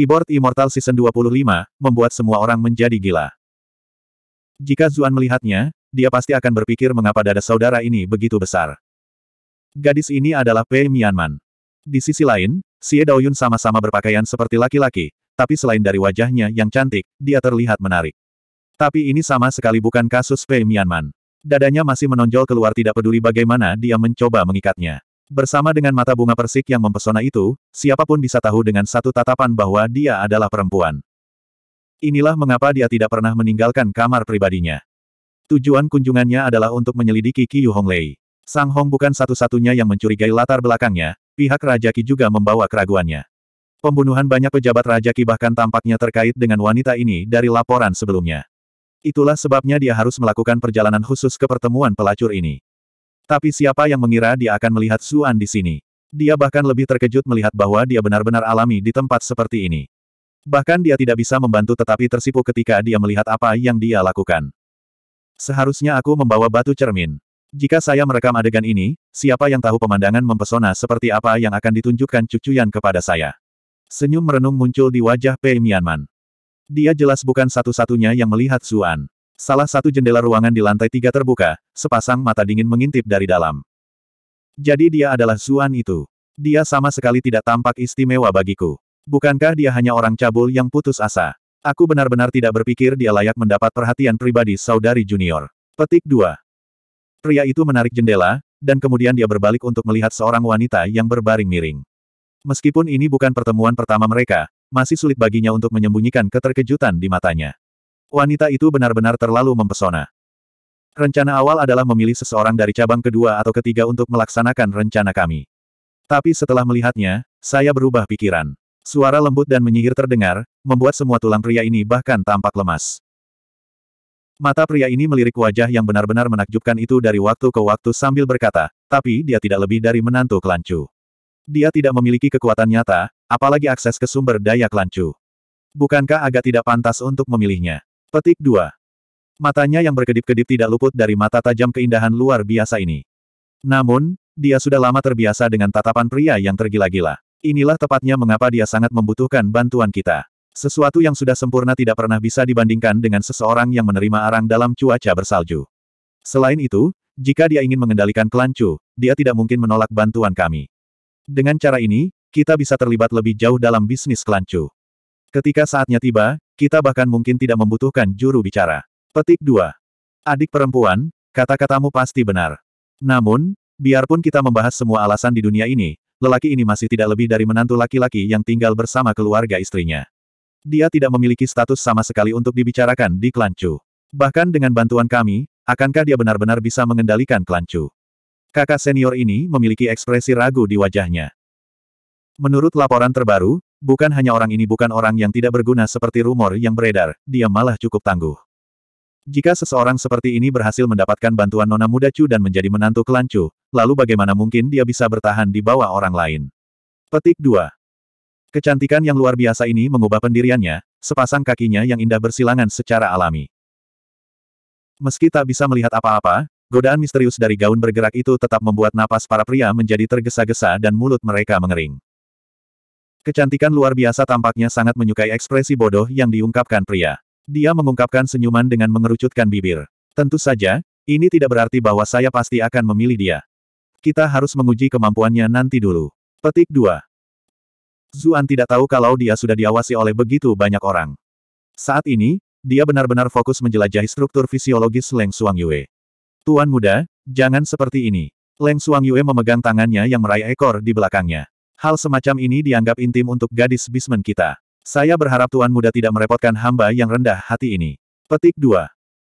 Keyboard Immortal Season 25, membuat semua orang menjadi gila. Jika Zuan melihatnya, dia pasti akan berpikir mengapa dada saudara ini begitu besar. Gadis ini adalah Pei Mianman. Di sisi lain, Xie Daoyun sama-sama berpakaian seperti laki-laki, tapi selain dari wajahnya yang cantik, dia terlihat menarik. Tapi ini sama sekali bukan kasus Pei Mianman. Dadanya masih menonjol keluar tidak peduli bagaimana dia mencoba mengikatnya. Bersama dengan mata bunga persik yang mempesona itu, siapapun bisa tahu dengan satu tatapan bahwa dia adalah perempuan. Inilah mengapa dia tidak pernah meninggalkan kamar pribadinya. Tujuan kunjungannya adalah untuk menyelidiki Qi Honglei. Sang Hong bukan satu-satunya yang mencurigai latar belakangnya, pihak Raja Qi juga membawa keraguannya. Pembunuhan banyak pejabat Raja Qi bahkan tampaknya terkait dengan wanita ini dari laporan sebelumnya. Itulah sebabnya dia harus melakukan perjalanan khusus ke pertemuan pelacur ini. Tapi siapa yang mengira dia akan melihat Suan di sini? Dia bahkan lebih terkejut melihat bahwa dia benar-benar alami di tempat seperti ini. Bahkan dia tidak bisa membantu tetapi tersipu ketika dia melihat apa yang dia lakukan. Seharusnya aku membawa batu cermin. Jika saya merekam adegan ini, siapa yang tahu pemandangan mempesona seperti apa yang akan ditunjukkan cucu cucuyan kepada saya. Senyum merenung muncul di wajah Pei Mianman. Dia jelas bukan satu-satunya yang melihat Suan. Salah satu jendela ruangan di lantai tiga terbuka, sepasang mata dingin mengintip dari dalam. Jadi dia adalah Zuan itu. Dia sama sekali tidak tampak istimewa bagiku. Bukankah dia hanya orang cabul yang putus asa? Aku benar-benar tidak berpikir dia layak mendapat perhatian pribadi saudari junior. Petik 2. Pria itu menarik jendela, dan kemudian dia berbalik untuk melihat seorang wanita yang berbaring miring. Meskipun ini bukan pertemuan pertama mereka, masih sulit baginya untuk menyembunyikan keterkejutan di matanya. Wanita itu benar-benar terlalu mempesona. Rencana awal adalah memilih seseorang dari cabang kedua atau ketiga untuk melaksanakan rencana kami. Tapi setelah melihatnya, saya berubah pikiran. Suara lembut dan menyihir terdengar, membuat semua tulang pria ini bahkan tampak lemas. Mata pria ini melirik wajah yang benar-benar menakjubkan itu dari waktu ke waktu sambil berkata, tapi dia tidak lebih dari menantu kelancu. Dia tidak memiliki kekuatan nyata, apalagi akses ke sumber daya kelancu. Bukankah agak tidak pantas untuk memilihnya? Petik 2. Matanya yang berkedip-kedip tidak luput dari mata tajam keindahan luar biasa ini. Namun, dia sudah lama terbiasa dengan tatapan pria yang tergila-gila. Inilah tepatnya mengapa dia sangat membutuhkan bantuan kita. Sesuatu yang sudah sempurna tidak pernah bisa dibandingkan dengan seseorang yang menerima arang dalam cuaca bersalju. Selain itu, jika dia ingin mengendalikan kelancu, dia tidak mungkin menolak bantuan kami. Dengan cara ini, kita bisa terlibat lebih jauh dalam bisnis kelancu. Ketika saatnya tiba, kita bahkan mungkin tidak membutuhkan juru bicara. Petik 2. Adik perempuan, kata-katamu pasti benar. Namun, biarpun kita membahas semua alasan di dunia ini, lelaki ini masih tidak lebih dari menantu laki-laki yang tinggal bersama keluarga istrinya. Dia tidak memiliki status sama sekali untuk dibicarakan di Klancu. Bahkan dengan bantuan kami, akankah dia benar-benar bisa mengendalikan Klancu? Kakak senior ini memiliki ekspresi ragu di wajahnya. Menurut laporan terbaru, bukan hanya orang ini bukan orang yang tidak berguna seperti rumor yang beredar, dia malah cukup tangguh. Jika seseorang seperti ini berhasil mendapatkan bantuan Nona Muda Chu dan menjadi menantu Kelancu, lalu bagaimana mungkin dia bisa bertahan di bawah orang lain? Petik 2. Kecantikan yang luar biasa ini mengubah pendiriannya, sepasang kakinya yang indah bersilangan secara alami. Meski tak bisa melihat apa-apa, godaan misterius dari gaun bergerak itu tetap membuat napas para pria menjadi tergesa-gesa dan mulut mereka mengering. Kecantikan luar biasa tampaknya sangat menyukai ekspresi bodoh yang diungkapkan pria. Dia mengungkapkan senyuman dengan mengerucutkan bibir. Tentu saja, ini tidak berarti bahwa saya pasti akan memilih dia. Kita harus menguji kemampuannya nanti dulu. Petik 2. Zuan tidak tahu kalau dia sudah diawasi oleh begitu banyak orang. Saat ini, dia benar-benar fokus menjelajahi struktur fisiologis Leng Suang Yue. Tuan muda, jangan seperti ini. Leng Suang Yue memegang tangannya yang meraih ekor di belakangnya. Hal semacam ini dianggap intim untuk gadis bisman kita. Saya berharap Tuan Muda tidak merepotkan hamba yang rendah hati ini. Petik 2.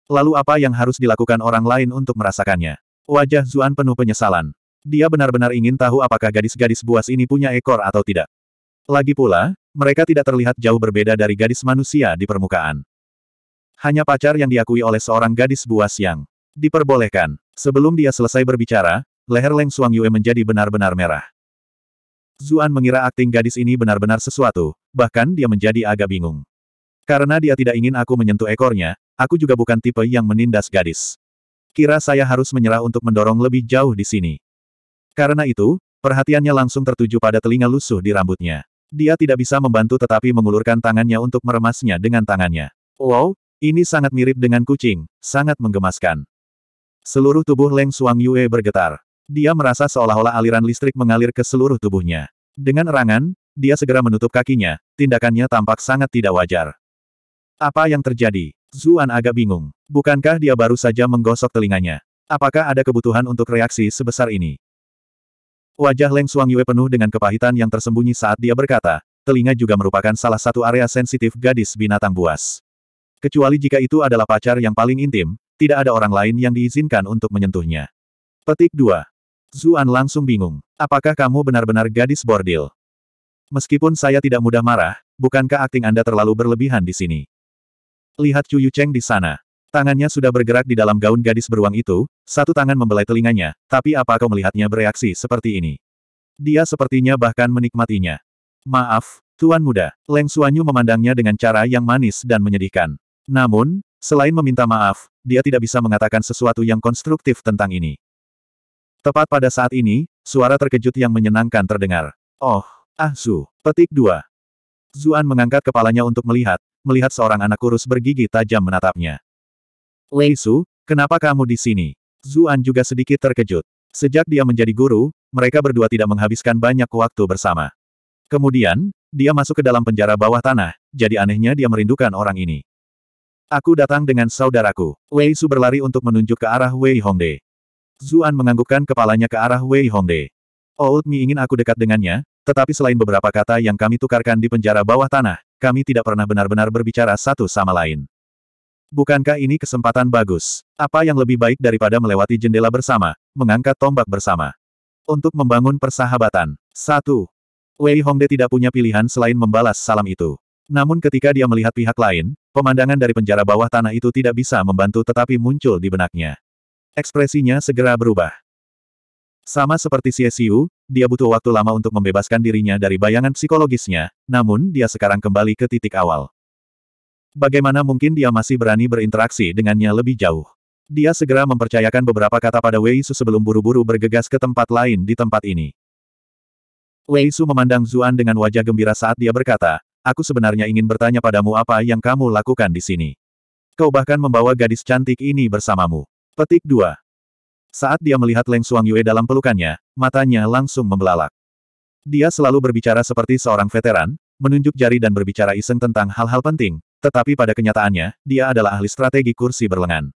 Lalu apa yang harus dilakukan orang lain untuk merasakannya? Wajah Zuan penuh penyesalan. Dia benar-benar ingin tahu apakah gadis-gadis buas ini punya ekor atau tidak. Lagi pula, mereka tidak terlihat jauh berbeda dari gadis manusia di permukaan. Hanya pacar yang diakui oleh seorang gadis buas yang diperbolehkan. Sebelum dia selesai berbicara, leher Leng Suang Yue menjadi benar-benar merah. Zuan mengira akting gadis ini benar-benar sesuatu, bahkan dia menjadi agak bingung. Karena dia tidak ingin aku menyentuh ekornya, aku juga bukan tipe yang menindas gadis. Kira saya harus menyerah untuk mendorong lebih jauh di sini. Karena itu, perhatiannya langsung tertuju pada telinga lusuh di rambutnya. Dia tidak bisa membantu tetapi mengulurkan tangannya untuk meremasnya dengan tangannya. Wow, ini sangat mirip dengan kucing, sangat menggemaskan. Seluruh tubuh Leng Suang Yue bergetar. Dia merasa seolah-olah aliran listrik mengalir ke seluruh tubuhnya. Dengan erangan, dia segera menutup kakinya, tindakannya tampak sangat tidak wajar. Apa yang terjadi? Zuan agak bingung. Bukankah dia baru saja menggosok telinganya? Apakah ada kebutuhan untuk reaksi sebesar ini? Wajah Leng Suang Yue penuh dengan kepahitan yang tersembunyi saat dia berkata, telinga juga merupakan salah satu area sensitif gadis binatang buas. Kecuali jika itu adalah pacar yang paling intim, tidak ada orang lain yang diizinkan untuk menyentuhnya. Petik 2. Zuan langsung bingung. Apakah kamu benar-benar gadis bordil? Meskipun saya tidak mudah marah, bukankah akting Anda terlalu berlebihan di sini? Lihat Chu Yucheng di sana. Tangannya sudah bergerak di dalam gaun gadis beruang itu, satu tangan membelai telinganya, tapi apa kau melihatnya bereaksi seperti ini? Dia sepertinya bahkan menikmatinya. Maaf, Tuan Muda, Leng Suanyu memandangnya dengan cara yang manis dan menyedihkan. Namun, selain meminta maaf, dia tidak bisa mengatakan sesuatu yang konstruktif tentang ini. Tepat pada saat ini, suara terkejut yang menyenangkan terdengar. Oh, ah Zu, petik dua. Zuan mengangkat kepalanya untuk melihat, melihat seorang anak kurus bergigi tajam menatapnya. Wei Su, kenapa kamu di sini? Zuan juga sedikit terkejut. Sejak dia menjadi guru, mereka berdua tidak menghabiskan banyak waktu bersama. Kemudian, dia masuk ke dalam penjara bawah tanah, jadi anehnya dia merindukan orang ini. Aku datang dengan saudaraku. Wei Su berlari untuk menunjuk ke arah Wei Hongde. Zuan menganggukkan kepalanya ke arah Wei Hongde. Old oh, Mi ingin aku dekat dengannya, tetapi selain beberapa kata yang kami tukarkan di penjara bawah tanah, kami tidak pernah benar-benar berbicara satu sama lain. Bukankah ini kesempatan bagus? Apa yang lebih baik daripada melewati jendela bersama, mengangkat tombak bersama? Untuk membangun persahabatan. Satu. Wei Hongde tidak punya pilihan selain membalas salam itu. Namun ketika dia melihat pihak lain, pemandangan dari penjara bawah tanah itu tidak bisa membantu tetapi muncul di benaknya. Ekspresinya segera berubah. Sama seperti CSU, dia butuh waktu lama untuk membebaskan dirinya dari bayangan psikologisnya, namun dia sekarang kembali ke titik awal. Bagaimana mungkin dia masih berani berinteraksi dengannya lebih jauh? Dia segera mempercayakan beberapa kata pada Wei Su sebelum buru-buru bergegas ke tempat lain di tempat ini. Wei Su memandang Zuan dengan wajah gembira saat dia berkata, Aku sebenarnya ingin bertanya padamu apa yang kamu lakukan di sini. Kau bahkan membawa gadis cantik ini bersamamu. Petik 2. Saat dia melihat Leng Suang Yue dalam pelukannya, matanya langsung membelalak. Dia selalu berbicara seperti seorang veteran, menunjuk jari dan berbicara iseng tentang hal-hal penting, tetapi pada kenyataannya, dia adalah ahli strategi kursi berlengan.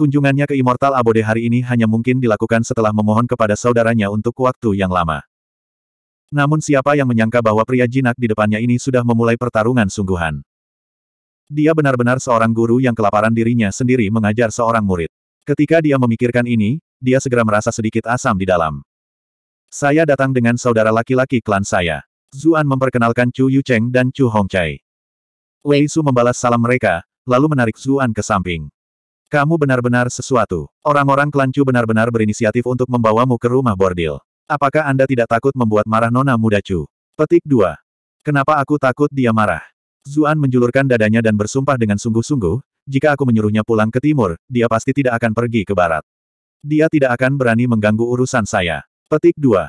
Kunjungannya ke Immortal Abode hari ini hanya mungkin dilakukan setelah memohon kepada saudaranya untuk waktu yang lama. Namun siapa yang menyangka bahwa pria jinak di depannya ini sudah memulai pertarungan sungguhan. Dia benar-benar seorang guru yang kelaparan dirinya sendiri mengajar seorang murid. Ketika dia memikirkan ini, dia segera merasa sedikit asam di dalam. Saya datang dengan saudara laki-laki klan saya. Zuan memperkenalkan Chu Yucheng dan Chu Hongcai. Wei Su membalas salam mereka, lalu menarik Zuan ke samping. Kamu benar-benar sesuatu. Orang-orang klan Chu benar-benar berinisiatif untuk membawamu ke rumah bordil. Apakah Anda tidak takut membuat marah nona muda Chu? Petik 2. Kenapa aku takut dia marah? Zuan menjulurkan dadanya dan bersumpah dengan sungguh-sungguh, jika aku menyuruhnya pulang ke timur, dia pasti tidak akan pergi ke barat. Dia tidak akan berani mengganggu urusan saya. Petik 2.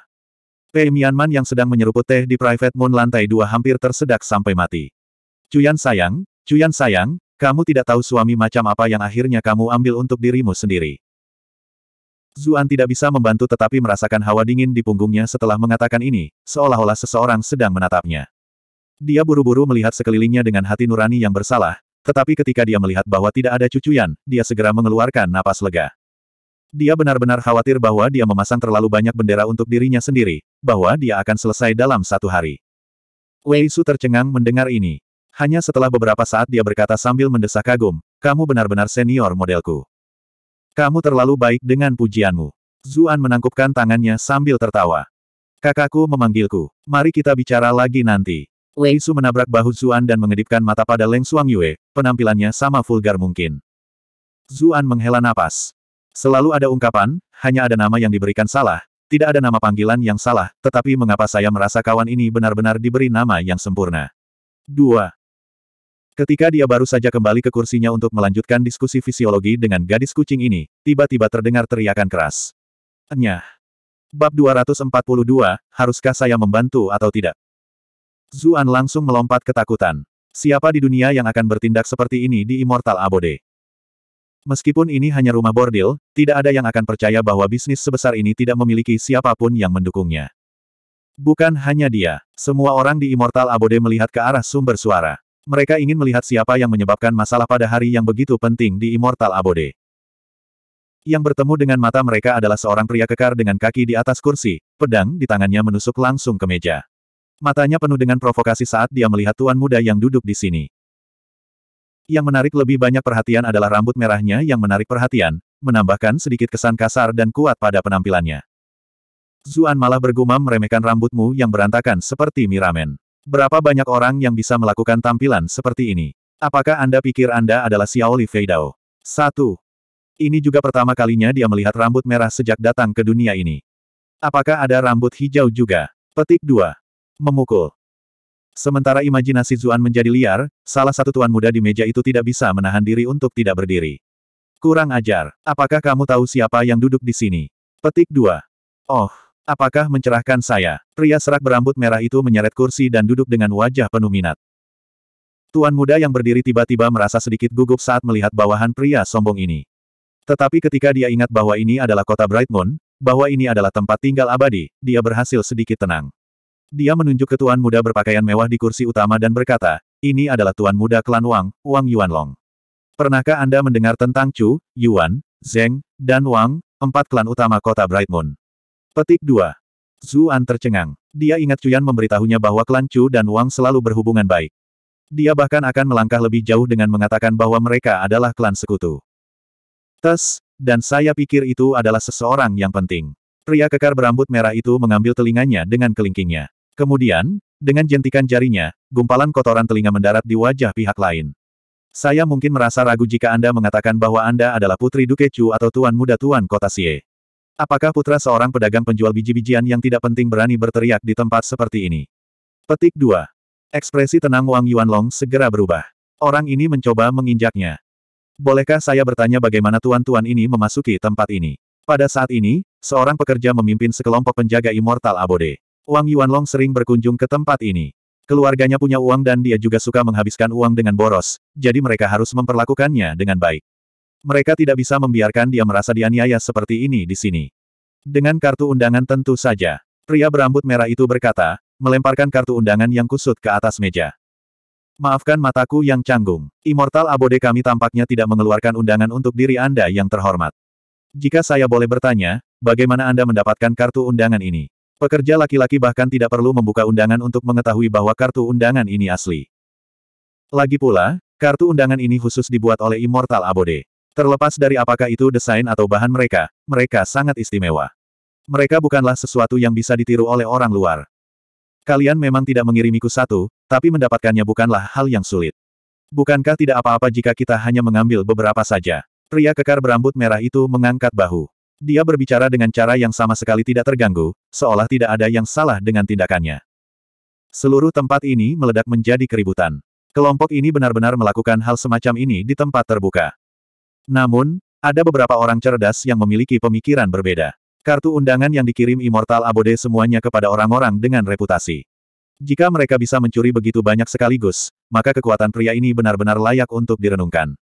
Pei Mianman yang sedang menyeruput teh di Private Moon lantai dua hampir tersedak sampai mati. Cuyan sayang, Cuyan sayang, kamu tidak tahu suami macam apa yang akhirnya kamu ambil untuk dirimu sendiri. Zuan tidak bisa membantu tetapi merasakan hawa dingin di punggungnya setelah mengatakan ini, seolah-olah seseorang sedang menatapnya. Dia buru-buru melihat sekelilingnya dengan hati nurani yang bersalah, tetapi ketika dia melihat bahwa tidak ada cucuyan, dia segera mengeluarkan napas lega. Dia benar-benar khawatir bahwa dia memasang terlalu banyak bendera untuk dirinya sendiri, bahwa dia akan selesai dalam satu hari. Wei Su tercengang mendengar ini. Hanya setelah beberapa saat dia berkata sambil mendesah kagum, kamu benar-benar senior modelku. Kamu terlalu baik dengan pujianmu. Zuan menangkupkan tangannya sambil tertawa. Kakakku memanggilku. Mari kita bicara lagi nanti. Wei Su menabrak bahu Zuan dan mengedipkan mata pada Leng Suang Yue, Penampilannya sama vulgar mungkin. Zuan menghela napas. Selalu ada ungkapan, hanya ada nama yang diberikan salah, tidak ada nama panggilan yang salah, tetapi mengapa saya merasa kawan ini benar-benar diberi nama yang sempurna. 2. Ketika dia baru saja kembali ke kursinya untuk melanjutkan diskusi fisiologi dengan gadis kucing ini, tiba-tiba terdengar teriakan keras. Enyah. Bab 242, haruskah saya membantu atau tidak? Zuan langsung melompat ketakutan. Siapa di dunia yang akan bertindak seperti ini di Immortal Abode? Meskipun ini hanya rumah bordil, tidak ada yang akan percaya bahwa bisnis sebesar ini tidak memiliki siapapun yang mendukungnya. Bukan hanya dia, semua orang di Immortal Abode melihat ke arah sumber suara. Mereka ingin melihat siapa yang menyebabkan masalah pada hari yang begitu penting di Immortal Abode. Yang bertemu dengan mata mereka adalah seorang pria kekar dengan kaki di atas kursi, pedang di tangannya menusuk langsung ke meja. Matanya penuh dengan provokasi saat dia melihat tuan muda yang duduk di sini. Yang menarik lebih banyak perhatian adalah rambut merahnya yang menarik perhatian, menambahkan sedikit kesan kasar dan kuat pada penampilannya. Zuan malah bergumam meremehkan rambutmu yang berantakan seperti miramen. Berapa banyak orang yang bisa melakukan tampilan seperti ini? Apakah Anda pikir Anda adalah Xiaoli Feidao? Satu. Ini juga pertama kalinya dia melihat rambut merah sejak datang ke dunia ini. Apakah ada rambut hijau juga? Petik 2 memukul. Sementara imajinasi Zuan menjadi liar, salah satu tuan muda di meja itu tidak bisa menahan diri untuk tidak berdiri. Kurang ajar. Apakah kamu tahu siapa yang duduk di sini? Petik 2. Oh, apakah mencerahkan saya? Pria serak berambut merah itu menyeret kursi dan duduk dengan wajah penuh minat. Tuan muda yang berdiri tiba-tiba merasa sedikit gugup saat melihat bawahan pria sombong ini. Tetapi ketika dia ingat bahwa ini adalah kota Bright Moon, bahwa ini adalah tempat tinggal abadi, dia berhasil sedikit tenang. Dia menunjuk ke tuan muda berpakaian mewah di kursi utama dan berkata, ini adalah tuan muda klan Wang, Wang Yuanlong. Pernahkah Anda mendengar tentang Chu, Yuan, Zeng, dan Wang, empat klan utama kota Bright Moon? Petik 2. Zuan tercengang. Dia ingat Yan memberitahunya bahwa klan Chu dan Wang selalu berhubungan baik. Dia bahkan akan melangkah lebih jauh dengan mengatakan bahwa mereka adalah klan sekutu. Tes, dan saya pikir itu adalah seseorang yang penting. Pria kekar berambut merah itu mengambil telinganya dengan kelingkingnya. Kemudian, dengan jentikan jarinya, gumpalan kotoran telinga mendarat di wajah pihak lain. Saya mungkin merasa ragu jika Anda mengatakan bahwa Anda adalah putri Duke Chu atau tuan muda tuan kota Sie. Apakah putra seorang pedagang penjual biji-bijian yang tidak penting berani berteriak di tempat seperti ini? Petik 2. Ekspresi tenang Wang Yuanlong segera berubah. Orang ini mencoba menginjaknya. Bolehkah saya bertanya bagaimana tuan-tuan ini memasuki tempat ini? Pada saat ini, seorang pekerja memimpin sekelompok penjaga immortal abode. Wang Yuanlong sering berkunjung ke tempat ini. Keluarganya punya uang dan dia juga suka menghabiskan uang dengan boros, jadi mereka harus memperlakukannya dengan baik. Mereka tidak bisa membiarkan dia merasa dianiaya seperti ini di sini. Dengan kartu undangan tentu saja, pria berambut merah itu berkata, melemparkan kartu undangan yang kusut ke atas meja. Maafkan mataku yang canggung. Immortal Abode kami tampaknya tidak mengeluarkan undangan untuk diri Anda yang terhormat. Jika saya boleh bertanya, bagaimana Anda mendapatkan kartu undangan ini? Pekerja laki-laki bahkan tidak perlu membuka undangan untuk mengetahui bahwa kartu undangan ini asli. Lagi pula, kartu undangan ini khusus dibuat oleh Immortal Abode. Terlepas dari apakah itu desain atau bahan mereka, mereka sangat istimewa. Mereka bukanlah sesuatu yang bisa ditiru oleh orang luar. Kalian memang tidak mengirimiku satu, tapi mendapatkannya bukanlah hal yang sulit. Bukankah tidak apa-apa jika kita hanya mengambil beberapa saja? Pria kekar berambut merah itu mengangkat bahu. Dia berbicara dengan cara yang sama sekali tidak terganggu, seolah tidak ada yang salah dengan tindakannya. Seluruh tempat ini meledak menjadi keributan. Kelompok ini benar-benar melakukan hal semacam ini di tempat terbuka. Namun, ada beberapa orang cerdas yang memiliki pemikiran berbeda. Kartu undangan yang dikirim Immortal Abode semuanya kepada orang-orang dengan reputasi. Jika mereka bisa mencuri begitu banyak sekaligus, maka kekuatan pria ini benar-benar layak untuk direnungkan.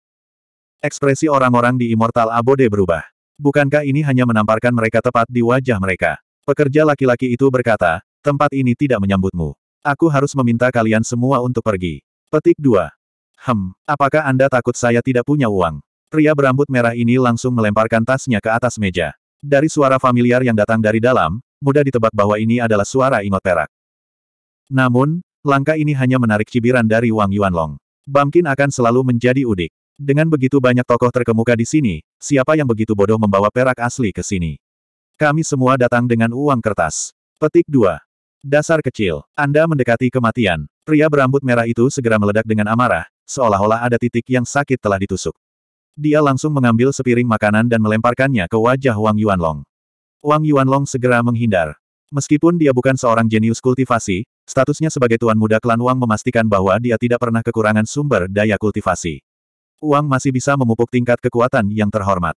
Ekspresi orang-orang di Immortal Abode berubah. Bukankah ini hanya menamparkan mereka tepat di wajah mereka? Pekerja laki-laki itu berkata, tempat ini tidak menyambutmu. Aku harus meminta kalian semua untuk pergi. Petik 2. Hem, apakah Anda takut saya tidak punya uang? Pria berambut merah ini langsung melemparkan tasnya ke atas meja. Dari suara familiar yang datang dari dalam, mudah ditebak bahwa ini adalah suara ingot perak. Namun, langkah ini hanya menarik cibiran dari Wang Yuanlong. Bamkin akan selalu menjadi udik. Dengan begitu banyak tokoh terkemuka di sini, siapa yang begitu bodoh membawa perak asli ke sini? Kami semua datang dengan uang kertas. Petik 2. Dasar kecil, Anda mendekati kematian. Pria berambut merah itu segera meledak dengan amarah, seolah-olah ada titik yang sakit telah ditusuk. Dia langsung mengambil sepiring makanan dan melemparkannya ke wajah Wang Yuanlong. Wang Yuanlong segera menghindar. Meskipun dia bukan seorang jenius kultivasi, statusnya sebagai tuan muda klan Wang memastikan bahwa dia tidak pernah kekurangan sumber daya kultivasi uang masih bisa memupuk tingkat kekuatan yang terhormat.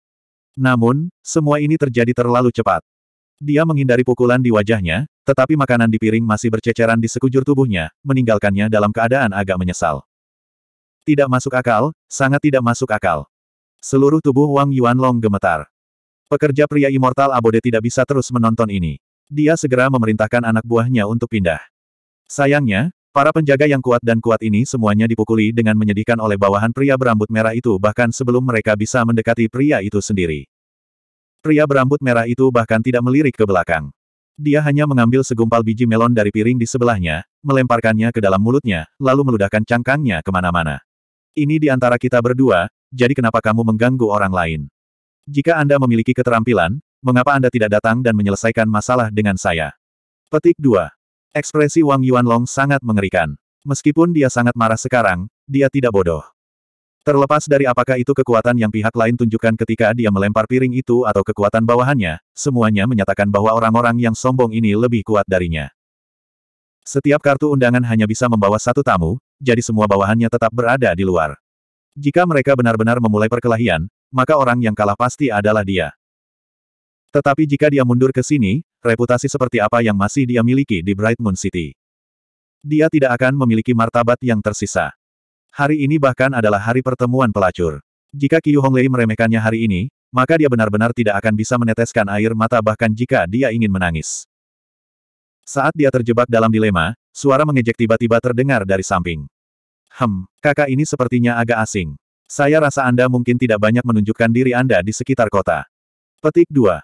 Namun, semua ini terjadi terlalu cepat. Dia menghindari pukulan di wajahnya, tetapi makanan di piring masih berceceran di sekujur tubuhnya, meninggalkannya dalam keadaan agak menyesal. Tidak masuk akal, sangat tidak masuk akal. Seluruh tubuh Wang Yuanlong gemetar. Pekerja pria immortal abode tidak bisa terus menonton ini. Dia segera memerintahkan anak buahnya untuk pindah. Sayangnya, Para penjaga yang kuat dan kuat ini semuanya dipukuli dengan menyedihkan oleh bawahan pria berambut merah itu bahkan sebelum mereka bisa mendekati pria itu sendiri. Pria berambut merah itu bahkan tidak melirik ke belakang. Dia hanya mengambil segumpal biji melon dari piring di sebelahnya, melemparkannya ke dalam mulutnya, lalu meludahkan cangkangnya kemana-mana. Ini di antara kita berdua, jadi kenapa kamu mengganggu orang lain? Jika Anda memiliki keterampilan, mengapa Anda tidak datang dan menyelesaikan masalah dengan saya? Petik 2. Ekspresi Wang Yuanlong sangat mengerikan. Meskipun dia sangat marah sekarang, dia tidak bodoh. Terlepas dari apakah itu kekuatan yang pihak lain tunjukkan ketika dia melempar piring itu atau kekuatan bawahannya, semuanya menyatakan bahwa orang-orang yang sombong ini lebih kuat darinya. Setiap kartu undangan hanya bisa membawa satu tamu, jadi semua bawahannya tetap berada di luar. Jika mereka benar-benar memulai perkelahian, maka orang yang kalah pasti adalah dia. Tetapi jika dia mundur ke sini, reputasi seperti apa yang masih dia miliki di Bright Moon City? Dia tidak akan memiliki martabat yang tersisa. Hari ini bahkan adalah hari pertemuan pelacur. Jika Qiu Honglei meremehkannya hari ini, maka dia benar-benar tidak akan bisa meneteskan air mata bahkan jika dia ingin menangis. Saat dia terjebak dalam dilema, suara mengejek tiba-tiba terdengar dari samping. Hem, kakak ini sepertinya agak asing. Saya rasa Anda mungkin tidak banyak menunjukkan diri Anda di sekitar kota. Petik 2.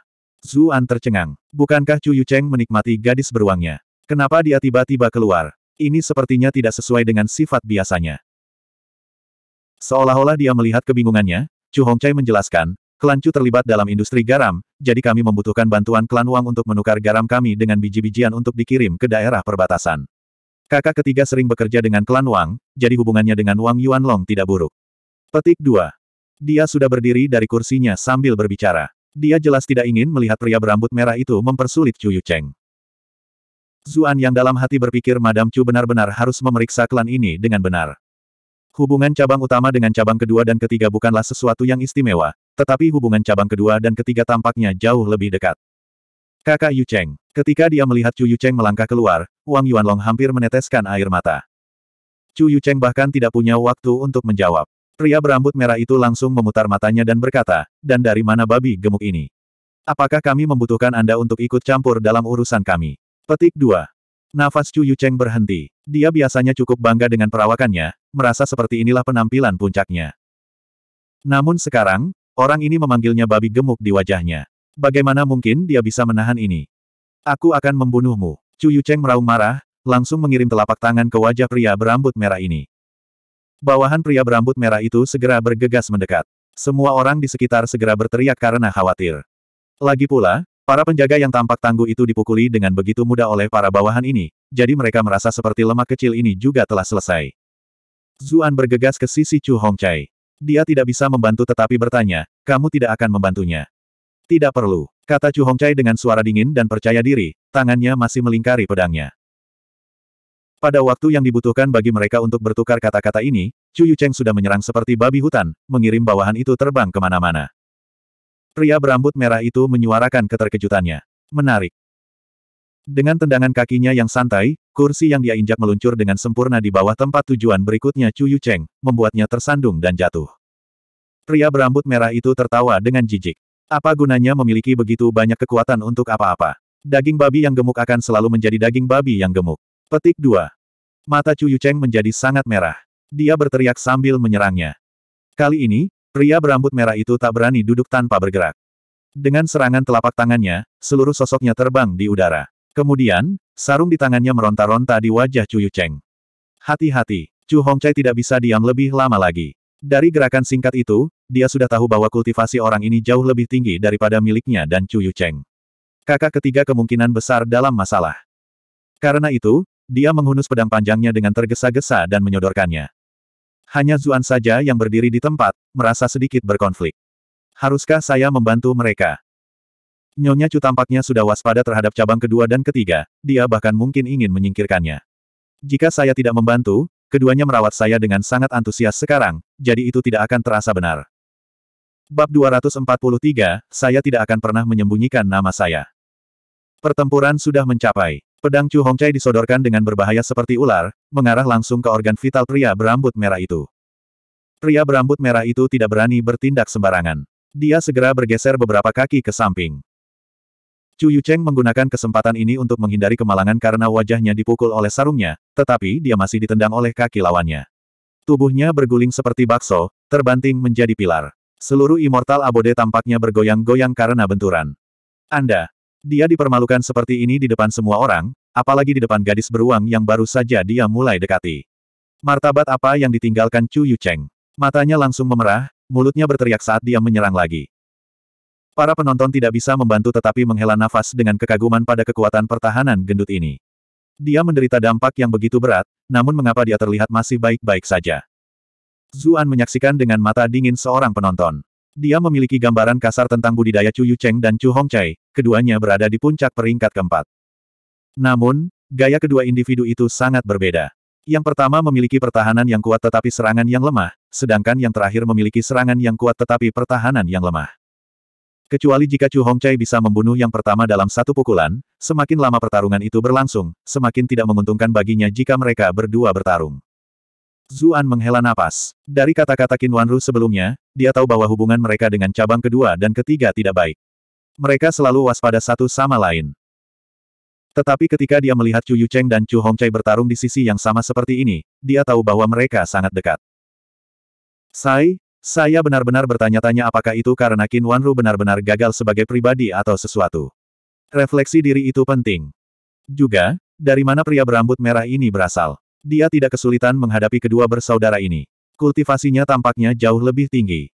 Zuan tercengang. Bukankah Chu Cheng menikmati gadis beruangnya? Kenapa dia tiba-tiba keluar? Ini sepertinya tidak sesuai dengan sifat biasanya. Seolah-olah dia melihat kebingungannya, Chu Hongcai menjelaskan, klan Chu terlibat dalam industri garam, jadi kami membutuhkan bantuan klan Wang untuk menukar garam kami dengan biji-bijian untuk dikirim ke daerah perbatasan. Kakak ketiga sering bekerja dengan klan Wang, jadi hubungannya dengan Wang Yuanlong tidak buruk. Petik 2. Dia sudah berdiri dari kursinya sambil berbicara. Dia jelas tidak ingin melihat pria berambut merah itu mempersulit Chu Yucheng. Zuan yang dalam hati berpikir Madam Chu benar-benar harus memeriksa klan ini dengan benar. Hubungan cabang utama dengan cabang kedua dan ketiga bukanlah sesuatu yang istimewa, tetapi hubungan cabang kedua dan ketiga tampaknya jauh lebih dekat. Kakak Yu Cheng. Ketika dia melihat Chu Yu Cheng melangkah keluar, Wang Yuanlong hampir meneteskan air mata. Chu Yu Cheng bahkan tidak punya waktu untuk menjawab. Pria berambut merah itu langsung memutar matanya dan berkata, dan dari mana babi gemuk ini? Apakah kami membutuhkan Anda untuk ikut campur dalam urusan kami? Petik 2. Nafas Chu Cheng berhenti. Dia biasanya cukup bangga dengan perawakannya, merasa seperti inilah penampilan puncaknya. Namun sekarang, orang ini memanggilnya babi gemuk di wajahnya. Bagaimana mungkin dia bisa menahan ini? Aku akan membunuhmu. Chu Cheng meraung marah, langsung mengirim telapak tangan ke wajah pria berambut merah ini. Bawahan pria berambut merah itu segera bergegas mendekat. Semua orang di sekitar segera berteriak karena khawatir. Lagi pula, para penjaga yang tampak tangguh itu dipukuli dengan begitu mudah oleh para bawahan ini, jadi mereka merasa seperti lemak kecil ini juga telah selesai. Zuan bergegas ke sisi Chu Hongcai. Dia tidak bisa membantu tetapi bertanya, kamu tidak akan membantunya. Tidak perlu, kata Chu Hongcai dengan suara dingin dan percaya diri, tangannya masih melingkari pedangnya. Pada waktu yang dibutuhkan bagi mereka untuk bertukar kata-kata ini, Chu Cheng sudah menyerang seperti babi hutan, mengirim bawahan itu terbang kemana-mana. Pria berambut merah itu menyuarakan keterkejutannya. Menarik. Dengan tendangan kakinya yang santai, kursi yang dia injak meluncur dengan sempurna di bawah tempat tujuan berikutnya Chu Cheng, membuatnya tersandung dan jatuh. Pria berambut merah itu tertawa dengan jijik. Apa gunanya memiliki begitu banyak kekuatan untuk apa-apa? Daging babi yang gemuk akan selalu menjadi daging babi yang gemuk. Petik 2. Mata Chu Yucheng menjadi sangat merah. Dia berteriak sambil menyerangnya. Kali ini, pria berambut merah itu tak berani duduk tanpa bergerak. Dengan serangan telapak tangannya, seluruh sosoknya terbang di udara. Kemudian, sarung di tangannya meronta-ronta di wajah Chu Yucheng. Hati-hati, Chu Hongcai tidak bisa diam lebih lama lagi. Dari gerakan singkat itu, dia sudah tahu bahwa kultivasi orang ini jauh lebih tinggi daripada miliknya dan Chu Yucheng. Kakak ketiga kemungkinan besar dalam masalah. Karena itu, dia menghunus pedang panjangnya dengan tergesa-gesa dan menyodorkannya. Hanya Zuan saja yang berdiri di tempat, merasa sedikit berkonflik. Haruskah saya membantu mereka? Nyonya Chu tampaknya sudah waspada terhadap cabang kedua dan ketiga, dia bahkan mungkin ingin menyingkirkannya. Jika saya tidak membantu, keduanya merawat saya dengan sangat antusias sekarang, jadi itu tidak akan terasa benar. Bab 243, saya tidak akan pernah menyembunyikan nama saya. Pertempuran sudah mencapai Pedang Chu Hongcai disodorkan dengan berbahaya seperti ular, mengarah langsung ke organ vital pria berambut merah itu. Pria berambut merah itu tidak berani bertindak sembarangan. Dia segera bergeser beberapa kaki ke samping. Chu Yucheng menggunakan kesempatan ini untuk menghindari kemalangan karena wajahnya dipukul oleh sarungnya, tetapi dia masih ditendang oleh kaki lawannya. Tubuhnya berguling seperti bakso, terbanting menjadi pilar. Seluruh immortal abode tampaknya bergoyang-goyang karena benturan. Anda, dia dipermalukan seperti ini di depan semua orang, apalagi di depan gadis beruang yang baru saja dia mulai dekati. Martabat apa yang ditinggalkan Chu Yucheng? Matanya langsung memerah, mulutnya berteriak saat dia menyerang lagi. Para penonton tidak bisa membantu tetapi menghela nafas dengan kekaguman pada kekuatan pertahanan gendut ini. Dia menderita dampak yang begitu berat, namun mengapa dia terlihat masih baik-baik saja? Zuan menyaksikan dengan mata dingin seorang penonton. Dia memiliki gambaran kasar tentang budidaya Chu Yu Cheng dan Chu Hong Chai, keduanya berada di puncak peringkat keempat. Namun, gaya kedua individu itu sangat berbeda. Yang pertama memiliki pertahanan yang kuat tetapi serangan yang lemah, sedangkan yang terakhir memiliki serangan yang kuat tetapi pertahanan yang lemah. Kecuali jika Chu Hong Chai bisa membunuh yang pertama dalam satu pukulan, semakin lama pertarungan itu berlangsung, semakin tidak menguntungkan baginya jika mereka berdua bertarung. Zuan menghela napas. Dari kata-kata Qin Wanru sebelumnya, dia tahu bahwa hubungan mereka dengan cabang kedua dan ketiga tidak baik. Mereka selalu waspada satu sama lain. Tetapi ketika dia melihat Chu Yucheng dan Chu Hongcai bertarung di sisi yang sama seperti ini, dia tahu bahwa mereka sangat dekat. Sai, saya benar-benar bertanya-tanya apakah itu karena Qin Wanru benar-benar gagal sebagai pribadi atau sesuatu. Refleksi diri itu penting. Juga, dari mana pria berambut merah ini berasal. Dia tidak kesulitan menghadapi kedua bersaudara ini. Kultivasinya tampaknya jauh lebih tinggi.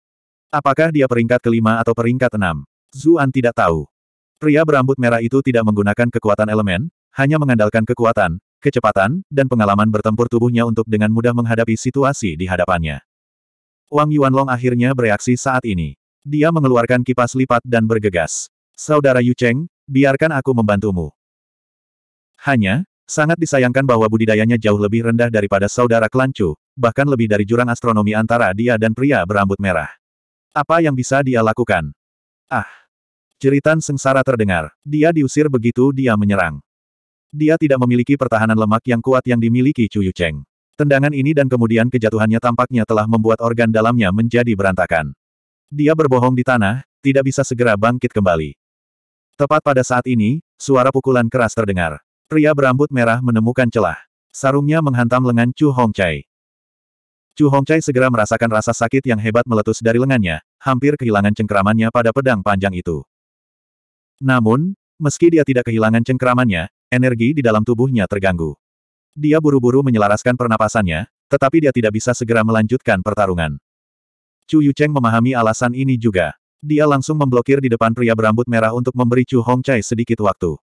Apakah dia peringkat kelima atau peringkat enam? Zuan tidak tahu. Pria berambut merah itu tidak menggunakan kekuatan elemen, hanya mengandalkan kekuatan, kecepatan, dan pengalaman bertempur tubuhnya untuk dengan mudah menghadapi situasi di hadapannya. Wang Yuanlong akhirnya bereaksi saat ini. Dia mengeluarkan kipas lipat dan bergegas. Saudara Yu Cheng, biarkan aku membantumu. Hanya, Sangat disayangkan bahwa budidayanya jauh lebih rendah daripada saudara Klancu, bahkan lebih dari jurang astronomi antara dia dan pria berambut merah. Apa yang bisa dia lakukan? Ah! Jeritan sengsara terdengar. Dia diusir begitu dia menyerang. Dia tidak memiliki pertahanan lemak yang kuat yang dimiliki Chu Cheng. Tendangan ini dan kemudian kejatuhannya tampaknya telah membuat organ dalamnya menjadi berantakan. Dia berbohong di tanah, tidak bisa segera bangkit kembali. Tepat pada saat ini, suara pukulan keras terdengar. Pria berambut merah menemukan celah. Sarungnya menghantam lengan Chu Hongchai. Chu Hongchai segera merasakan rasa sakit yang hebat meletus dari lengannya, hampir kehilangan cengkeramannya pada pedang panjang itu. Namun, meski dia tidak kehilangan cengkeramannya, energi di dalam tubuhnya terganggu. Dia buru-buru menyelaraskan pernapasannya, tetapi dia tidak bisa segera melanjutkan pertarungan. Chu Yucheng memahami alasan ini juga. Dia langsung memblokir di depan pria berambut merah untuk memberi Chu Hongchai sedikit waktu.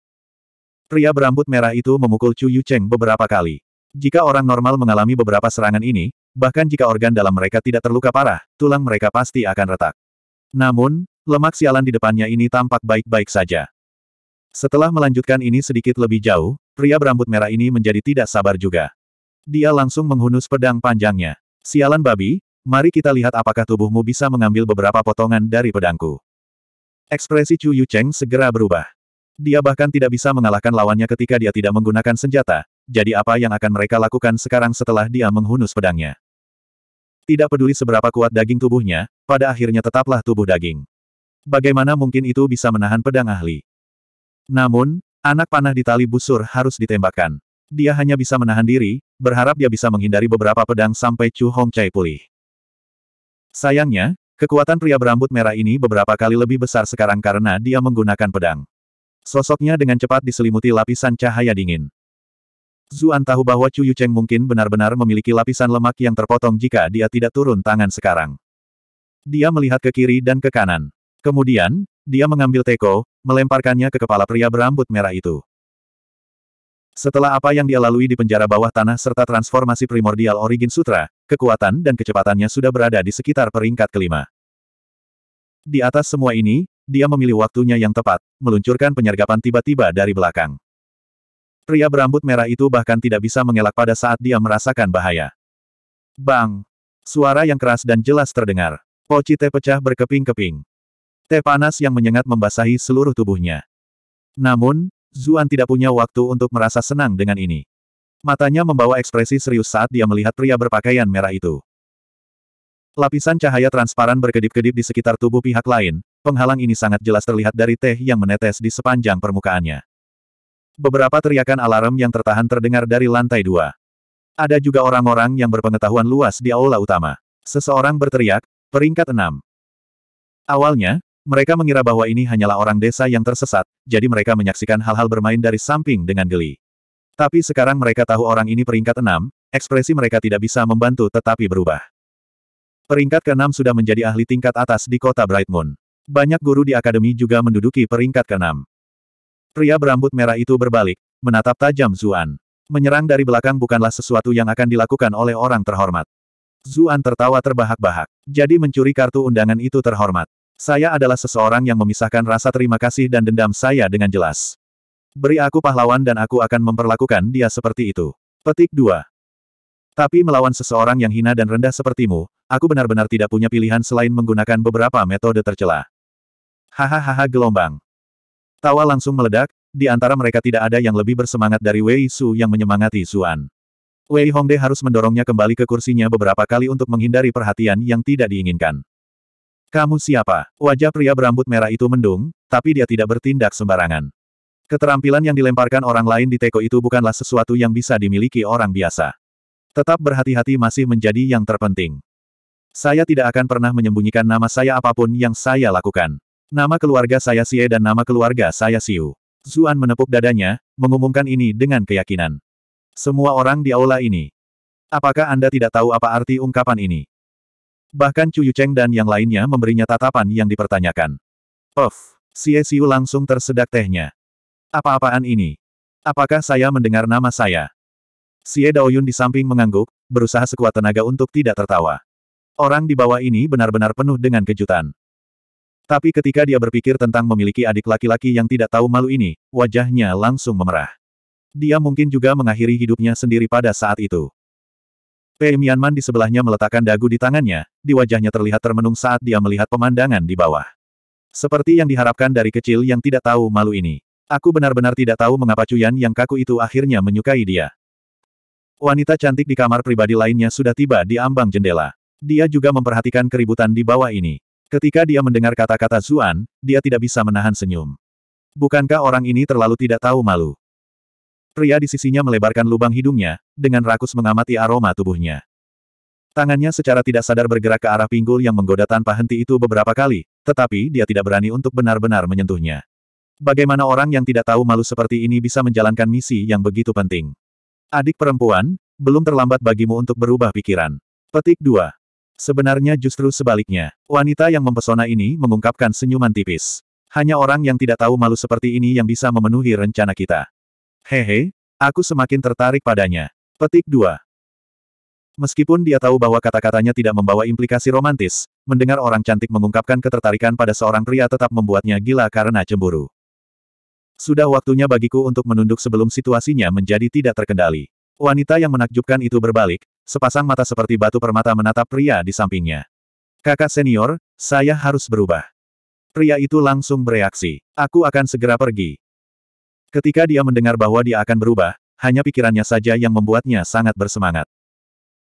Pria berambut merah itu memukul Chu Yucheng beberapa kali. Jika orang normal mengalami beberapa serangan ini, bahkan jika organ dalam mereka tidak terluka parah, tulang mereka pasti akan retak. Namun, lemak sialan di depannya ini tampak baik-baik saja. Setelah melanjutkan ini sedikit lebih jauh, pria berambut merah ini menjadi tidak sabar juga. Dia langsung menghunus pedang panjangnya. Sialan babi, mari kita lihat apakah tubuhmu bisa mengambil beberapa potongan dari pedangku. Ekspresi Chu Yucheng segera berubah. Dia bahkan tidak bisa mengalahkan lawannya ketika dia tidak menggunakan senjata, jadi apa yang akan mereka lakukan sekarang setelah dia menghunus pedangnya? Tidak peduli seberapa kuat daging tubuhnya, pada akhirnya tetaplah tubuh daging. Bagaimana mungkin itu bisa menahan pedang ahli? Namun, anak panah di tali busur harus ditembakkan. Dia hanya bisa menahan diri, berharap dia bisa menghindari beberapa pedang sampai Chu Hong Chai pulih. Sayangnya, kekuatan pria berambut merah ini beberapa kali lebih besar sekarang karena dia menggunakan pedang. Sosoknya dengan cepat diselimuti lapisan cahaya dingin. Zuan tahu bahwa Chu Cheng mungkin benar-benar memiliki lapisan lemak yang terpotong jika dia tidak turun tangan sekarang. Dia melihat ke kiri dan ke kanan. Kemudian, dia mengambil teko, melemparkannya ke kepala pria berambut merah itu. Setelah apa yang dia lalui di penjara bawah tanah serta transformasi primordial Origin Sutra, kekuatan dan kecepatannya sudah berada di sekitar peringkat kelima. Di atas semua ini, dia memilih waktunya yang tepat, meluncurkan penyergapan tiba-tiba dari belakang. Pria berambut merah itu bahkan tidak bisa mengelak pada saat dia merasakan bahaya. Bang! Suara yang keras dan jelas terdengar. Poci teh pecah berkeping-keping. Teh panas yang menyengat membasahi seluruh tubuhnya. Namun, Zuan tidak punya waktu untuk merasa senang dengan ini. Matanya membawa ekspresi serius saat dia melihat pria berpakaian merah itu. Lapisan cahaya transparan berkedip-kedip di sekitar tubuh pihak lain, Penghalang ini sangat jelas terlihat dari teh yang menetes di sepanjang permukaannya. Beberapa teriakan alarm yang tertahan terdengar dari lantai dua. Ada juga orang-orang yang berpengetahuan luas di aula utama. Seseorang berteriak, peringkat enam. Awalnya, mereka mengira bahwa ini hanyalah orang desa yang tersesat, jadi mereka menyaksikan hal-hal bermain dari samping dengan geli. Tapi sekarang mereka tahu orang ini peringkat enam, ekspresi mereka tidak bisa membantu tetapi berubah. Peringkat keenam sudah menjadi ahli tingkat atas di kota Bright Moon. Banyak guru di akademi juga menduduki peringkat keenam. Pria berambut merah itu berbalik, menatap tajam Zuan. Menyerang dari belakang bukanlah sesuatu yang akan dilakukan oleh orang terhormat. Zuan tertawa terbahak-bahak. Jadi mencuri kartu undangan itu terhormat. Saya adalah seseorang yang memisahkan rasa terima kasih dan dendam saya dengan jelas. Beri aku pahlawan dan aku akan memperlakukan dia seperti itu. Petik 2. Tapi melawan seseorang yang hina dan rendah sepertimu, aku benar-benar tidak punya pilihan selain menggunakan beberapa metode tercela. Hahaha gelombang. Tawa langsung meledak, di antara mereka tidak ada yang lebih bersemangat dari Wei Su yang menyemangati Xuan. Wei Hongde harus mendorongnya kembali ke kursinya beberapa kali untuk menghindari perhatian yang tidak diinginkan. Kamu siapa? Wajah pria berambut merah itu mendung, tapi dia tidak bertindak sembarangan. Keterampilan yang dilemparkan orang lain di teko itu bukanlah sesuatu yang bisa dimiliki orang biasa. Tetap berhati-hati masih menjadi yang terpenting. Saya tidak akan pernah menyembunyikan nama saya apapun yang saya lakukan. Nama keluarga saya Xie dan nama keluarga saya Xiu. Zuan menepuk dadanya, mengumumkan ini dengan keyakinan. Semua orang di aula ini. Apakah Anda tidak tahu apa arti ungkapan ini? Bahkan Chu Yucheng dan yang lainnya memberinya tatapan yang dipertanyakan. Of, Xie Xiu langsung tersedak tehnya. Apa-apaan ini? Apakah saya mendengar nama saya? Xie Daoyun di samping mengangguk, berusaha sekuat tenaga untuk tidak tertawa. Orang di bawah ini benar-benar penuh dengan kejutan. Tapi ketika dia berpikir tentang memiliki adik laki-laki yang tidak tahu malu ini, wajahnya langsung memerah. Dia mungkin juga mengakhiri hidupnya sendiri pada saat itu. Pei Mianman di sebelahnya meletakkan dagu di tangannya, di wajahnya terlihat termenung saat dia melihat pemandangan di bawah. Seperti yang diharapkan dari kecil yang tidak tahu malu ini. Aku benar-benar tidak tahu mengapa Cuyan yang kaku itu akhirnya menyukai dia. Wanita cantik di kamar pribadi lainnya sudah tiba di ambang jendela. Dia juga memperhatikan keributan di bawah ini. Ketika dia mendengar kata-kata Zuan, dia tidak bisa menahan senyum. Bukankah orang ini terlalu tidak tahu malu? Pria di sisinya melebarkan lubang hidungnya, dengan rakus mengamati aroma tubuhnya. Tangannya secara tidak sadar bergerak ke arah pinggul yang menggoda tanpa henti itu beberapa kali, tetapi dia tidak berani untuk benar-benar menyentuhnya. Bagaimana orang yang tidak tahu malu seperti ini bisa menjalankan misi yang begitu penting? Adik perempuan, belum terlambat bagimu untuk berubah pikiran. Petik 2. Sebenarnya justru sebaliknya, wanita yang mempesona ini mengungkapkan senyuman tipis. Hanya orang yang tidak tahu malu seperti ini yang bisa memenuhi rencana kita. Hehe, aku semakin tertarik padanya. Petik 2. Meskipun dia tahu bahwa kata-katanya tidak membawa implikasi romantis, mendengar orang cantik mengungkapkan ketertarikan pada seorang pria tetap membuatnya gila karena cemburu. Sudah waktunya bagiku untuk menunduk sebelum situasinya menjadi tidak terkendali. Wanita yang menakjubkan itu berbalik, sepasang mata seperti batu permata menatap pria di sampingnya. Kakak senior, saya harus berubah. Pria itu langsung bereaksi. Aku akan segera pergi. Ketika dia mendengar bahwa dia akan berubah, hanya pikirannya saja yang membuatnya sangat bersemangat.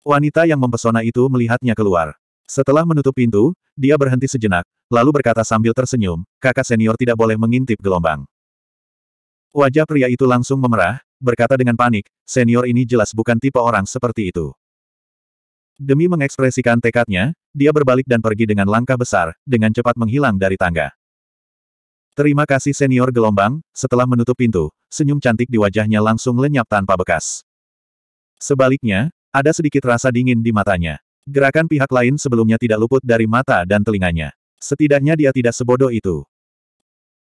Wanita yang mempesona itu melihatnya keluar. Setelah menutup pintu, dia berhenti sejenak, lalu berkata sambil tersenyum, kakak senior tidak boleh mengintip gelombang. Wajah pria itu langsung memerah, berkata dengan panik, senior ini jelas bukan tipe orang seperti itu. Demi mengekspresikan tekadnya, dia berbalik dan pergi dengan langkah besar, dengan cepat menghilang dari tangga. Terima kasih senior gelombang, setelah menutup pintu, senyum cantik di wajahnya langsung lenyap tanpa bekas. Sebaliknya, ada sedikit rasa dingin di matanya. Gerakan pihak lain sebelumnya tidak luput dari mata dan telinganya. Setidaknya dia tidak sebodoh itu.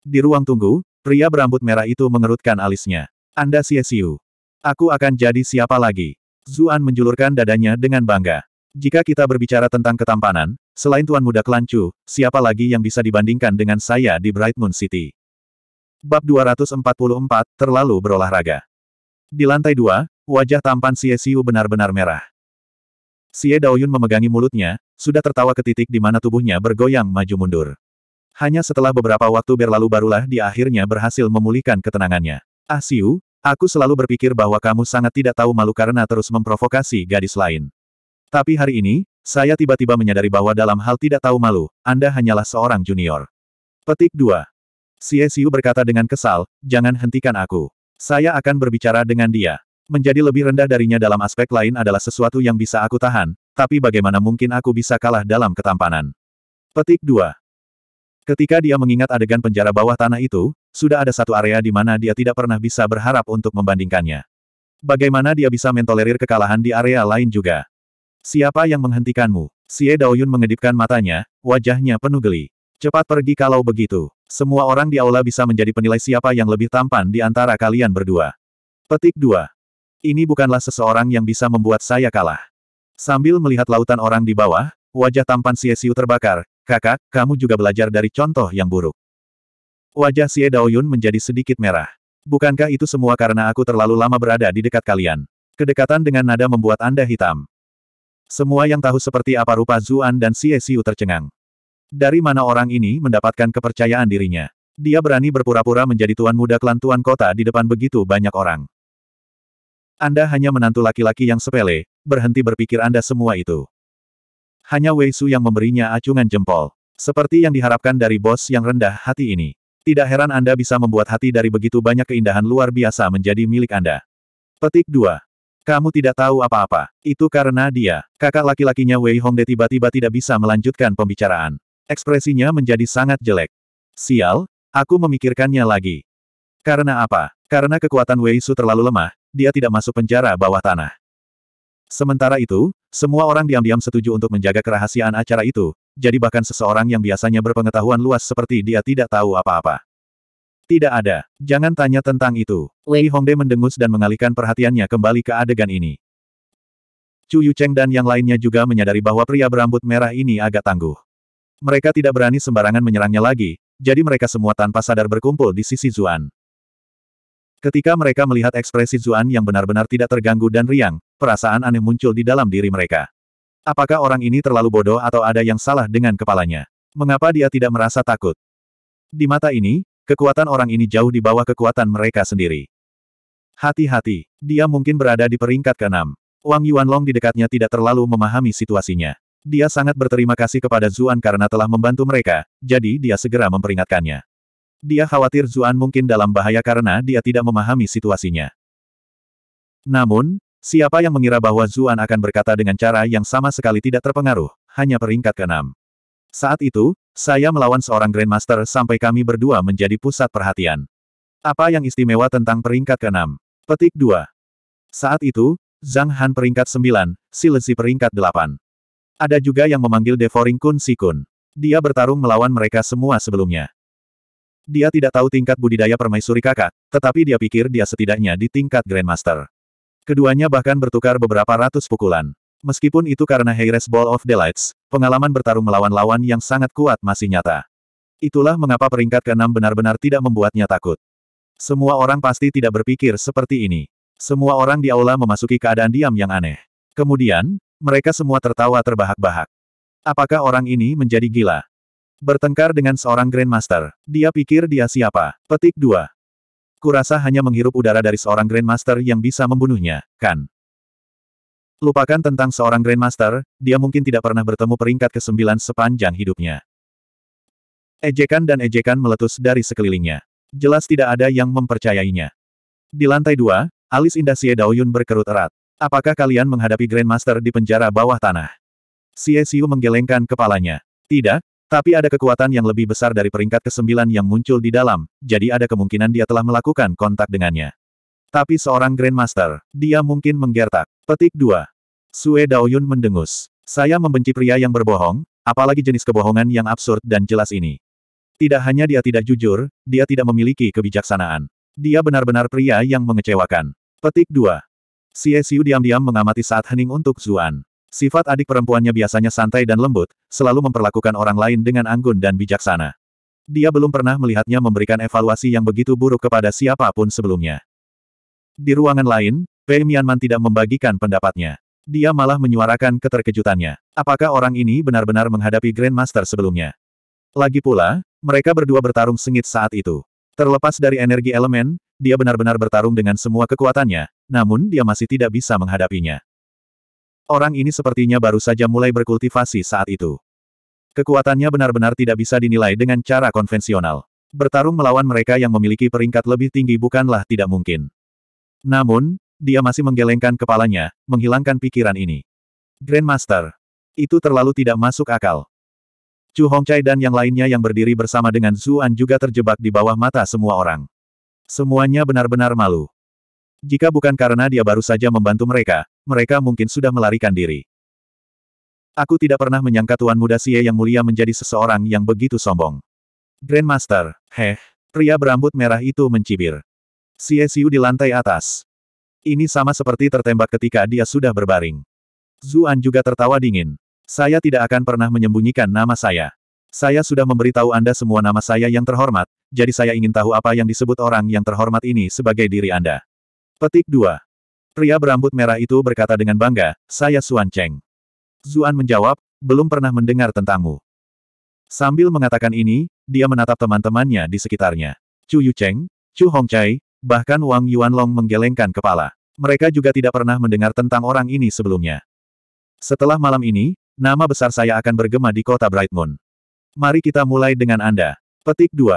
Di ruang tunggu, pria berambut merah itu mengerutkan alisnya. Anda Siesiu. Aku akan jadi siapa lagi? Zuan menjulurkan dadanya dengan bangga. Jika kita berbicara tentang ketampanan, selain Tuan Muda Kelancu, siapa lagi yang bisa dibandingkan dengan saya di Bright Moon City? Bab 244, Terlalu Berolahraga. Di lantai dua, wajah tampan Xiu benar-benar merah. Xie Daoyun memegangi mulutnya, sudah tertawa ke titik di mana tubuhnya bergoyang maju mundur. Hanya setelah beberapa waktu berlalu barulah dia akhirnya berhasil memulihkan ketenangannya. Ah Siu, aku selalu berpikir bahwa kamu sangat tidak tahu malu karena terus memprovokasi gadis lain. Tapi hari ini, saya tiba-tiba menyadari bahwa dalam hal tidak tahu malu, Anda hanyalah seorang junior. Petik 2. Xie Siu berkata dengan kesal, jangan hentikan aku. Saya akan berbicara dengan dia. Menjadi lebih rendah darinya dalam aspek lain adalah sesuatu yang bisa aku tahan, tapi bagaimana mungkin aku bisa kalah dalam ketampanan. Petik 2. Ketika dia mengingat adegan penjara bawah tanah itu, sudah ada satu area di mana dia tidak pernah bisa berharap untuk membandingkannya. Bagaimana dia bisa mentolerir kekalahan di area lain juga? Siapa yang menghentikanmu? Xie Daoyun mengedipkan matanya, wajahnya penuh geli. Cepat pergi kalau begitu. Semua orang di aula bisa menjadi penilai siapa yang lebih tampan di antara kalian berdua. Petik 2. Ini bukanlah seseorang yang bisa membuat saya kalah. Sambil melihat lautan orang di bawah, wajah tampan Xie Xiu terbakar, Kakak, kamu juga belajar dari contoh yang buruk. Wajah Xie Daoyun menjadi sedikit merah. Bukankah itu semua karena aku terlalu lama berada di dekat kalian? Kedekatan dengan nada membuat Anda hitam. Semua yang tahu seperti apa rupa Zuan dan Xie Xiu tercengang. Dari mana orang ini mendapatkan kepercayaan dirinya? Dia berani berpura-pura menjadi tuan muda klan tuan kota di depan begitu banyak orang. Anda hanya menantu laki-laki yang sepele, berhenti berpikir Anda semua itu. Hanya Wei Su yang memberinya acungan jempol. Seperti yang diharapkan dari bos yang rendah hati ini. Tidak heran Anda bisa membuat hati dari begitu banyak keindahan luar biasa menjadi milik Anda. Petik 2. Kamu tidak tahu apa-apa. Itu karena dia, kakak laki-lakinya Wei Hongde tiba-tiba tidak bisa melanjutkan pembicaraan. Ekspresinya menjadi sangat jelek. Sial, aku memikirkannya lagi. Karena apa? Karena kekuatan Wei Su terlalu lemah, dia tidak masuk penjara bawah tanah. Sementara itu, semua orang diam-diam setuju untuk menjaga kerahasiaan acara itu, jadi bahkan seseorang yang biasanya berpengetahuan luas seperti dia tidak tahu apa-apa. Tidak ada. Jangan tanya tentang itu. Lei Hongde mendengus dan mengalihkan perhatiannya kembali ke adegan ini. Chu Yucheng dan yang lainnya juga menyadari bahwa pria berambut merah ini agak tangguh. Mereka tidak berani sembarangan menyerangnya lagi, jadi mereka semua tanpa sadar berkumpul di sisi Zuan. Ketika mereka melihat ekspresi Zuan yang benar-benar tidak terganggu dan riang, perasaan aneh muncul di dalam diri mereka. Apakah orang ini terlalu bodoh atau ada yang salah dengan kepalanya? Mengapa dia tidak merasa takut? Di mata ini, kekuatan orang ini jauh di bawah kekuatan mereka sendiri. Hati-hati, dia mungkin berada di peringkat keenam. Wang Yuanlong di dekatnya tidak terlalu memahami situasinya. Dia sangat berterima kasih kepada Zuan karena telah membantu mereka, jadi dia segera memperingatkannya. Dia khawatir Zuan mungkin dalam bahaya karena dia tidak memahami situasinya. Namun, siapa yang mengira bahwa Zuan akan berkata dengan cara yang sama sekali tidak terpengaruh, hanya peringkat keenam. Saat itu, saya melawan seorang Grandmaster sampai kami berdua menjadi pusat perhatian. Apa yang istimewa tentang peringkat keenam? Petik 2. Saat itu, Zhang Han peringkat 9, Si peringkat 8. Ada juga yang memanggil Devoring Kun Sikun. Dia bertarung melawan mereka semua sebelumnya. Dia tidak tahu tingkat budidaya permaisuri kakak, tetapi dia pikir dia setidaknya di tingkat Grandmaster. Keduanya bahkan bertukar beberapa ratus pukulan. Meskipun itu karena Heires Ball of Delights, pengalaman bertarung melawan lawan yang sangat kuat masih nyata. Itulah mengapa peringkat keenam benar-benar tidak membuatnya takut. Semua orang pasti tidak berpikir seperti ini. Semua orang di aula memasuki keadaan diam yang aneh. Kemudian, mereka semua tertawa terbahak-bahak. Apakah orang ini menjadi gila? Bertengkar dengan seorang Grandmaster. Dia pikir dia siapa. Petik 2. Kurasa hanya menghirup udara dari seorang Grandmaster yang bisa membunuhnya, kan? Lupakan tentang seorang Grandmaster, dia mungkin tidak pernah bertemu peringkat ke-9 sepanjang hidupnya. Ejekan dan ejekan meletus dari sekelilingnya. Jelas tidak ada yang mempercayainya. Di lantai dua, alis indah Xie Daoyun berkerut erat. Apakah kalian menghadapi Grandmaster di penjara bawah tanah? Xie Xiu menggelengkan kepalanya. Tidak, tapi ada kekuatan yang lebih besar dari peringkat kesembilan yang muncul di dalam, jadi ada kemungkinan dia telah melakukan kontak dengannya. Tapi seorang Grandmaster, dia mungkin menggertak. Petik 2. Sue Daoyun mendengus. Saya membenci pria yang berbohong, apalagi jenis kebohongan yang absurd dan jelas ini. Tidak hanya dia tidak jujur, dia tidak memiliki kebijaksanaan. Dia benar-benar pria yang mengecewakan. Petik 2. Xie Xiu diam-diam mengamati saat hening untuk Zuan. Sifat adik perempuannya biasanya santai dan lembut, selalu memperlakukan orang lain dengan anggun dan bijaksana. Dia belum pernah melihatnya memberikan evaluasi yang begitu buruk kepada siapapun sebelumnya. Di ruangan lain, Pei Mianman tidak membagikan pendapatnya. Dia malah menyuarakan keterkejutannya. Apakah orang ini benar-benar menghadapi Grandmaster sebelumnya? Lagi pula, mereka berdua bertarung sengit saat itu. Terlepas dari energi elemen, dia benar-benar bertarung dengan semua kekuatannya, namun dia masih tidak bisa menghadapinya. Orang ini sepertinya baru saja mulai berkultivasi saat itu. Kekuatannya benar-benar tidak bisa dinilai dengan cara konvensional. Bertarung melawan mereka yang memiliki peringkat lebih tinggi bukanlah tidak mungkin. Namun, dia masih menggelengkan kepalanya, menghilangkan pikiran ini. Grandmaster. Itu terlalu tidak masuk akal. Chu Hongcai dan yang lainnya yang berdiri bersama dengan Zuan juga terjebak di bawah mata semua orang. Semuanya benar-benar malu. Jika bukan karena dia baru saja membantu mereka, mereka mungkin sudah melarikan diri. Aku tidak pernah menyangka Tuan Muda Sia yang mulia menjadi seseorang yang begitu sombong. Grandmaster, heh, pria berambut merah itu mencibir. Xie Xiu di lantai atas. Ini sama seperti tertembak ketika dia sudah berbaring. Zuan juga tertawa dingin. Saya tidak akan pernah menyembunyikan nama saya. Saya sudah memberitahu Anda semua nama saya yang terhormat, jadi saya ingin tahu apa yang disebut orang yang terhormat ini sebagai diri Anda. Petik 2. Pria berambut merah itu berkata dengan bangga, saya Suan Cheng. Zuan menjawab, belum pernah mendengar tentangmu. Sambil mengatakan ini, dia menatap teman-temannya di sekitarnya. Chu Yu Cheng, Chu Hong Chai, bahkan Wang Yuanlong menggelengkan kepala. Mereka juga tidak pernah mendengar tentang orang ini sebelumnya. Setelah malam ini, nama besar saya akan bergema di kota Bright Moon. Mari kita mulai dengan Anda. Petik 2.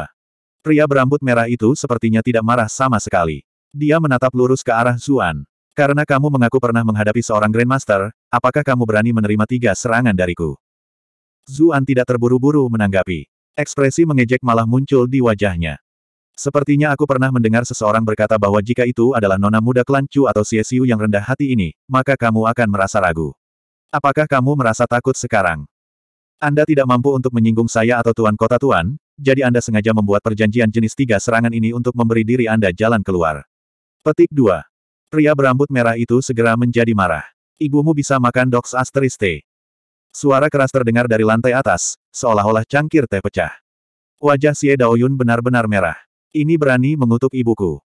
Pria berambut merah itu sepertinya tidak marah sama sekali. Dia menatap lurus ke arah Zuan. Karena kamu mengaku pernah menghadapi seorang Grandmaster, apakah kamu berani menerima tiga serangan dariku? Zuan tidak terburu-buru menanggapi. Ekspresi mengejek malah muncul di wajahnya. Sepertinya aku pernah mendengar seseorang berkata bahwa jika itu adalah nona muda klan atau atau CSU yang rendah hati ini, maka kamu akan merasa ragu. Apakah kamu merasa takut sekarang? Anda tidak mampu untuk menyinggung saya atau Tuan Kota Tuan, jadi Anda sengaja membuat perjanjian jenis tiga serangan ini untuk memberi diri Anda jalan keluar. Petik 2. Pria berambut merah itu segera menjadi marah. Ibumu bisa makan doks asteriste. Suara keras terdengar dari lantai atas, seolah-olah cangkir teh pecah. Wajah Xie Daoyun benar-benar merah. Ini berani mengutuk ibuku.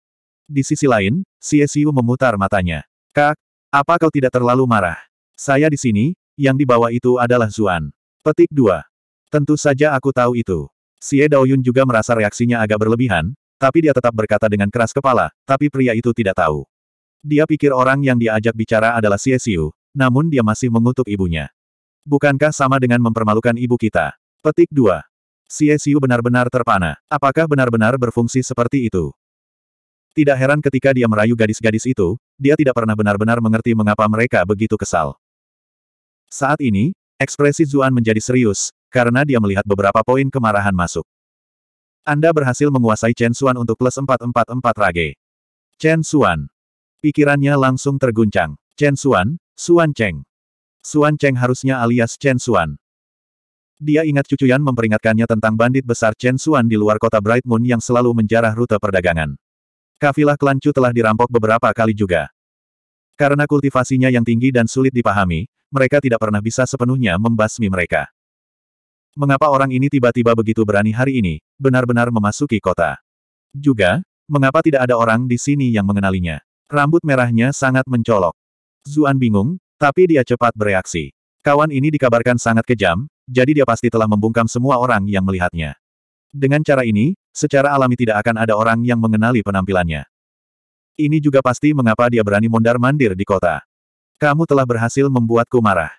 Di sisi lain, Xie Xiu memutar matanya. Kak, apa kau tidak terlalu marah? Saya di sini, yang di bawah itu adalah Zuan. Petik 2. Tentu saja aku tahu itu. Xie Daoyun juga merasa reaksinya agak berlebihan, tapi dia tetap berkata dengan keras kepala, tapi pria itu tidak tahu. Dia pikir orang yang diajak bicara adalah CSU, namun dia masih mengutuk ibunya. Bukankah sama dengan mempermalukan ibu kita? Petik 2. CSU benar-benar terpana. Apakah benar-benar berfungsi seperti itu? Tidak heran ketika dia merayu gadis-gadis itu, dia tidak pernah benar-benar mengerti mengapa mereka begitu kesal. Saat ini, ekspresi Zuan menjadi serius, karena dia melihat beberapa poin kemarahan masuk. Anda berhasil menguasai Chen Xuan untuk plus 444 rage. Chen Xuan. Pikirannya langsung terguncang. Chen Suan, Suan Cheng. Suan Cheng harusnya alias Chen Suan. Dia ingat Cucu Yan memperingatkannya tentang bandit besar Chen Suan di luar kota Bright Moon yang selalu menjarah rute perdagangan. Kafilah Klan telah dirampok beberapa kali juga. Karena kultivasinya yang tinggi dan sulit dipahami, mereka tidak pernah bisa sepenuhnya membasmi mereka. Mengapa orang ini tiba-tiba begitu berani hari ini, benar-benar memasuki kota? Juga, mengapa tidak ada orang di sini yang mengenalinya? Rambut merahnya sangat mencolok. Zuan bingung, tapi dia cepat bereaksi. Kawan ini dikabarkan sangat kejam, jadi dia pasti telah membungkam semua orang yang melihatnya. Dengan cara ini, secara alami tidak akan ada orang yang mengenali penampilannya. Ini juga pasti mengapa dia berani mondar-mandir di kota. Kamu telah berhasil membuatku marah.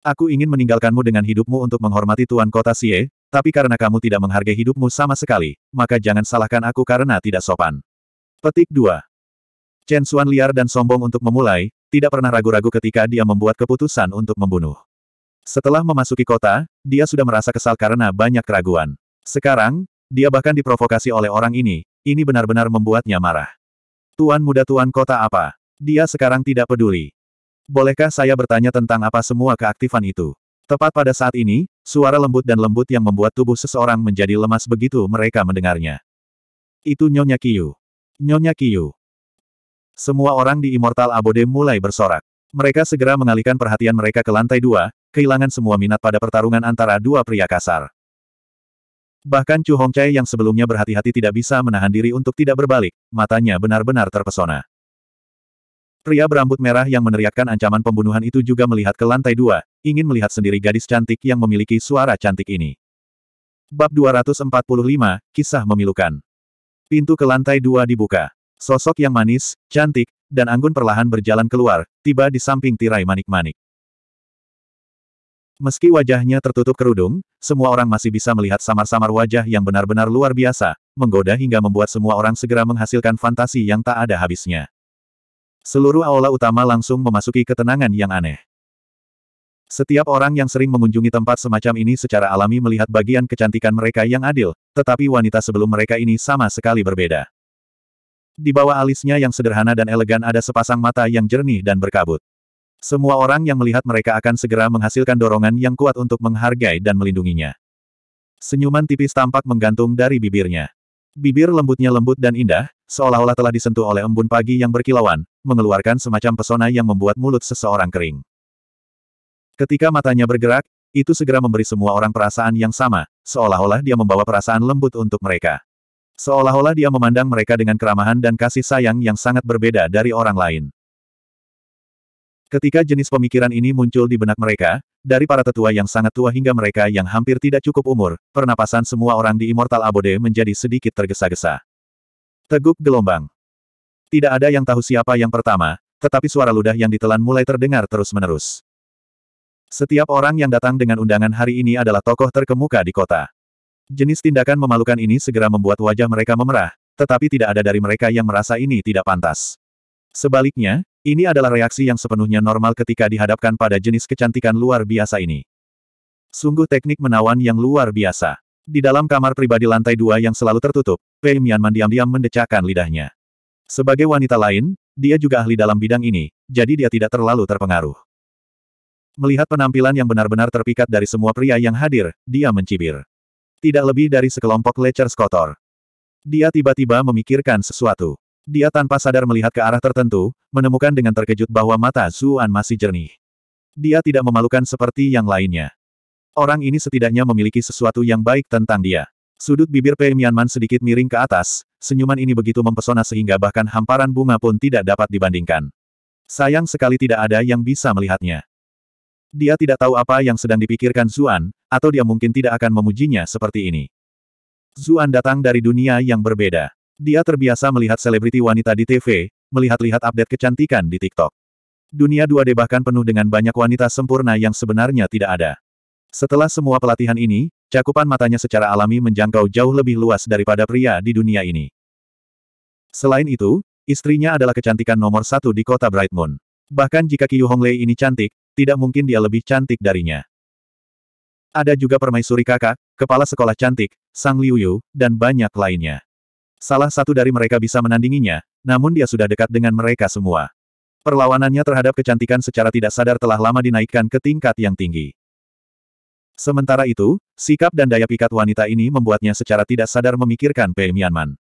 Aku ingin meninggalkanmu dengan hidupmu untuk menghormati Tuan Kota Xie, tapi karena kamu tidak menghargai hidupmu sama sekali, maka jangan salahkan aku karena tidak sopan. Petik 2. Chen Xuan liar dan sombong untuk memulai, tidak pernah ragu-ragu ketika dia membuat keputusan untuk membunuh. Setelah memasuki kota, dia sudah merasa kesal karena banyak keraguan. Sekarang, dia bahkan diprovokasi oleh orang ini, ini benar-benar membuatnya marah. Tuan muda tuan kota apa? Dia sekarang tidak peduli. Bolehkah saya bertanya tentang apa semua keaktifan itu? Tepat pada saat ini, suara lembut dan lembut yang membuat tubuh seseorang menjadi lemas begitu mereka mendengarnya. Itu Nyonya Kiyu. Nyonya Kiyu. Semua orang di Immortal Abode mulai bersorak. Mereka segera mengalihkan perhatian mereka ke lantai dua, kehilangan semua minat pada pertarungan antara dua pria kasar. Bahkan Chu Hongcai yang sebelumnya berhati-hati tidak bisa menahan diri untuk tidak berbalik, matanya benar-benar terpesona. Pria berambut merah yang meneriakkan ancaman pembunuhan itu juga melihat ke lantai dua, ingin melihat sendiri gadis cantik yang memiliki suara cantik ini. Bab 245, Kisah Memilukan Pintu ke lantai dua dibuka. Sosok yang manis, cantik, dan anggun perlahan berjalan keluar, tiba di samping tirai manik-manik. Meski wajahnya tertutup kerudung, semua orang masih bisa melihat samar-samar wajah yang benar-benar luar biasa, menggoda hingga membuat semua orang segera menghasilkan fantasi yang tak ada habisnya. Seluruh aula utama langsung memasuki ketenangan yang aneh. Setiap orang yang sering mengunjungi tempat semacam ini secara alami melihat bagian kecantikan mereka yang adil, tetapi wanita sebelum mereka ini sama sekali berbeda. Di bawah alisnya yang sederhana dan elegan ada sepasang mata yang jernih dan berkabut. Semua orang yang melihat mereka akan segera menghasilkan dorongan yang kuat untuk menghargai dan melindunginya. Senyuman tipis tampak menggantung dari bibirnya. Bibir lembutnya lembut dan indah, seolah-olah telah disentuh oleh embun pagi yang berkilauan, mengeluarkan semacam pesona yang membuat mulut seseorang kering. Ketika matanya bergerak, itu segera memberi semua orang perasaan yang sama, seolah-olah dia membawa perasaan lembut untuk mereka. Seolah-olah dia memandang mereka dengan keramahan dan kasih sayang yang sangat berbeda dari orang lain. Ketika jenis pemikiran ini muncul di benak mereka, dari para tetua yang sangat tua hingga mereka yang hampir tidak cukup umur, pernapasan semua orang di Immortal Abode menjadi sedikit tergesa-gesa. Teguk gelombang. Tidak ada yang tahu siapa yang pertama, tetapi suara ludah yang ditelan mulai terdengar terus-menerus. Setiap orang yang datang dengan undangan hari ini adalah tokoh terkemuka di kota. Jenis tindakan memalukan ini segera membuat wajah mereka memerah, tetapi tidak ada dari mereka yang merasa ini tidak pantas. Sebaliknya, ini adalah reaksi yang sepenuhnya normal ketika dihadapkan pada jenis kecantikan luar biasa ini. Sungguh teknik menawan yang luar biasa. Di dalam kamar pribadi lantai dua yang selalu tertutup, Pei Mianman diam-diam mendecakkan lidahnya. Sebagai wanita lain, dia juga ahli dalam bidang ini, jadi dia tidak terlalu terpengaruh. Melihat penampilan yang benar-benar terpikat dari semua pria yang hadir, dia mencibir tidak lebih dari sekelompok lecher kotor. Dia tiba-tiba memikirkan sesuatu. Dia tanpa sadar melihat ke arah tertentu, menemukan dengan terkejut bahwa mata Zuan masih jernih. Dia tidak memalukan seperti yang lainnya. Orang ini setidaknya memiliki sesuatu yang baik tentang dia. Sudut bibir Pei Mianman sedikit miring ke atas, senyuman ini begitu mempesona sehingga bahkan hamparan bunga pun tidak dapat dibandingkan. Sayang sekali tidak ada yang bisa melihatnya. Dia tidak tahu apa yang sedang dipikirkan Zuan, atau dia mungkin tidak akan memujinya seperti ini. Zuan datang dari dunia yang berbeda. Dia terbiasa melihat selebriti wanita di TV, melihat-lihat update kecantikan di TikTok. Dunia 2D bahkan penuh dengan banyak wanita sempurna yang sebenarnya tidak ada. Setelah semua pelatihan ini, cakupan matanya secara alami menjangkau jauh lebih luas daripada pria di dunia ini. Selain itu, istrinya adalah kecantikan nomor satu di kota Bright Moon. Bahkan jika Qiu Honglei ini cantik, tidak mungkin dia lebih cantik darinya. Ada juga permaisuri kakak, kepala sekolah cantik, Sang Liuyu, dan banyak lainnya. Salah satu dari mereka bisa menandinginya, namun dia sudah dekat dengan mereka semua. Perlawanannya terhadap kecantikan secara tidak sadar telah lama dinaikkan ke tingkat yang tinggi. Sementara itu, sikap dan daya pikat wanita ini membuatnya secara tidak sadar memikirkan Pei Mianman.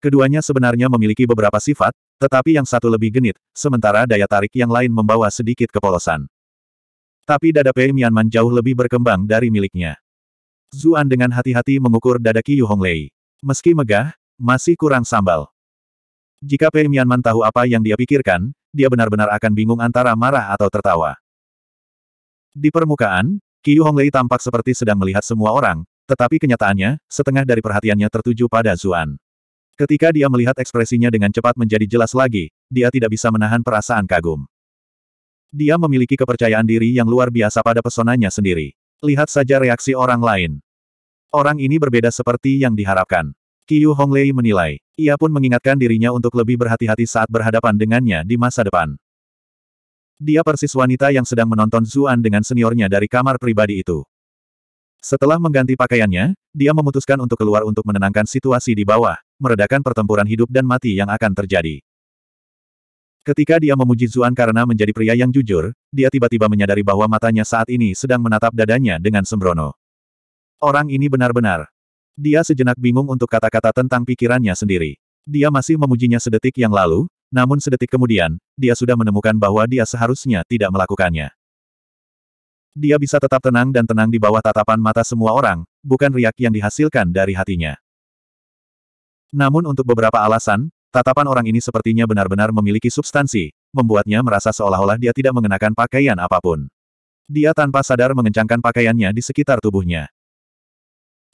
Keduanya sebenarnya memiliki beberapa sifat, tetapi yang satu lebih genit, sementara daya tarik yang lain membawa sedikit kepolosan. Tapi dada Pei Mianman jauh lebih berkembang dari miliknya. Zuan dengan hati-hati mengukur dada Qiyu Honglei. Meski megah, masih kurang sambal. Jika Pei Mianman tahu apa yang dia pikirkan, dia benar-benar akan bingung antara marah atau tertawa. Di permukaan, Qiyu Honglei tampak seperti sedang melihat semua orang, tetapi kenyataannya, setengah dari perhatiannya tertuju pada Zuan. Ketika dia melihat ekspresinya dengan cepat menjadi jelas lagi, dia tidak bisa menahan perasaan kagum. Dia memiliki kepercayaan diri yang luar biasa pada pesonanya sendiri. Lihat saja reaksi orang lain. Orang ini berbeda seperti yang diharapkan. Qiu Honglei menilai, ia pun mengingatkan dirinya untuk lebih berhati-hati saat berhadapan dengannya di masa depan. Dia persis wanita yang sedang menonton Zuan dengan seniornya dari kamar pribadi itu. Setelah mengganti pakaiannya, dia memutuskan untuk keluar untuk menenangkan situasi di bawah, meredakan pertempuran hidup dan mati yang akan terjadi. Ketika dia memuji Zuan karena menjadi pria yang jujur, dia tiba-tiba menyadari bahwa matanya saat ini sedang menatap dadanya dengan sembrono. Orang ini benar-benar. Dia sejenak bingung untuk kata-kata tentang pikirannya sendiri. Dia masih memujinya sedetik yang lalu, namun sedetik kemudian, dia sudah menemukan bahwa dia seharusnya tidak melakukannya. Dia bisa tetap tenang dan tenang di bawah tatapan mata semua orang, bukan riak yang dihasilkan dari hatinya. Namun untuk beberapa alasan, Tatapan orang ini sepertinya benar-benar memiliki substansi, membuatnya merasa seolah-olah dia tidak mengenakan pakaian apapun. Dia tanpa sadar mengencangkan pakaiannya di sekitar tubuhnya.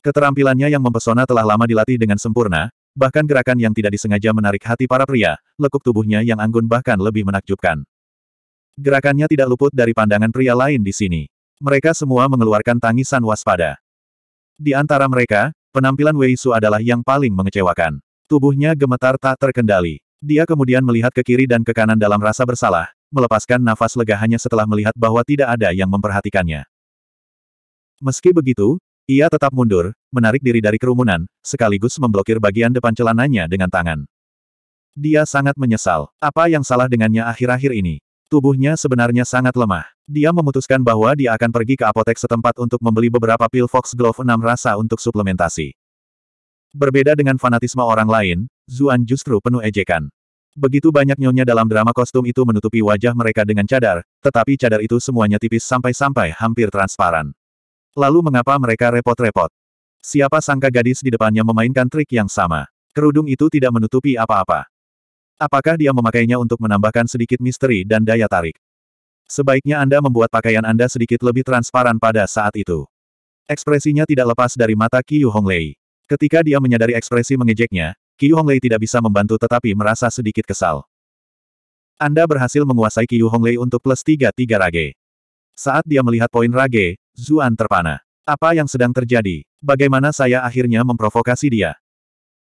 Keterampilannya yang mempesona telah lama dilatih dengan sempurna, bahkan gerakan yang tidak disengaja menarik hati para pria, lekuk tubuhnya yang anggun bahkan lebih menakjubkan. Gerakannya tidak luput dari pandangan pria lain di sini. Mereka semua mengeluarkan tangisan waspada. Di antara mereka, penampilan Wei Su adalah yang paling mengecewakan. Tubuhnya gemetar tak terkendali. Dia kemudian melihat ke kiri dan ke kanan dalam rasa bersalah, melepaskan nafas lega hanya setelah melihat bahwa tidak ada yang memperhatikannya. Meski begitu, ia tetap mundur, menarik diri dari kerumunan, sekaligus memblokir bagian depan celananya dengan tangan. Dia sangat menyesal. Apa yang salah dengannya akhir-akhir ini? Tubuhnya sebenarnya sangat lemah. Dia memutuskan bahwa dia akan pergi ke apotek setempat untuk membeli beberapa pil Fox Glove 6 rasa untuk suplementasi. Berbeda dengan fanatisme orang lain, Zuan justru penuh ejekan. Begitu banyak nyonya dalam drama kostum itu menutupi wajah mereka dengan cadar, tetapi cadar itu semuanya tipis sampai-sampai hampir transparan. Lalu mengapa mereka repot-repot? Siapa sangka gadis di depannya memainkan trik yang sama? Kerudung itu tidak menutupi apa-apa. Apakah dia memakainya untuk menambahkan sedikit misteri dan daya tarik? Sebaiknya Anda membuat pakaian Anda sedikit lebih transparan pada saat itu. Ekspresinya tidak lepas dari mata Qiu Honglei. Ketika dia menyadari ekspresi mengejeknya, Qiu Honglei tidak bisa membantu tetapi merasa sedikit kesal. Anda berhasil menguasai Qiu Honglei untuk plus 3-3 Rage. Saat dia melihat poin Rage, Zuan terpana. Apa yang sedang terjadi? Bagaimana saya akhirnya memprovokasi dia?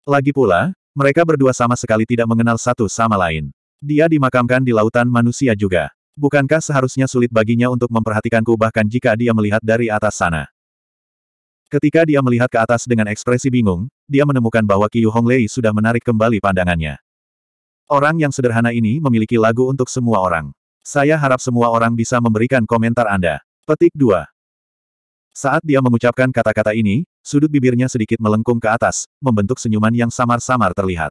Lagi pula, mereka berdua sama sekali tidak mengenal satu sama lain. Dia dimakamkan di lautan manusia juga. Bukankah seharusnya sulit baginya untuk memperhatikanku bahkan jika dia melihat dari atas sana? Ketika dia melihat ke atas dengan ekspresi bingung, dia menemukan bahwa Qiu Honglei sudah menarik kembali pandangannya. Orang yang sederhana ini memiliki lagu untuk semua orang. Saya harap semua orang bisa memberikan komentar Anda. Petik 2. Saat dia mengucapkan kata-kata ini, sudut bibirnya sedikit melengkung ke atas, membentuk senyuman yang samar-samar terlihat.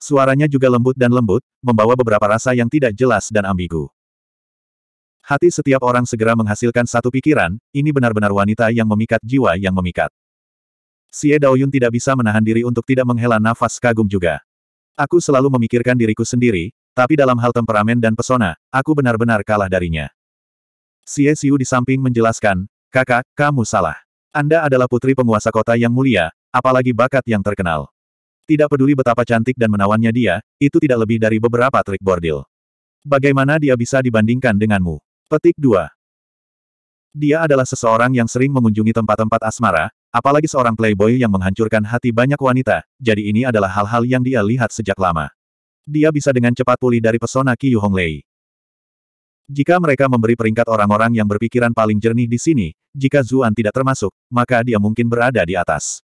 Suaranya juga lembut dan lembut, membawa beberapa rasa yang tidak jelas dan ambigu. Hati setiap orang segera menghasilkan satu pikiran, ini benar-benar wanita yang memikat jiwa yang memikat. Xie Daoyun tidak bisa menahan diri untuk tidak menghela nafas kagum juga. Aku selalu memikirkan diriku sendiri, tapi dalam hal temperamen dan pesona, aku benar-benar kalah darinya. Xie Xiu di samping menjelaskan, kakak, kamu salah. Anda adalah putri penguasa kota yang mulia, apalagi bakat yang terkenal. Tidak peduli betapa cantik dan menawannya dia, itu tidak lebih dari beberapa trik bordil. Bagaimana dia bisa dibandingkan denganmu? Petik 2. Dia adalah seseorang yang sering mengunjungi tempat-tempat asmara, apalagi seorang playboy yang menghancurkan hati banyak wanita, jadi ini adalah hal-hal yang dia lihat sejak lama. Dia bisa dengan cepat pulih dari pesona Qi Honglei. Jika mereka memberi peringkat orang-orang yang berpikiran paling jernih di sini, jika Zuan tidak termasuk, maka dia mungkin berada di atas.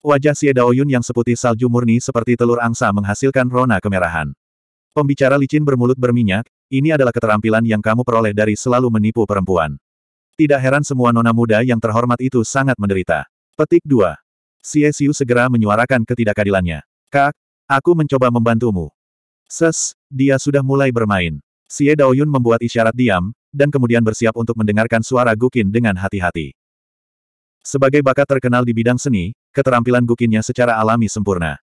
Wajah Xie Daoyun yang seputih salju murni seperti telur angsa menghasilkan rona kemerahan. Pembicara licin bermulut berminyak, ini adalah keterampilan yang kamu peroleh dari selalu menipu perempuan. Tidak heran semua nona muda yang terhormat itu sangat menderita. Petik 2. Siu segera menyuarakan ketidakadilannya. Kak, aku mencoba membantumu. Ses, dia sudah mulai bermain. Xie Daoyun membuat isyarat diam, dan kemudian bersiap untuk mendengarkan suara Gukin dengan hati-hati. Sebagai bakat terkenal di bidang seni, keterampilan Gukinnya secara alami sempurna.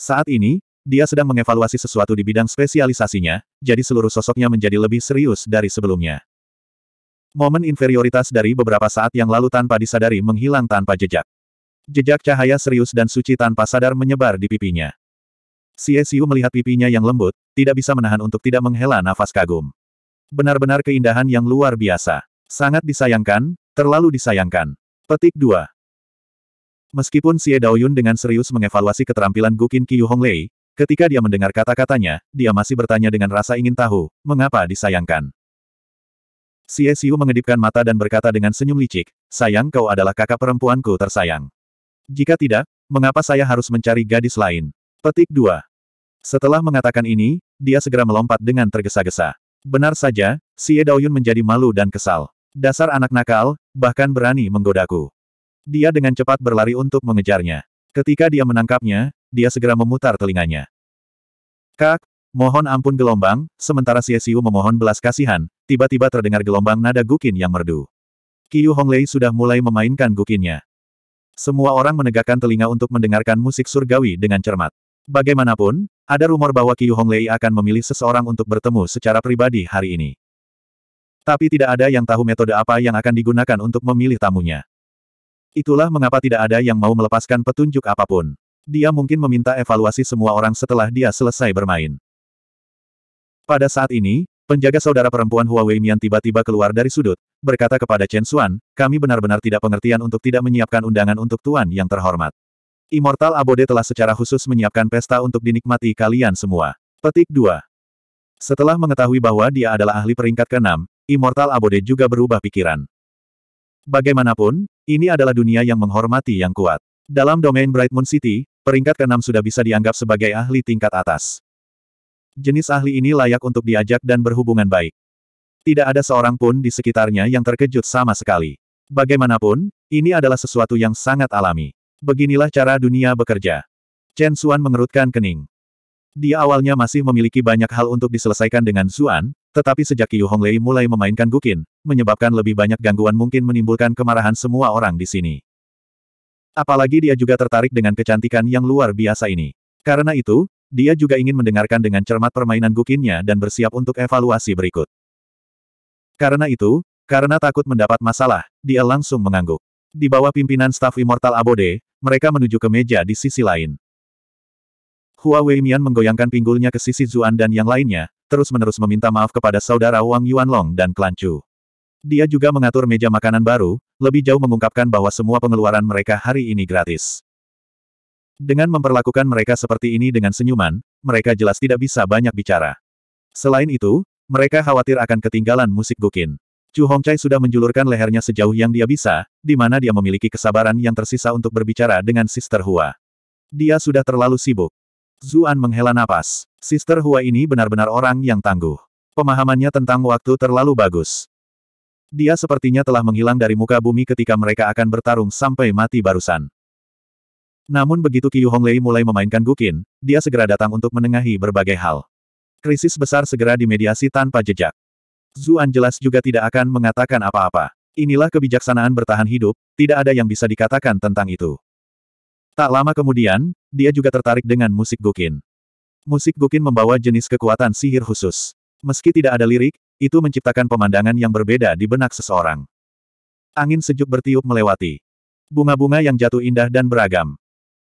Saat ini, dia sedang mengevaluasi sesuatu di bidang spesialisasinya, jadi seluruh sosoknya menjadi lebih serius dari sebelumnya. Momen inferioritas dari beberapa saat yang lalu tanpa disadari menghilang tanpa jejak. Jejak cahaya serius dan suci tanpa sadar menyebar di pipinya. CSU melihat pipinya yang lembut, tidak bisa menahan untuk tidak menghela nafas kagum. Benar-benar keindahan yang luar biasa. Sangat disayangkan, terlalu disayangkan. Petik 2. Meskipun Xie Daoyun dengan serius mengevaluasi keterampilan Gukin Qiu Honglei, Ketika dia mendengar kata-katanya, dia masih bertanya dengan rasa ingin tahu, mengapa disayangkan. Xie Xiu mengedipkan mata dan berkata dengan senyum licik, sayang kau adalah kakak perempuanku tersayang. Jika tidak, mengapa saya harus mencari gadis lain? Petik 2. Setelah mengatakan ini, dia segera melompat dengan tergesa-gesa. Benar saja, Xie Daoyun menjadi malu dan kesal. Dasar anak nakal, bahkan berani menggodaku. Dia dengan cepat berlari untuk mengejarnya. Ketika dia menangkapnya, dia segera memutar telinganya. Kak, mohon ampun gelombang, sementara Siesiu memohon belas kasihan, tiba-tiba terdengar gelombang nada gukin yang merdu. Qiu Honglei sudah mulai memainkan gukinnya. Semua orang menegakkan telinga untuk mendengarkan musik surgawi dengan cermat. Bagaimanapun, ada rumor bahwa Qiu Honglei akan memilih seseorang untuk bertemu secara pribadi hari ini. Tapi tidak ada yang tahu metode apa yang akan digunakan untuk memilih tamunya. Itulah mengapa tidak ada yang mau melepaskan petunjuk apapun. Dia mungkin meminta evaluasi semua orang setelah dia selesai bermain. Pada saat ini, penjaga saudara perempuan Huawei Mian tiba-tiba keluar dari sudut, berkata kepada Chen Xuan, kami benar-benar tidak pengertian untuk tidak menyiapkan undangan untuk Tuan yang terhormat. Immortal Abode telah secara khusus menyiapkan pesta untuk dinikmati kalian semua. Petik 2. Setelah mengetahui bahwa dia adalah ahli peringkat ke-6, Immortal Abode juga berubah pikiran. Bagaimanapun, ini adalah dunia yang menghormati yang kuat. Dalam domain Bright Moon City, Peringkat keenam sudah bisa dianggap sebagai ahli tingkat atas. Jenis ahli ini layak untuk diajak dan berhubungan baik. Tidak ada seorang pun di sekitarnya yang terkejut sama sekali. Bagaimanapun, ini adalah sesuatu yang sangat alami. Beginilah cara dunia bekerja. Chen Xuan mengerutkan kening. Dia awalnya masih memiliki banyak hal untuk diselesaikan dengan Zuan, tetapi sejak Yu Honglei mulai memainkan Gukin, menyebabkan lebih banyak gangguan mungkin menimbulkan kemarahan semua orang di sini. Apalagi dia juga tertarik dengan kecantikan yang luar biasa ini. Karena itu, dia juga ingin mendengarkan dengan cermat permainan gukinnya dan bersiap untuk evaluasi berikut. Karena itu, karena takut mendapat masalah, dia langsung mengangguk. Di bawah pimpinan staf Immortal Abode, mereka menuju ke meja di sisi lain. Hua Weimian menggoyangkan pinggulnya ke sisi Zuan dan yang lainnya, terus-menerus meminta maaf kepada saudara Wang Yuanlong dan klan Chu. Dia juga mengatur meja makanan baru, lebih jauh mengungkapkan bahwa semua pengeluaran mereka hari ini gratis. Dengan memperlakukan mereka seperti ini dengan senyuman, mereka jelas tidak bisa banyak bicara. Selain itu, mereka khawatir akan ketinggalan musik Gukin. Chu Hongcai sudah menjulurkan lehernya sejauh yang dia bisa, di mana dia memiliki kesabaran yang tersisa untuk berbicara dengan Sister Hua. Dia sudah terlalu sibuk. Zuan menghela napas. Sister Hua ini benar-benar orang yang tangguh. Pemahamannya tentang waktu terlalu bagus. Dia sepertinya telah menghilang dari muka bumi ketika mereka akan bertarung sampai mati barusan. Namun begitu Qiu Honglei mulai memainkan Gukin, dia segera datang untuk menengahi berbagai hal. Krisis besar segera dimediasi tanpa jejak. Zuan jelas juga tidak akan mengatakan apa-apa. Inilah kebijaksanaan bertahan hidup, tidak ada yang bisa dikatakan tentang itu. Tak lama kemudian, dia juga tertarik dengan musik Gukin. Musik Gukin membawa jenis kekuatan sihir khusus. Meski tidak ada lirik, itu menciptakan pemandangan yang berbeda di benak seseorang. Angin sejuk bertiup melewati. Bunga-bunga yang jatuh indah dan beragam.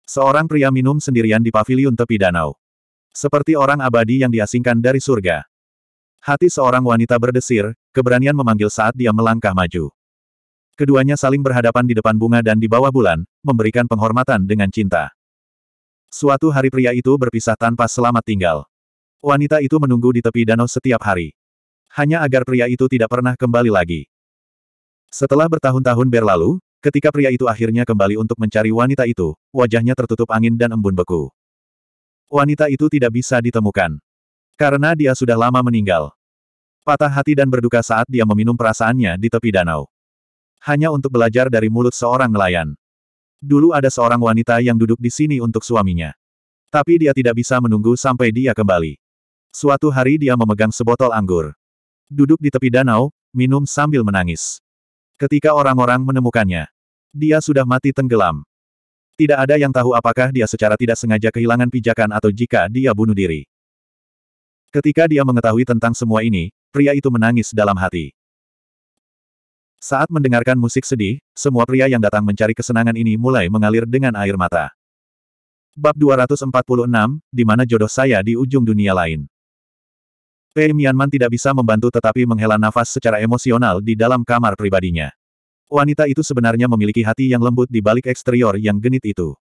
Seorang pria minum sendirian di pavilion tepi danau. Seperti orang abadi yang diasingkan dari surga. Hati seorang wanita berdesir, keberanian memanggil saat dia melangkah maju. Keduanya saling berhadapan di depan bunga dan di bawah bulan, memberikan penghormatan dengan cinta. Suatu hari pria itu berpisah tanpa selamat tinggal. Wanita itu menunggu di tepi danau setiap hari hanya agar pria itu tidak pernah kembali lagi. Setelah bertahun-tahun berlalu, ketika pria itu akhirnya kembali untuk mencari wanita itu, wajahnya tertutup angin dan embun beku. Wanita itu tidak bisa ditemukan. Karena dia sudah lama meninggal. Patah hati dan berduka saat dia meminum perasaannya di tepi danau. Hanya untuk belajar dari mulut seorang nelayan. Dulu ada seorang wanita yang duduk di sini untuk suaminya. Tapi dia tidak bisa menunggu sampai dia kembali. Suatu hari dia memegang sebotol anggur. Duduk di tepi danau, minum sambil menangis. Ketika orang-orang menemukannya, dia sudah mati tenggelam. Tidak ada yang tahu apakah dia secara tidak sengaja kehilangan pijakan atau jika dia bunuh diri. Ketika dia mengetahui tentang semua ini, pria itu menangis dalam hati. Saat mendengarkan musik sedih, semua pria yang datang mencari kesenangan ini mulai mengalir dengan air mata. Bab 246, di mana jodoh saya di ujung dunia lain. Pei Mianman tidak bisa membantu tetapi menghela nafas secara emosional di dalam kamar pribadinya. Wanita itu sebenarnya memiliki hati yang lembut di balik eksterior yang genit itu.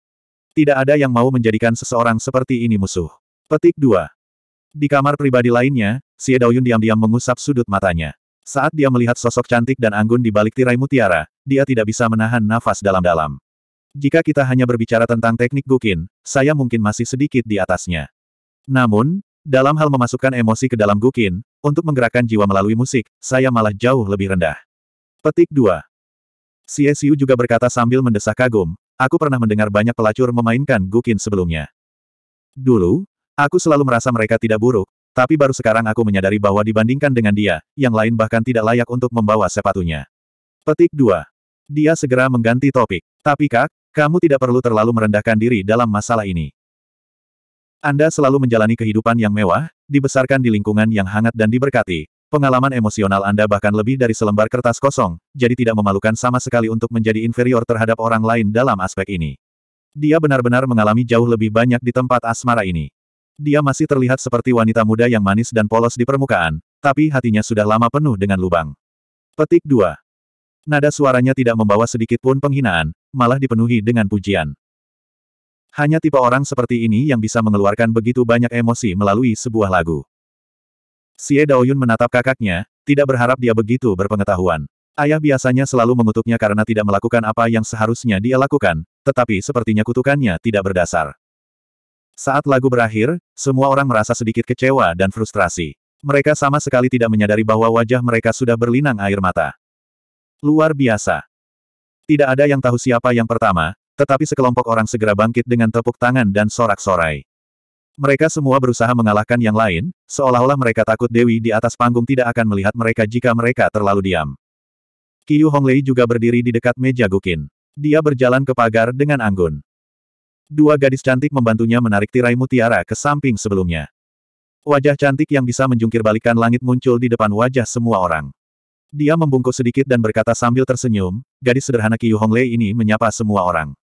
Tidak ada yang mau menjadikan seseorang seperti ini musuh. Petik 2. Di kamar pribadi lainnya, Xie Daoyun diam-diam mengusap sudut matanya. Saat dia melihat sosok cantik dan anggun di balik tirai mutiara, dia tidak bisa menahan nafas dalam-dalam. Jika kita hanya berbicara tentang teknik gukin, saya mungkin masih sedikit di atasnya. Namun, dalam hal memasukkan emosi ke dalam gukin, untuk menggerakkan jiwa melalui musik, saya malah jauh lebih rendah. Petik 2. CSU juga berkata sambil mendesak kagum, aku pernah mendengar banyak pelacur memainkan gukin sebelumnya. Dulu, aku selalu merasa mereka tidak buruk, tapi baru sekarang aku menyadari bahwa dibandingkan dengan dia, yang lain bahkan tidak layak untuk membawa sepatunya. Petik 2. Dia segera mengganti topik. Tapi kak, kamu tidak perlu terlalu merendahkan diri dalam masalah ini. Anda selalu menjalani kehidupan yang mewah, dibesarkan di lingkungan yang hangat dan diberkati. Pengalaman emosional Anda bahkan lebih dari selembar kertas kosong, jadi tidak memalukan sama sekali untuk menjadi inferior terhadap orang lain dalam aspek ini. Dia benar-benar mengalami jauh lebih banyak di tempat asmara ini. Dia masih terlihat seperti wanita muda yang manis dan polos di permukaan, tapi hatinya sudah lama penuh dengan lubang. Petik 2. Nada suaranya tidak membawa sedikit pun penghinaan, malah dipenuhi dengan pujian. Hanya tipe orang seperti ini yang bisa mengeluarkan begitu banyak emosi melalui sebuah lagu. Xie Daoyun menatap kakaknya, tidak berharap dia begitu berpengetahuan. Ayah biasanya selalu mengutuknya karena tidak melakukan apa yang seharusnya dia lakukan, tetapi sepertinya kutukannya tidak berdasar. Saat lagu berakhir, semua orang merasa sedikit kecewa dan frustrasi. Mereka sama sekali tidak menyadari bahwa wajah mereka sudah berlinang air mata. Luar biasa. Tidak ada yang tahu siapa yang pertama, tetapi sekelompok orang segera bangkit dengan tepuk tangan dan sorak-sorai. Mereka semua berusaha mengalahkan yang lain, seolah-olah mereka takut Dewi di atas panggung tidak akan melihat mereka jika mereka terlalu diam. Qiu Honglei juga berdiri di dekat meja Gukin. Dia berjalan ke pagar dengan anggun. Dua gadis cantik membantunya menarik tirai mutiara ke samping sebelumnya. Wajah cantik yang bisa menjungkir balikan langit muncul di depan wajah semua orang. Dia membungkuk sedikit dan berkata sambil tersenyum, gadis sederhana Qiu Honglei ini menyapa semua orang.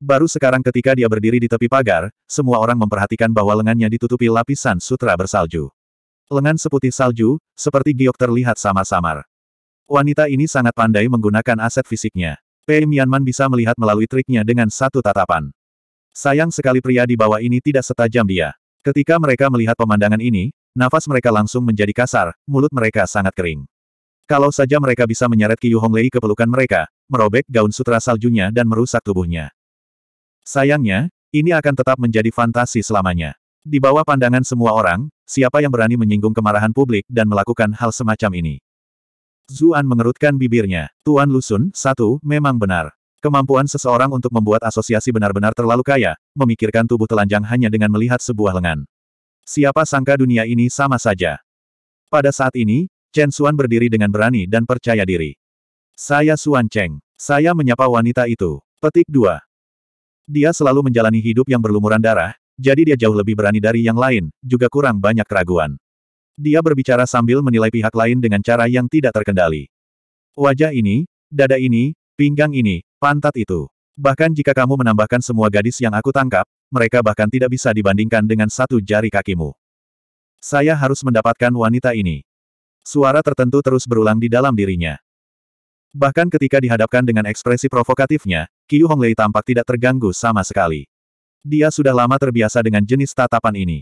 Baru sekarang ketika dia berdiri di tepi pagar, semua orang memperhatikan bahwa lengannya ditutupi lapisan sutra bersalju. Lengan seputih salju, seperti giok terlihat samar-samar. Wanita ini sangat pandai menggunakan aset fisiknya. Pei Mianman bisa melihat melalui triknya dengan satu tatapan. Sayang sekali pria di bawah ini tidak setajam dia. Ketika mereka melihat pemandangan ini, nafas mereka langsung menjadi kasar, mulut mereka sangat kering. Kalau saja mereka bisa menyeret Qiu Honglei ke pelukan mereka, merobek gaun sutra saljunya dan merusak tubuhnya. Sayangnya, ini akan tetap menjadi fantasi selamanya. Di bawah pandangan semua orang, siapa yang berani menyinggung kemarahan publik dan melakukan hal semacam ini? Zuan mengerutkan bibirnya. Tuan Lusun, satu, memang benar. Kemampuan seseorang untuk membuat asosiasi benar-benar terlalu kaya, memikirkan tubuh telanjang hanya dengan melihat sebuah lengan. Siapa sangka dunia ini sama saja. Pada saat ini, Chen Xuan berdiri dengan berani dan percaya diri. Saya Xuan Cheng. Saya menyapa wanita itu. Petik 2. Dia selalu menjalani hidup yang berlumuran darah, jadi dia jauh lebih berani dari yang lain, juga kurang banyak keraguan. Dia berbicara sambil menilai pihak lain dengan cara yang tidak terkendali. Wajah ini, dada ini, pinggang ini, pantat itu. Bahkan jika kamu menambahkan semua gadis yang aku tangkap, mereka bahkan tidak bisa dibandingkan dengan satu jari kakimu. Saya harus mendapatkan wanita ini. Suara tertentu terus berulang di dalam dirinya. Bahkan ketika dihadapkan dengan ekspresi provokatifnya, Qiu Honglei tampak tidak terganggu sama sekali. Dia sudah lama terbiasa dengan jenis tatapan ini.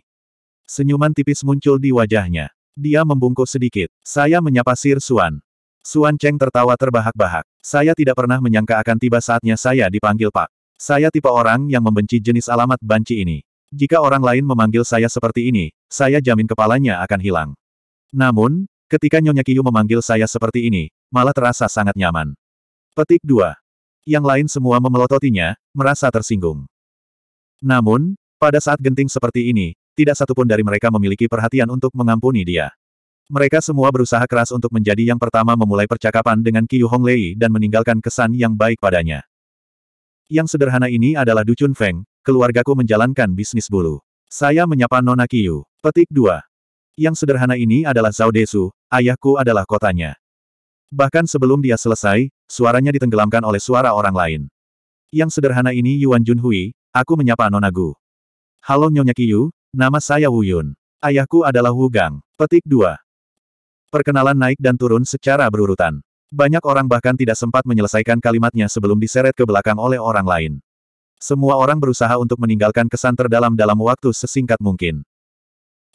Senyuman tipis muncul di wajahnya. Dia membungkuk sedikit. Saya menyapa Sir Suan. Suan Cheng tertawa terbahak-bahak. Saya tidak pernah menyangka akan tiba saatnya saya dipanggil Pak. Saya tipe orang yang membenci jenis alamat banci ini. Jika orang lain memanggil saya seperti ini, saya jamin kepalanya akan hilang. Namun, Ketika Nyonya Kiyu memanggil saya seperti ini, malah terasa sangat nyaman. Petik 2. Yang lain semua memelototinya, merasa tersinggung. Namun, pada saat genting seperti ini, tidak satupun dari mereka memiliki perhatian untuk mengampuni dia. Mereka semua berusaha keras untuk menjadi yang pertama memulai percakapan dengan Qiu Honglei dan meninggalkan kesan yang baik padanya. Yang sederhana ini adalah Du Chun Feng, keluargaku menjalankan bisnis bulu. Saya menyapa Nona Kiyu. Petik 2. Yang sederhana ini adalah Zhao Desu, ayahku adalah kotanya. Bahkan sebelum dia selesai, suaranya ditenggelamkan oleh suara orang lain. Yang sederhana ini Yuan Junhui, aku menyapa Nonagu. Halo Nyonya Kiyu, nama saya Wu Yun. Ayahku adalah Wu Gang. Petik 2. Perkenalan naik dan turun secara berurutan. Banyak orang bahkan tidak sempat menyelesaikan kalimatnya sebelum diseret ke belakang oleh orang lain. Semua orang berusaha untuk meninggalkan kesan terdalam dalam waktu sesingkat mungkin.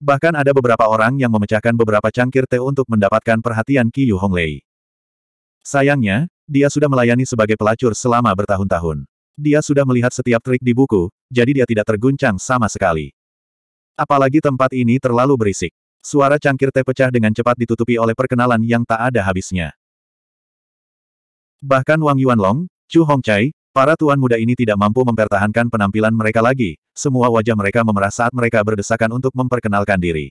Bahkan ada beberapa orang yang memecahkan beberapa cangkir teh untuk mendapatkan perhatian Qi Yu Honglei. Sayangnya, dia sudah melayani sebagai pelacur selama bertahun-tahun. Dia sudah melihat setiap trik di buku, jadi dia tidak terguncang sama sekali. Apalagi tempat ini terlalu berisik. Suara cangkir teh pecah dengan cepat ditutupi oleh perkenalan yang tak ada habisnya. Bahkan Wang Yuanlong, Chu Hongcai, Para tuan muda ini tidak mampu mempertahankan penampilan mereka lagi, semua wajah mereka memerah saat mereka berdesakan untuk memperkenalkan diri.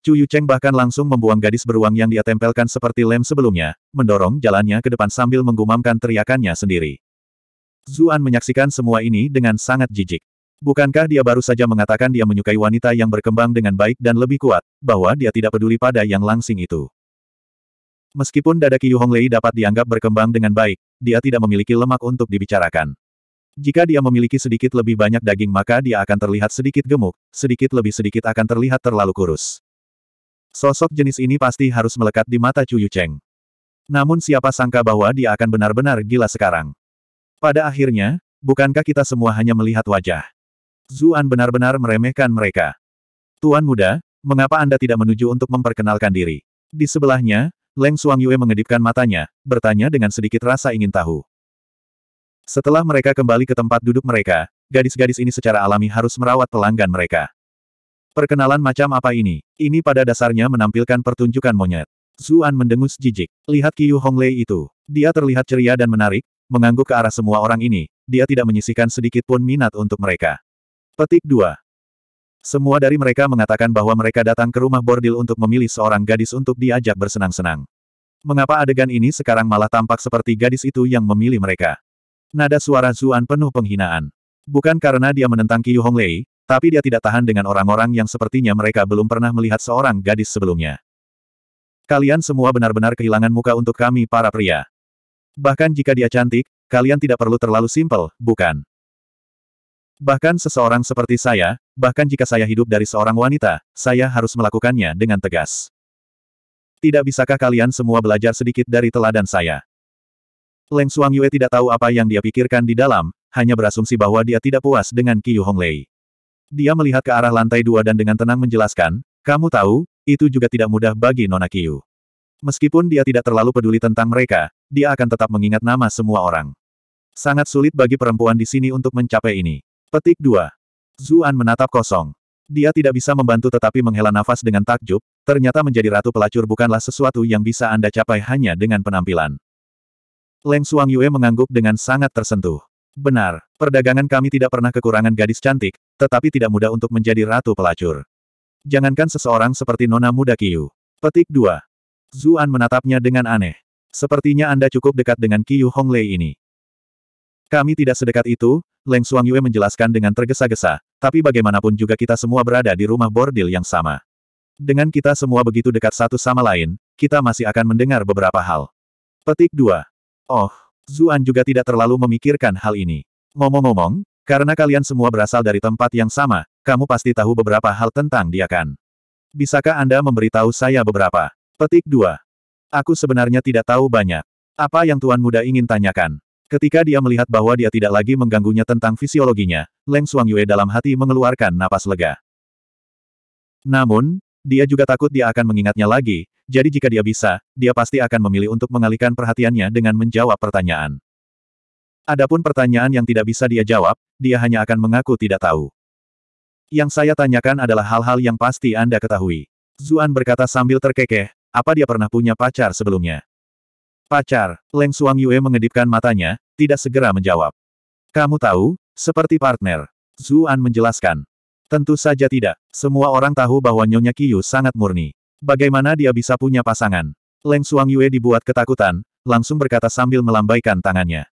Chu Yucheng bahkan langsung membuang gadis beruang yang dia tempelkan seperti lem sebelumnya, mendorong jalannya ke depan sambil menggumamkan teriakannya sendiri. Zuan menyaksikan semua ini dengan sangat jijik. Bukankah dia baru saja mengatakan dia menyukai wanita yang berkembang dengan baik dan lebih kuat, bahwa dia tidak peduli pada yang langsing itu. Meskipun dada Qiu Honglei dapat dianggap berkembang dengan baik, dia tidak memiliki lemak untuk dibicarakan. Jika dia memiliki sedikit lebih banyak daging maka dia akan terlihat sedikit gemuk, sedikit lebih sedikit akan terlihat terlalu kurus. Sosok jenis ini pasti harus melekat di mata Chu Yucheng. Namun siapa sangka bahwa dia akan benar-benar gila sekarang. Pada akhirnya, bukankah kita semua hanya melihat wajah? Zuan benar-benar meremehkan mereka. Tuan muda, mengapa Anda tidak menuju untuk memperkenalkan diri? Di sebelahnya, Leng Suang Yue mengedipkan matanya, bertanya dengan sedikit rasa ingin tahu. Setelah mereka kembali ke tempat duduk mereka, gadis-gadis ini secara alami harus merawat pelanggan mereka. Perkenalan macam apa ini? Ini pada dasarnya menampilkan pertunjukan monyet. Zuan mendengus jijik. Lihat Qiu Honglei itu. Dia terlihat ceria dan menarik, mengangguk ke arah semua orang ini. Dia tidak menyisihkan sedikit pun minat untuk mereka. Petik 2. Semua dari mereka mengatakan bahwa mereka datang ke rumah bordil untuk memilih seorang gadis untuk diajak bersenang-senang. Mengapa adegan ini sekarang malah tampak seperti gadis itu yang memilih mereka? Nada suara Zuan penuh penghinaan. Bukan karena dia menentang Qiu Honglei, tapi dia tidak tahan dengan orang-orang yang sepertinya mereka belum pernah melihat seorang gadis sebelumnya. Kalian semua benar-benar kehilangan muka untuk kami para pria. Bahkan jika dia cantik, kalian tidak perlu terlalu simpel, bukan? Bahkan seseorang seperti saya, bahkan jika saya hidup dari seorang wanita, saya harus melakukannya dengan tegas. Tidak bisakah kalian semua belajar sedikit dari teladan saya? Leng Suang Yue tidak tahu apa yang dia pikirkan di dalam, hanya berasumsi bahwa dia tidak puas dengan Qiu Honglei. Dia melihat ke arah lantai dua dan dengan tenang menjelaskan, kamu tahu, itu juga tidak mudah bagi Nona Qiu. Meskipun dia tidak terlalu peduli tentang mereka, dia akan tetap mengingat nama semua orang. Sangat sulit bagi perempuan di sini untuk mencapai ini. Petik 2. Zuan menatap kosong. Dia tidak bisa membantu tetapi menghela nafas dengan takjub, ternyata menjadi ratu pelacur bukanlah sesuatu yang bisa Anda capai hanya dengan penampilan. Leng Suang Yue mengangguk dengan sangat tersentuh. Benar, perdagangan kami tidak pernah kekurangan gadis cantik, tetapi tidak mudah untuk menjadi ratu pelacur. Jangankan seseorang seperti Nona Muda Kiyu. Petik 2. Zuan menatapnya dengan aneh. Sepertinya Anda cukup dekat dengan Kiyu Honglei ini. Kami tidak sedekat itu, Leng Suang Yue menjelaskan dengan tergesa-gesa, tapi bagaimanapun juga kita semua berada di rumah bordil yang sama. Dengan kita semua begitu dekat satu sama lain, kita masih akan mendengar beberapa hal. Petik 2. Oh, Zuan juga tidak terlalu memikirkan hal ini. Ngomong-ngomong, karena kalian semua berasal dari tempat yang sama, kamu pasti tahu beberapa hal tentang dia kan? Bisakah Anda memberitahu saya beberapa? Petik 2. Aku sebenarnya tidak tahu banyak. Apa yang Tuan Muda ingin tanyakan? Ketika dia melihat bahwa dia tidak lagi mengganggunya tentang fisiologinya, Leng Suang Yue dalam hati mengeluarkan napas lega. Namun, dia juga takut dia akan mengingatnya lagi, jadi jika dia bisa, dia pasti akan memilih untuk mengalihkan perhatiannya dengan menjawab pertanyaan. Adapun pertanyaan yang tidak bisa dia jawab, dia hanya akan mengaku tidak tahu. Yang saya tanyakan adalah hal-hal yang pasti Anda ketahui. Zuan berkata sambil terkekeh, apa dia pernah punya pacar sebelumnya? Pacar, Leng Suang Yue mengedipkan matanya, tidak segera menjawab. Kamu tahu, seperti partner. Zuan menjelaskan. Tentu saja tidak. Semua orang tahu bahwa Nyonya Kiyu sangat murni. Bagaimana dia bisa punya pasangan? Leng Suang Yue dibuat ketakutan, langsung berkata sambil melambaikan tangannya.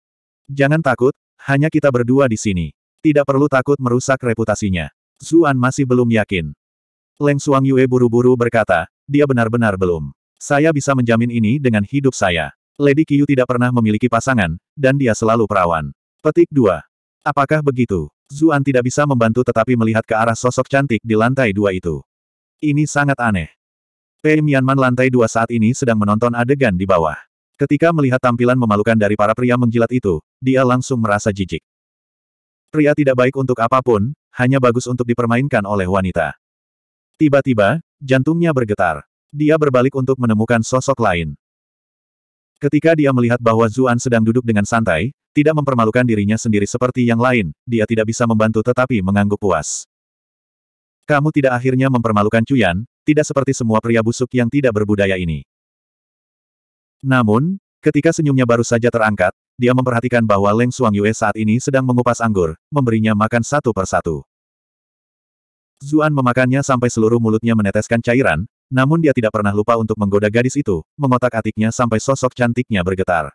Jangan takut, hanya kita berdua di sini. Tidak perlu takut merusak reputasinya. Zuan masih belum yakin. Leng Suang Yue buru-buru berkata, dia benar-benar belum. Saya bisa menjamin ini dengan hidup saya. Lady Qiu tidak pernah memiliki pasangan, dan dia selalu perawan. Petik 2. Apakah begitu? Zuan tidak bisa membantu tetapi melihat ke arah sosok cantik di lantai dua itu. Ini sangat aneh. Pei Mianman lantai dua saat ini sedang menonton adegan di bawah. Ketika melihat tampilan memalukan dari para pria menjilat itu, dia langsung merasa jijik. Pria tidak baik untuk apapun, hanya bagus untuk dipermainkan oleh wanita. Tiba-tiba, jantungnya bergetar. Dia berbalik untuk menemukan sosok lain. Ketika dia melihat bahwa Zuan sedang duduk dengan santai, tidak mempermalukan dirinya sendiri seperti yang lain, dia tidak bisa membantu tetapi mengangguk puas. Kamu tidak akhirnya mempermalukan Cuyan, tidak seperti semua pria busuk yang tidak berbudaya ini. Namun, ketika senyumnya baru saja terangkat, dia memperhatikan bahwa Leng Suang Yue saat ini sedang mengupas anggur, memberinya makan satu persatu. Zuan memakannya sampai seluruh mulutnya meneteskan cairan, namun dia tidak pernah lupa untuk menggoda gadis itu, mengotak-atiknya sampai sosok cantiknya bergetar.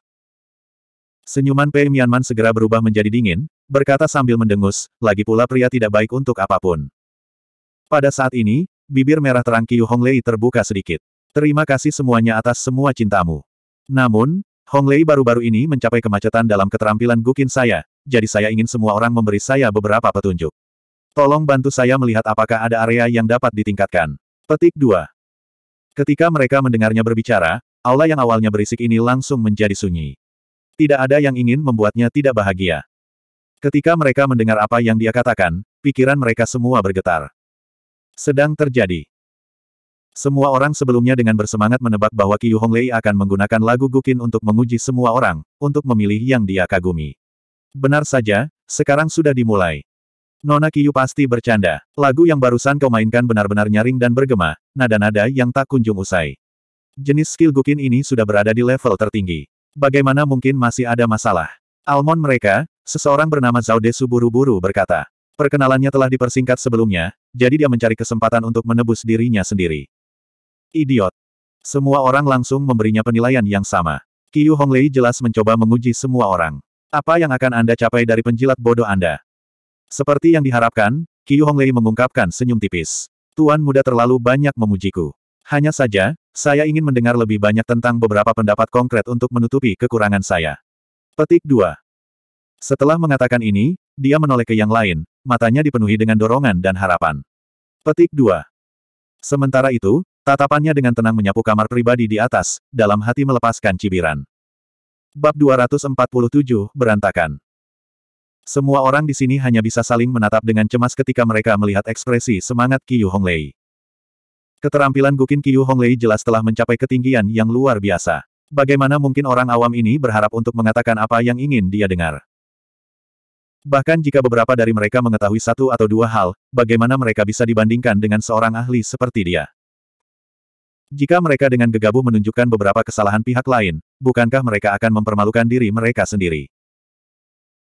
Senyuman Pei Mianman segera berubah menjadi dingin, berkata sambil mendengus, lagi pula pria tidak baik untuk apapun. Pada saat ini, bibir merah terang Qiu Honglei terbuka sedikit. Terima kasih semuanya atas semua cintamu. Namun, Honglei baru-baru ini mencapai kemacetan dalam keterampilan gukin saya, jadi saya ingin semua orang memberi saya beberapa petunjuk. Tolong bantu saya melihat apakah ada area yang dapat ditingkatkan. Petik 2. Ketika mereka mendengarnya berbicara, aula yang awalnya berisik ini langsung menjadi sunyi. Tidak ada yang ingin membuatnya tidak bahagia. Ketika mereka mendengar apa yang dia katakan, pikiran mereka semua bergetar. Sedang terjadi. Semua orang sebelumnya dengan bersemangat menebak bahwa Qiyu Honglei akan menggunakan lagu Gukin untuk menguji semua orang, untuk memilih yang dia kagumi. Benar saja, sekarang sudah dimulai. Nona Kiyu pasti bercanda. Lagu yang barusan kau mainkan benar-benar nyaring dan bergema, nada-nada yang tak kunjung usai. Jenis skill Gukin ini sudah berada di level tertinggi. Bagaimana mungkin masih ada masalah? Almon mereka, seseorang bernama Zhao Desu buru-buru berkata. Perkenalannya telah dipersingkat sebelumnya, jadi dia mencari kesempatan untuk menebus dirinya sendiri. Idiot. Semua orang langsung memberinya penilaian yang sama. Kiyu Honglei jelas mencoba menguji semua orang. Apa yang akan Anda capai dari penjilat bodoh Anda? Seperti yang diharapkan, Qiu Honglei mengungkapkan senyum tipis. Tuan muda terlalu banyak memujiku. Hanya saja, saya ingin mendengar lebih banyak tentang beberapa pendapat konkret untuk menutupi kekurangan saya. Petik 2. Setelah mengatakan ini, dia menoleh ke yang lain, matanya dipenuhi dengan dorongan dan harapan. Petik 2. Sementara itu, tatapannya dengan tenang menyapu kamar pribadi di atas, dalam hati melepaskan cibiran. Bab 247, Berantakan semua orang di sini hanya bisa saling menatap dengan cemas ketika mereka melihat ekspresi semangat Qiyu Honglei. Keterampilan Gukin Qiyu Honglei jelas telah mencapai ketinggian yang luar biasa. Bagaimana mungkin orang awam ini berharap untuk mengatakan apa yang ingin dia dengar? Bahkan jika beberapa dari mereka mengetahui satu atau dua hal, bagaimana mereka bisa dibandingkan dengan seorang ahli seperti dia? Jika mereka dengan gegabah menunjukkan beberapa kesalahan pihak lain, bukankah mereka akan mempermalukan diri mereka sendiri?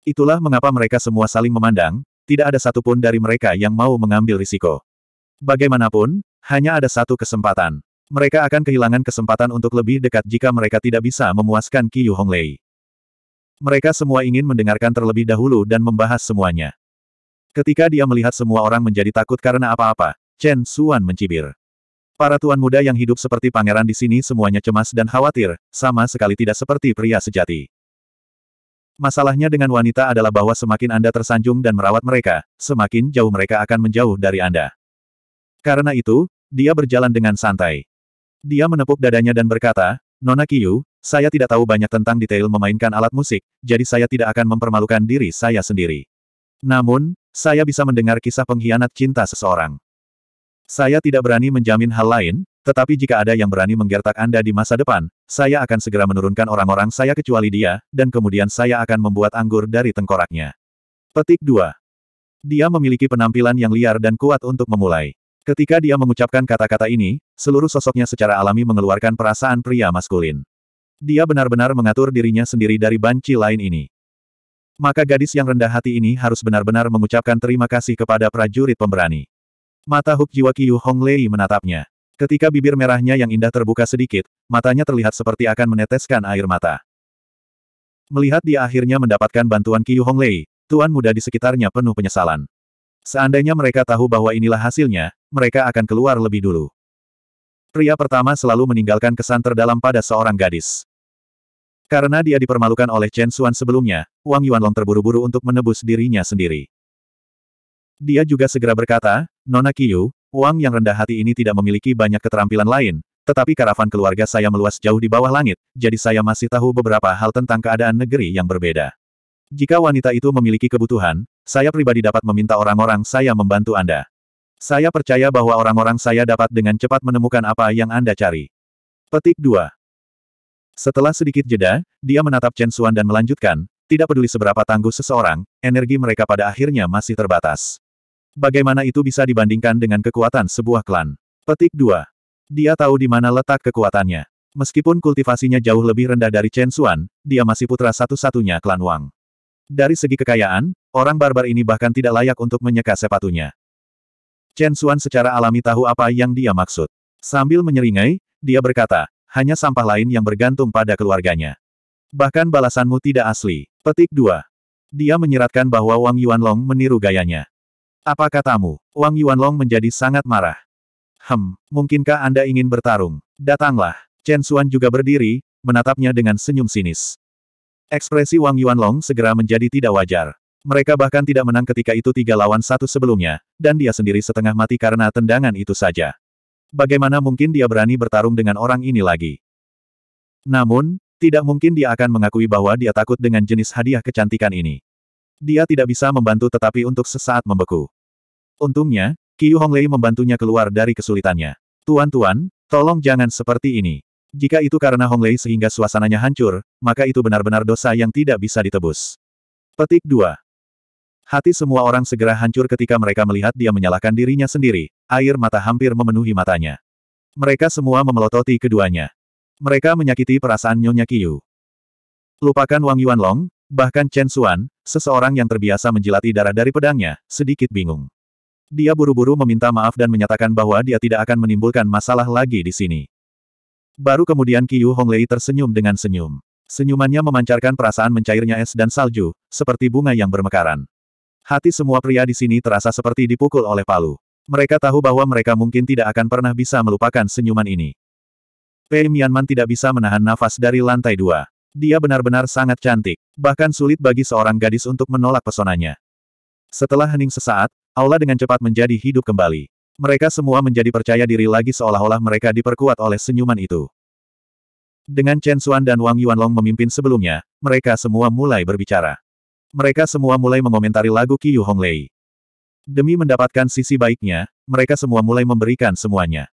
Itulah mengapa mereka semua saling memandang, tidak ada satupun dari mereka yang mau mengambil risiko. Bagaimanapun, hanya ada satu kesempatan. Mereka akan kehilangan kesempatan untuk lebih dekat jika mereka tidak bisa memuaskan Qiyu Honglei. Mereka semua ingin mendengarkan terlebih dahulu dan membahas semuanya. Ketika dia melihat semua orang menjadi takut karena apa-apa, Chen Suan mencibir. Para tuan muda yang hidup seperti pangeran di sini semuanya cemas dan khawatir, sama sekali tidak seperti pria sejati. Masalahnya dengan wanita adalah bahwa semakin Anda tersanjung dan merawat mereka, semakin jauh mereka akan menjauh dari Anda. Karena itu, dia berjalan dengan santai. Dia menepuk dadanya dan berkata, Nona Kiyu, saya tidak tahu banyak tentang detail memainkan alat musik, jadi saya tidak akan mempermalukan diri saya sendiri. Namun, saya bisa mendengar kisah pengkhianat cinta seseorang. Saya tidak berani menjamin hal lain, tetapi jika ada yang berani menggertak Anda di masa depan, saya akan segera menurunkan orang-orang saya kecuali dia, dan kemudian saya akan membuat anggur dari tengkoraknya. Petik 2. Dia memiliki penampilan yang liar dan kuat untuk memulai. Ketika dia mengucapkan kata-kata ini, seluruh sosoknya secara alami mengeluarkan perasaan pria maskulin. Dia benar-benar mengatur dirinya sendiri dari banci lain ini. Maka gadis yang rendah hati ini harus benar-benar mengucapkan terima kasih kepada prajurit pemberani. Mata Huk Jiwa Hong Honglei menatapnya. Ketika bibir merahnya yang indah terbuka sedikit, matanya terlihat seperti akan meneteskan air mata. Melihat dia akhirnya mendapatkan bantuan Qiu Honglei, tuan muda di sekitarnya penuh penyesalan. Seandainya mereka tahu bahwa inilah hasilnya, mereka akan keluar lebih dulu. Pria pertama selalu meninggalkan kesan terdalam pada seorang gadis. Karena dia dipermalukan oleh Chen Xuan sebelumnya, Wang Yuanlong terburu-buru untuk menebus dirinya sendiri. Dia juga segera berkata, Nona Qiu, Uang yang rendah hati ini tidak memiliki banyak keterampilan lain, tetapi karavan keluarga saya meluas jauh di bawah langit, jadi saya masih tahu beberapa hal tentang keadaan negeri yang berbeda. Jika wanita itu memiliki kebutuhan, saya pribadi dapat meminta orang-orang saya membantu Anda. Saya percaya bahwa orang-orang saya dapat dengan cepat menemukan apa yang Anda cari. Petik 2. Setelah sedikit jeda, dia menatap Chen Xuan dan melanjutkan, tidak peduli seberapa tangguh seseorang, energi mereka pada akhirnya masih terbatas. Bagaimana itu bisa dibandingkan dengan kekuatan sebuah klan? Petik 2. Dia tahu di mana letak kekuatannya. Meskipun kultivasinya jauh lebih rendah dari Chen Xuan, dia masih putra satu-satunya klan Wang. Dari segi kekayaan, orang barbar ini bahkan tidak layak untuk menyeka sepatunya. Chen Xuan secara alami tahu apa yang dia maksud. Sambil menyeringai, dia berkata, hanya sampah lain yang bergantung pada keluarganya. Bahkan balasanmu tidak asli. Petik 2. Dia menyiratkan bahwa Wang Yuanlong meniru gayanya. Apa katamu? Wang Yuanlong menjadi sangat marah. Hem, mungkinkah Anda ingin bertarung? Datanglah. Chen Xuan juga berdiri, menatapnya dengan senyum sinis. Ekspresi Wang Yuanlong segera menjadi tidak wajar. Mereka bahkan tidak menang ketika itu tiga lawan satu sebelumnya, dan dia sendiri setengah mati karena tendangan itu saja. Bagaimana mungkin dia berani bertarung dengan orang ini lagi? Namun, tidak mungkin dia akan mengakui bahwa dia takut dengan jenis hadiah kecantikan ini. Dia tidak bisa membantu tetapi untuk sesaat membeku. Untungnya, Qiu Honglei membantunya keluar dari kesulitannya. Tuan-tuan, tolong jangan seperti ini. Jika itu karena Honglei sehingga suasananya hancur, maka itu benar-benar dosa yang tidak bisa ditebus. Petik 2. Hati semua orang segera hancur ketika mereka melihat dia menyalahkan dirinya sendiri, air mata hampir memenuhi matanya. Mereka semua memelototi keduanya. Mereka menyakiti perasaan Nyonya Qiu. Lupakan Wang Yuanlong, Bahkan Chen Xuan, seseorang yang terbiasa menjilati darah dari pedangnya, sedikit bingung. Dia buru-buru meminta maaf dan menyatakan bahwa dia tidak akan menimbulkan masalah lagi di sini. Baru kemudian Qiu Honglei tersenyum dengan senyum. Senyumannya memancarkan perasaan mencairnya es dan salju, seperti bunga yang bermekaran. Hati semua pria di sini terasa seperti dipukul oleh palu. Mereka tahu bahwa mereka mungkin tidak akan pernah bisa melupakan senyuman ini. Pei Mianman tidak bisa menahan nafas dari lantai dua. Dia benar-benar sangat cantik. Bahkan sulit bagi seorang gadis untuk menolak pesonanya. Setelah hening sesaat, aula dengan cepat menjadi hidup kembali. Mereka semua menjadi percaya diri lagi seolah-olah mereka diperkuat oleh senyuman itu. Dengan Chen Xuan dan Wang Yuanlong memimpin sebelumnya, mereka semua mulai berbicara. Mereka semua mulai mengomentari lagu Qiyu Honglei. Demi mendapatkan sisi baiknya, mereka semua mulai memberikan semuanya.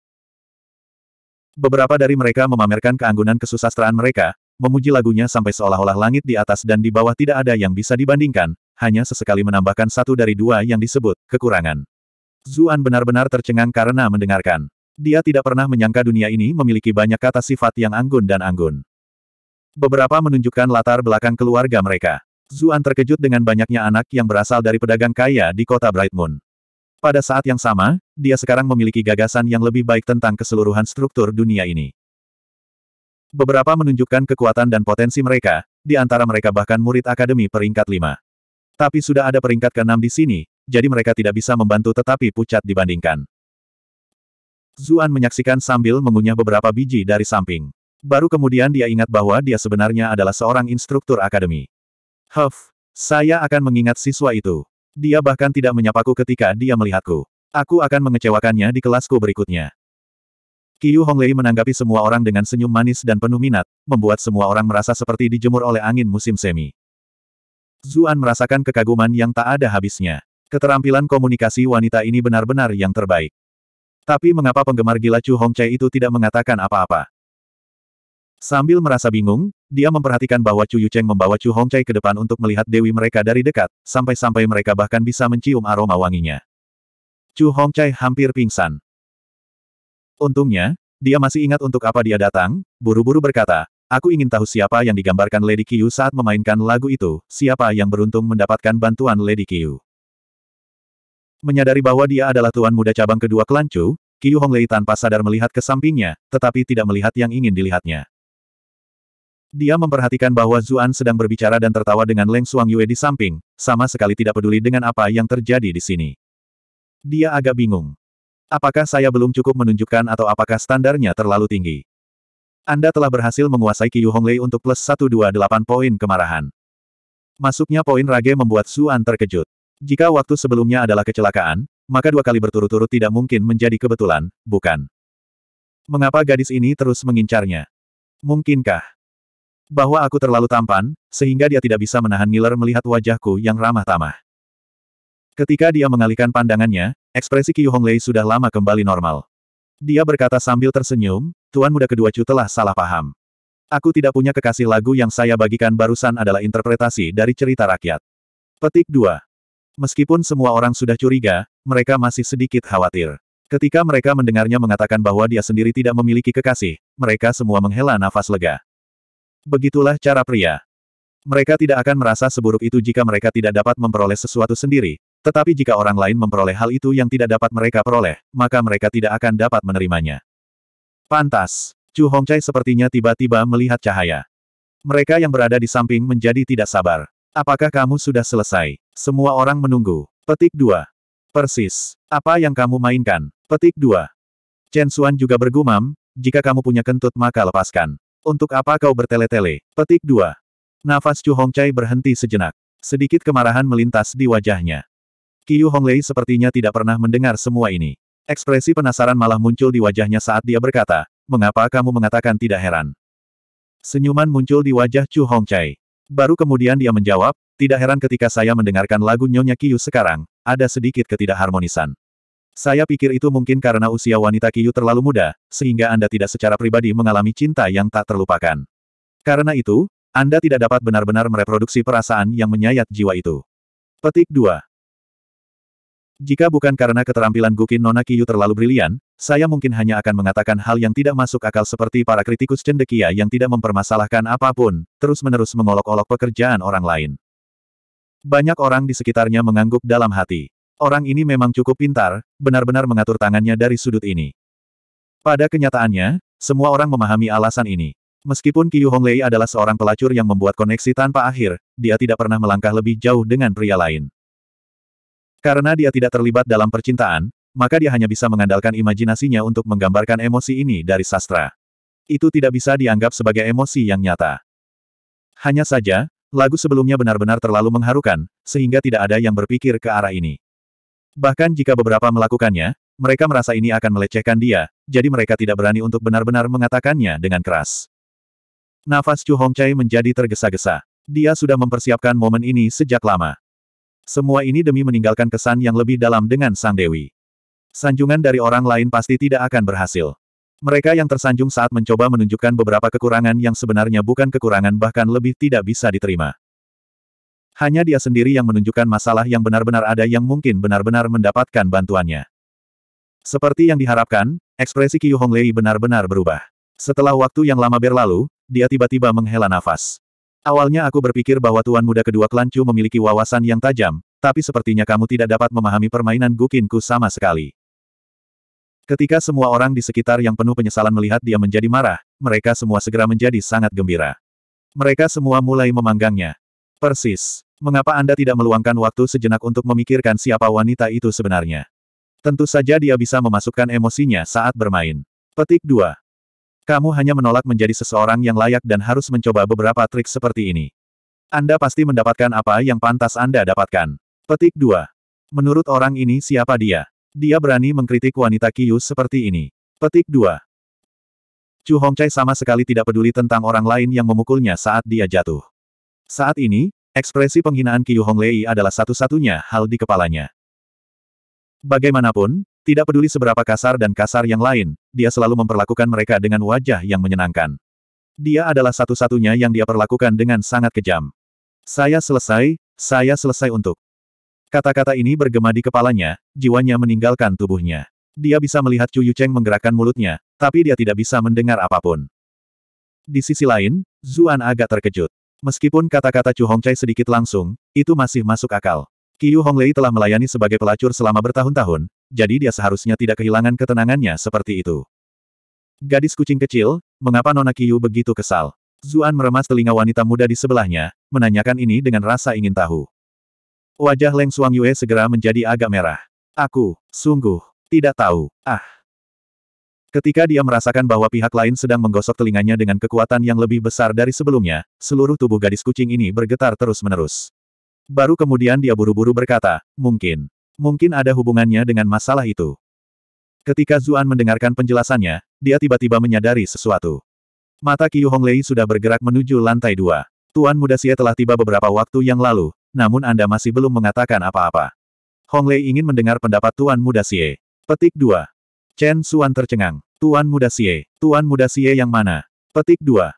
Beberapa dari mereka memamerkan keanggunan kesusastraan mereka, memuji lagunya sampai seolah-olah langit di atas dan di bawah tidak ada yang bisa dibandingkan, hanya sesekali menambahkan satu dari dua yang disebut kekurangan. Zuan benar-benar tercengang karena mendengarkan. Dia tidak pernah menyangka dunia ini memiliki banyak kata sifat yang anggun dan anggun. Beberapa menunjukkan latar belakang keluarga mereka. Zuan terkejut dengan banyaknya anak yang berasal dari pedagang kaya di kota Bright Moon. Pada saat yang sama, dia sekarang memiliki gagasan yang lebih baik tentang keseluruhan struktur dunia ini. Beberapa menunjukkan kekuatan dan potensi mereka, di antara mereka bahkan murid akademi peringkat 5. Tapi sudah ada peringkat ke-6 di sini, jadi mereka tidak bisa membantu tetapi pucat dibandingkan. Zuan menyaksikan sambil mengunyah beberapa biji dari samping. Baru kemudian dia ingat bahwa dia sebenarnya adalah seorang instruktur akademi. Huff, saya akan mengingat siswa itu. Dia bahkan tidak menyapaku ketika dia melihatku. Aku akan mengecewakannya di kelasku berikutnya. Qiu Honglei menanggapi semua orang dengan senyum manis dan penuh minat, membuat semua orang merasa seperti dijemur oleh angin musim semi. Zuan merasakan kekaguman yang tak ada habisnya. Keterampilan komunikasi wanita ini benar-benar yang terbaik. Tapi mengapa penggemar gila Chu Hongcai itu tidak mengatakan apa-apa? Sambil merasa bingung, dia memperhatikan bahwa Chu Yucheng membawa Chu Hongcai ke depan untuk melihat dewi mereka dari dekat, sampai-sampai mereka bahkan bisa mencium aroma wanginya. Chu Hongcai hampir pingsan. Untungnya, dia masih ingat untuk apa dia datang, buru-buru berkata, Aku ingin tahu siapa yang digambarkan Lady Qiu saat memainkan lagu itu, siapa yang beruntung mendapatkan bantuan Lady Qiu. Menyadari bahwa dia adalah tuan muda cabang kedua Kelancu, Qiu Honglei tanpa sadar melihat ke sampingnya, tetapi tidak melihat yang ingin dilihatnya. Dia memperhatikan bahwa Zuan sedang berbicara dan tertawa dengan Leng Suang Yue di samping, sama sekali tidak peduli dengan apa yang terjadi di sini. Dia agak bingung. Apakah saya belum cukup menunjukkan atau apakah standarnya terlalu tinggi? Anda telah berhasil menguasai Qiyu Honglei untuk plus 128 poin kemarahan. Masuknya poin Rage membuat Suan terkejut. Jika waktu sebelumnya adalah kecelakaan, maka dua kali berturut-turut tidak mungkin menjadi kebetulan, bukan? Mengapa gadis ini terus mengincarnya? Mungkinkah bahwa aku terlalu tampan, sehingga dia tidak bisa menahan ngiler melihat wajahku yang ramah tamah? Ketika dia mengalihkan pandangannya, ekspresi Qiu Honglei sudah lama kembali normal. Dia berkata sambil tersenyum, Tuan Muda Kedua Chu telah salah paham. Aku tidak punya kekasih lagu yang saya bagikan barusan adalah interpretasi dari cerita rakyat. Petik 2. Meskipun semua orang sudah curiga, mereka masih sedikit khawatir. Ketika mereka mendengarnya mengatakan bahwa dia sendiri tidak memiliki kekasih, mereka semua menghela nafas lega. Begitulah cara pria. Mereka tidak akan merasa seburuk itu jika mereka tidak dapat memperoleh sesuatu sendiri, tetapi jika orang lain memperoleh hal itu yang tidak dapat mereka peroleh, maka mereka tidak akan dapat menerimanya. Pantas. Chu Hongcai sepertinya tiba-tiba melihat cahaya. Mereka yang berada di samping menjadi tidak sabar. Apakah kamu sudah selesai? Semua orang menunggu. Petik 2. Persis. Apa yang kamu mainkan? Petik 2. Chen Xuan juga bergumam, jika kamu punya kentut maka lepaskan. Untuk apa kau bertele-tele? Petik 2. Nafas Chu Hongcai berhenti sejenak. Sedikit kemarahan melintas di wajahnya. Qiu Honglei sepertinya tidak pernah mendengar semua ini. Ekspresi penasaran malah muncul di wajahnya saat dia berkata, mengapa kamu mengatakan tidak heran? Senyuman muncul di wajah Chu Hongchai. Baru kemudian dia menjawab, tidak heran ketika saya mendengarkan lagu Nyonya Qiu sekarang, ada sedikit ketidakharmonisan. Saya pikir itu mungkin karena usia wanita Qiu terlalu muda, sehingga Anda tidak secara pribadi mengalami cinta yang tak terlupakan. Karena itu, Anda tidak dapat benar-benar mereproduksi perasaan yang menyayat jiwa itu. Petik 2. Jika bukan karena keterampilan Gukin Nona Kiyu terlalu brilian, saya mungkin hanya akan mengatakan hal yang tidak masuk akal seperti para kritikus cendekia yang tidak mempermasalahkan apapun, terus-menerus mengolok-olok pekerjaan orang lain. Banyak orang di sekitarnya mengangguk dalam hati. Orang ini memang cukup pintar, benar-benar mengatur tangannya dari sudut ini. Pada kenyataannya, semua orang memahami alasan ini. Meskipun Kiyu Honglei adalah seorang pelacur yang membuat koneksi tanpa akhir, dia tidak pernah melangkah lebih jauh dengan pria lain. Karena dia tidak terlibat dalam percintaan, maka dia hanya bisa mengandalkan imajinasinya untuk menggambarkan emosi ini dari sastra. Itu tidak bisa dianggap sebagai emosi yang nyata. Hanya saja, lagu sebelumnya benar-benar terlalu mengharukan, sehingga tidak ada yang berpikir ke arah ini. Bahkan jika beberapa melakukannya, mereka merasa ini akan melecehkan dia, jadi mereka tidak berani untuk benar-benar mengatakannya dengan keras. Nafas Chu Hongcai menjadi tergesa-gesa. Dia sudah mempersiapkan momen ini sejak lama. Semua ini demi meninggalkan kesan yang lebih dalam dengan Sang Dewi. Sanjungan dari orang lain pasti tidak akan berhasil. Mereka yang tersanjung saat mencoba menunjukkan beberapa kekurangan yang sebenarnya bukan kekurangan bahkan lebih tidak bisa diterima. Hanya dia sendiri yang menunjukkan masalah yang benar-benar ada yang mungkin benar-benar mendapatkan bantuannya. Seperti yang diharapkan, ekspresi Qiu Honglei benar-benar berubah. Setelah waktu yang lama berlalu, dia tiba-tiba menghela nafas. Awalnya aku berpikir bahwa Tuan Muda Kedua Klan Chu memiliki wawasan yang tajam, tapi sepertinya kamu tidak dapat memahami permainan Gukinku sama sekali. Ketika semua orang di sekitar yang penuh penyesalan melihat dia menjadi marah, mereka semua segera menjadi sangat gembira. Mereka semua mulai memanggangnya. Persis. Mengapa Anda tidak meluangkan waktu sejenak untuk memikirkan siapa wanita itu sebenarnya? Tentu saja dia bisa memasukkan emosinya saat bermain. Petik 2. Kamu hanya menolak menjadi seseorang yang layak dan harus mencoba beberapa trik seperti ini. Anda pasti mendapatkan apa yang pantas Anda dapatkan. Petik 2. Menurut orang ini siapa dia? Dia berani mengkritik wanita Kius seperti ini. Petik 2. Chu Hongcai sama sekali tidak peduli tentang orang lain yang memukulnya saat dia jatuh. Saat ini, ekspresi penghinaan Kiyu Honglei adalah satu-satunya hal di kepalanya. Bagaimanapun, tidak peduli seberapa kasar dan kasar yang lain, dia selalu memperlakukan mereka dengan wajah yang menyenangkan. Dia adalah satu-satunya yang dia perlakukan dengan sangat kejam. Saya selesai, saya selesai untuk. Kata-kata ini bergema di kepalanya, jiwanya meninggalkan tubuhnya. Dia bisa melihat Chu Yucheng menggerakkan mulutnya, tapi dia tidak bisa mendengar apapun. Di sisi lain, Zuan agak terkejut. Meskipun kata-kata Chu Hongchai sedikit langsung, itu masih masuk akal. Qiu Honglei telah melayani sebagai pelacur selama bertahun-tahun, jadi dia seharusnya tidak kehilangan ketenangannya seperti itu. Gadis kucing kecil, mengapa Nona Kiyu begitu kesal? Zuan meremas telinga wanita muda di sebelahnya, menanyakan ini dengan rasa ingin tahu. Wajah Leng Suang Yue segera menjadi agak merah. Aku, sungguh, tidak tahu, ah. Ketika dia merasakan bahwa pihak lain sedang menggosok telinganya dengan kekuatan yang lebih besar dari sebelumnya, seluruh tubuh gadis kucing ini bergetar terus-menerus. Baru kemudian dia buru-buru berkata, mungkin. Mungkin ada hubungannya dengan masalah itu. Ketika Zuan mendengarkan penjelasannya, dia tiba-tiba menyadari sesuatu. Mata Qiu Honglei sudah bergerak menuju lantai dua. Tuan muda Xie telah tiba beberapa waktu yang lalu, namun Anda masih belum mengatakan apa-apa. Honglei ingin mendengar pendapat Tuan muda Xie. Petik 2. Chen Suan tercengang. Tuan muda Xie. Tuan muda Xie yang mana? Petik 2.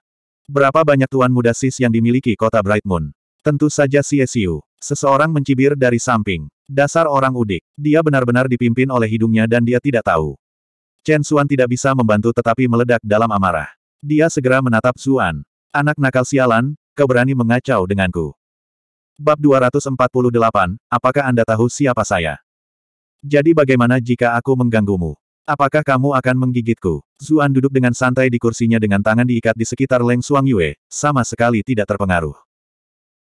Berapa banyak Tuan muda Sis yang dimiliki kota Bright Moon? Tentu saja Xie Xiu. Seseorang mencibir dari samping. Dasar orang udik. Dia benar-benar dipimpin oleh hidungnya dan dia tidak tahu. Chen Xuan tidak bisa membantu tetapi meledak dalam amarah. Dia segera menatap Xuan. Anak nakal sialan, kau berani mengacau denganku. Bab 248, apakah Anda tahu siapa saya? Jadi bagaimana jika aku mengganggumu? Apakah kamu akan menggigitku? Zuan duduk dengan santai di kursinya dengan tangan diikat di sekitar Leng Suang Yue, sama sekali tidak terpengaruh.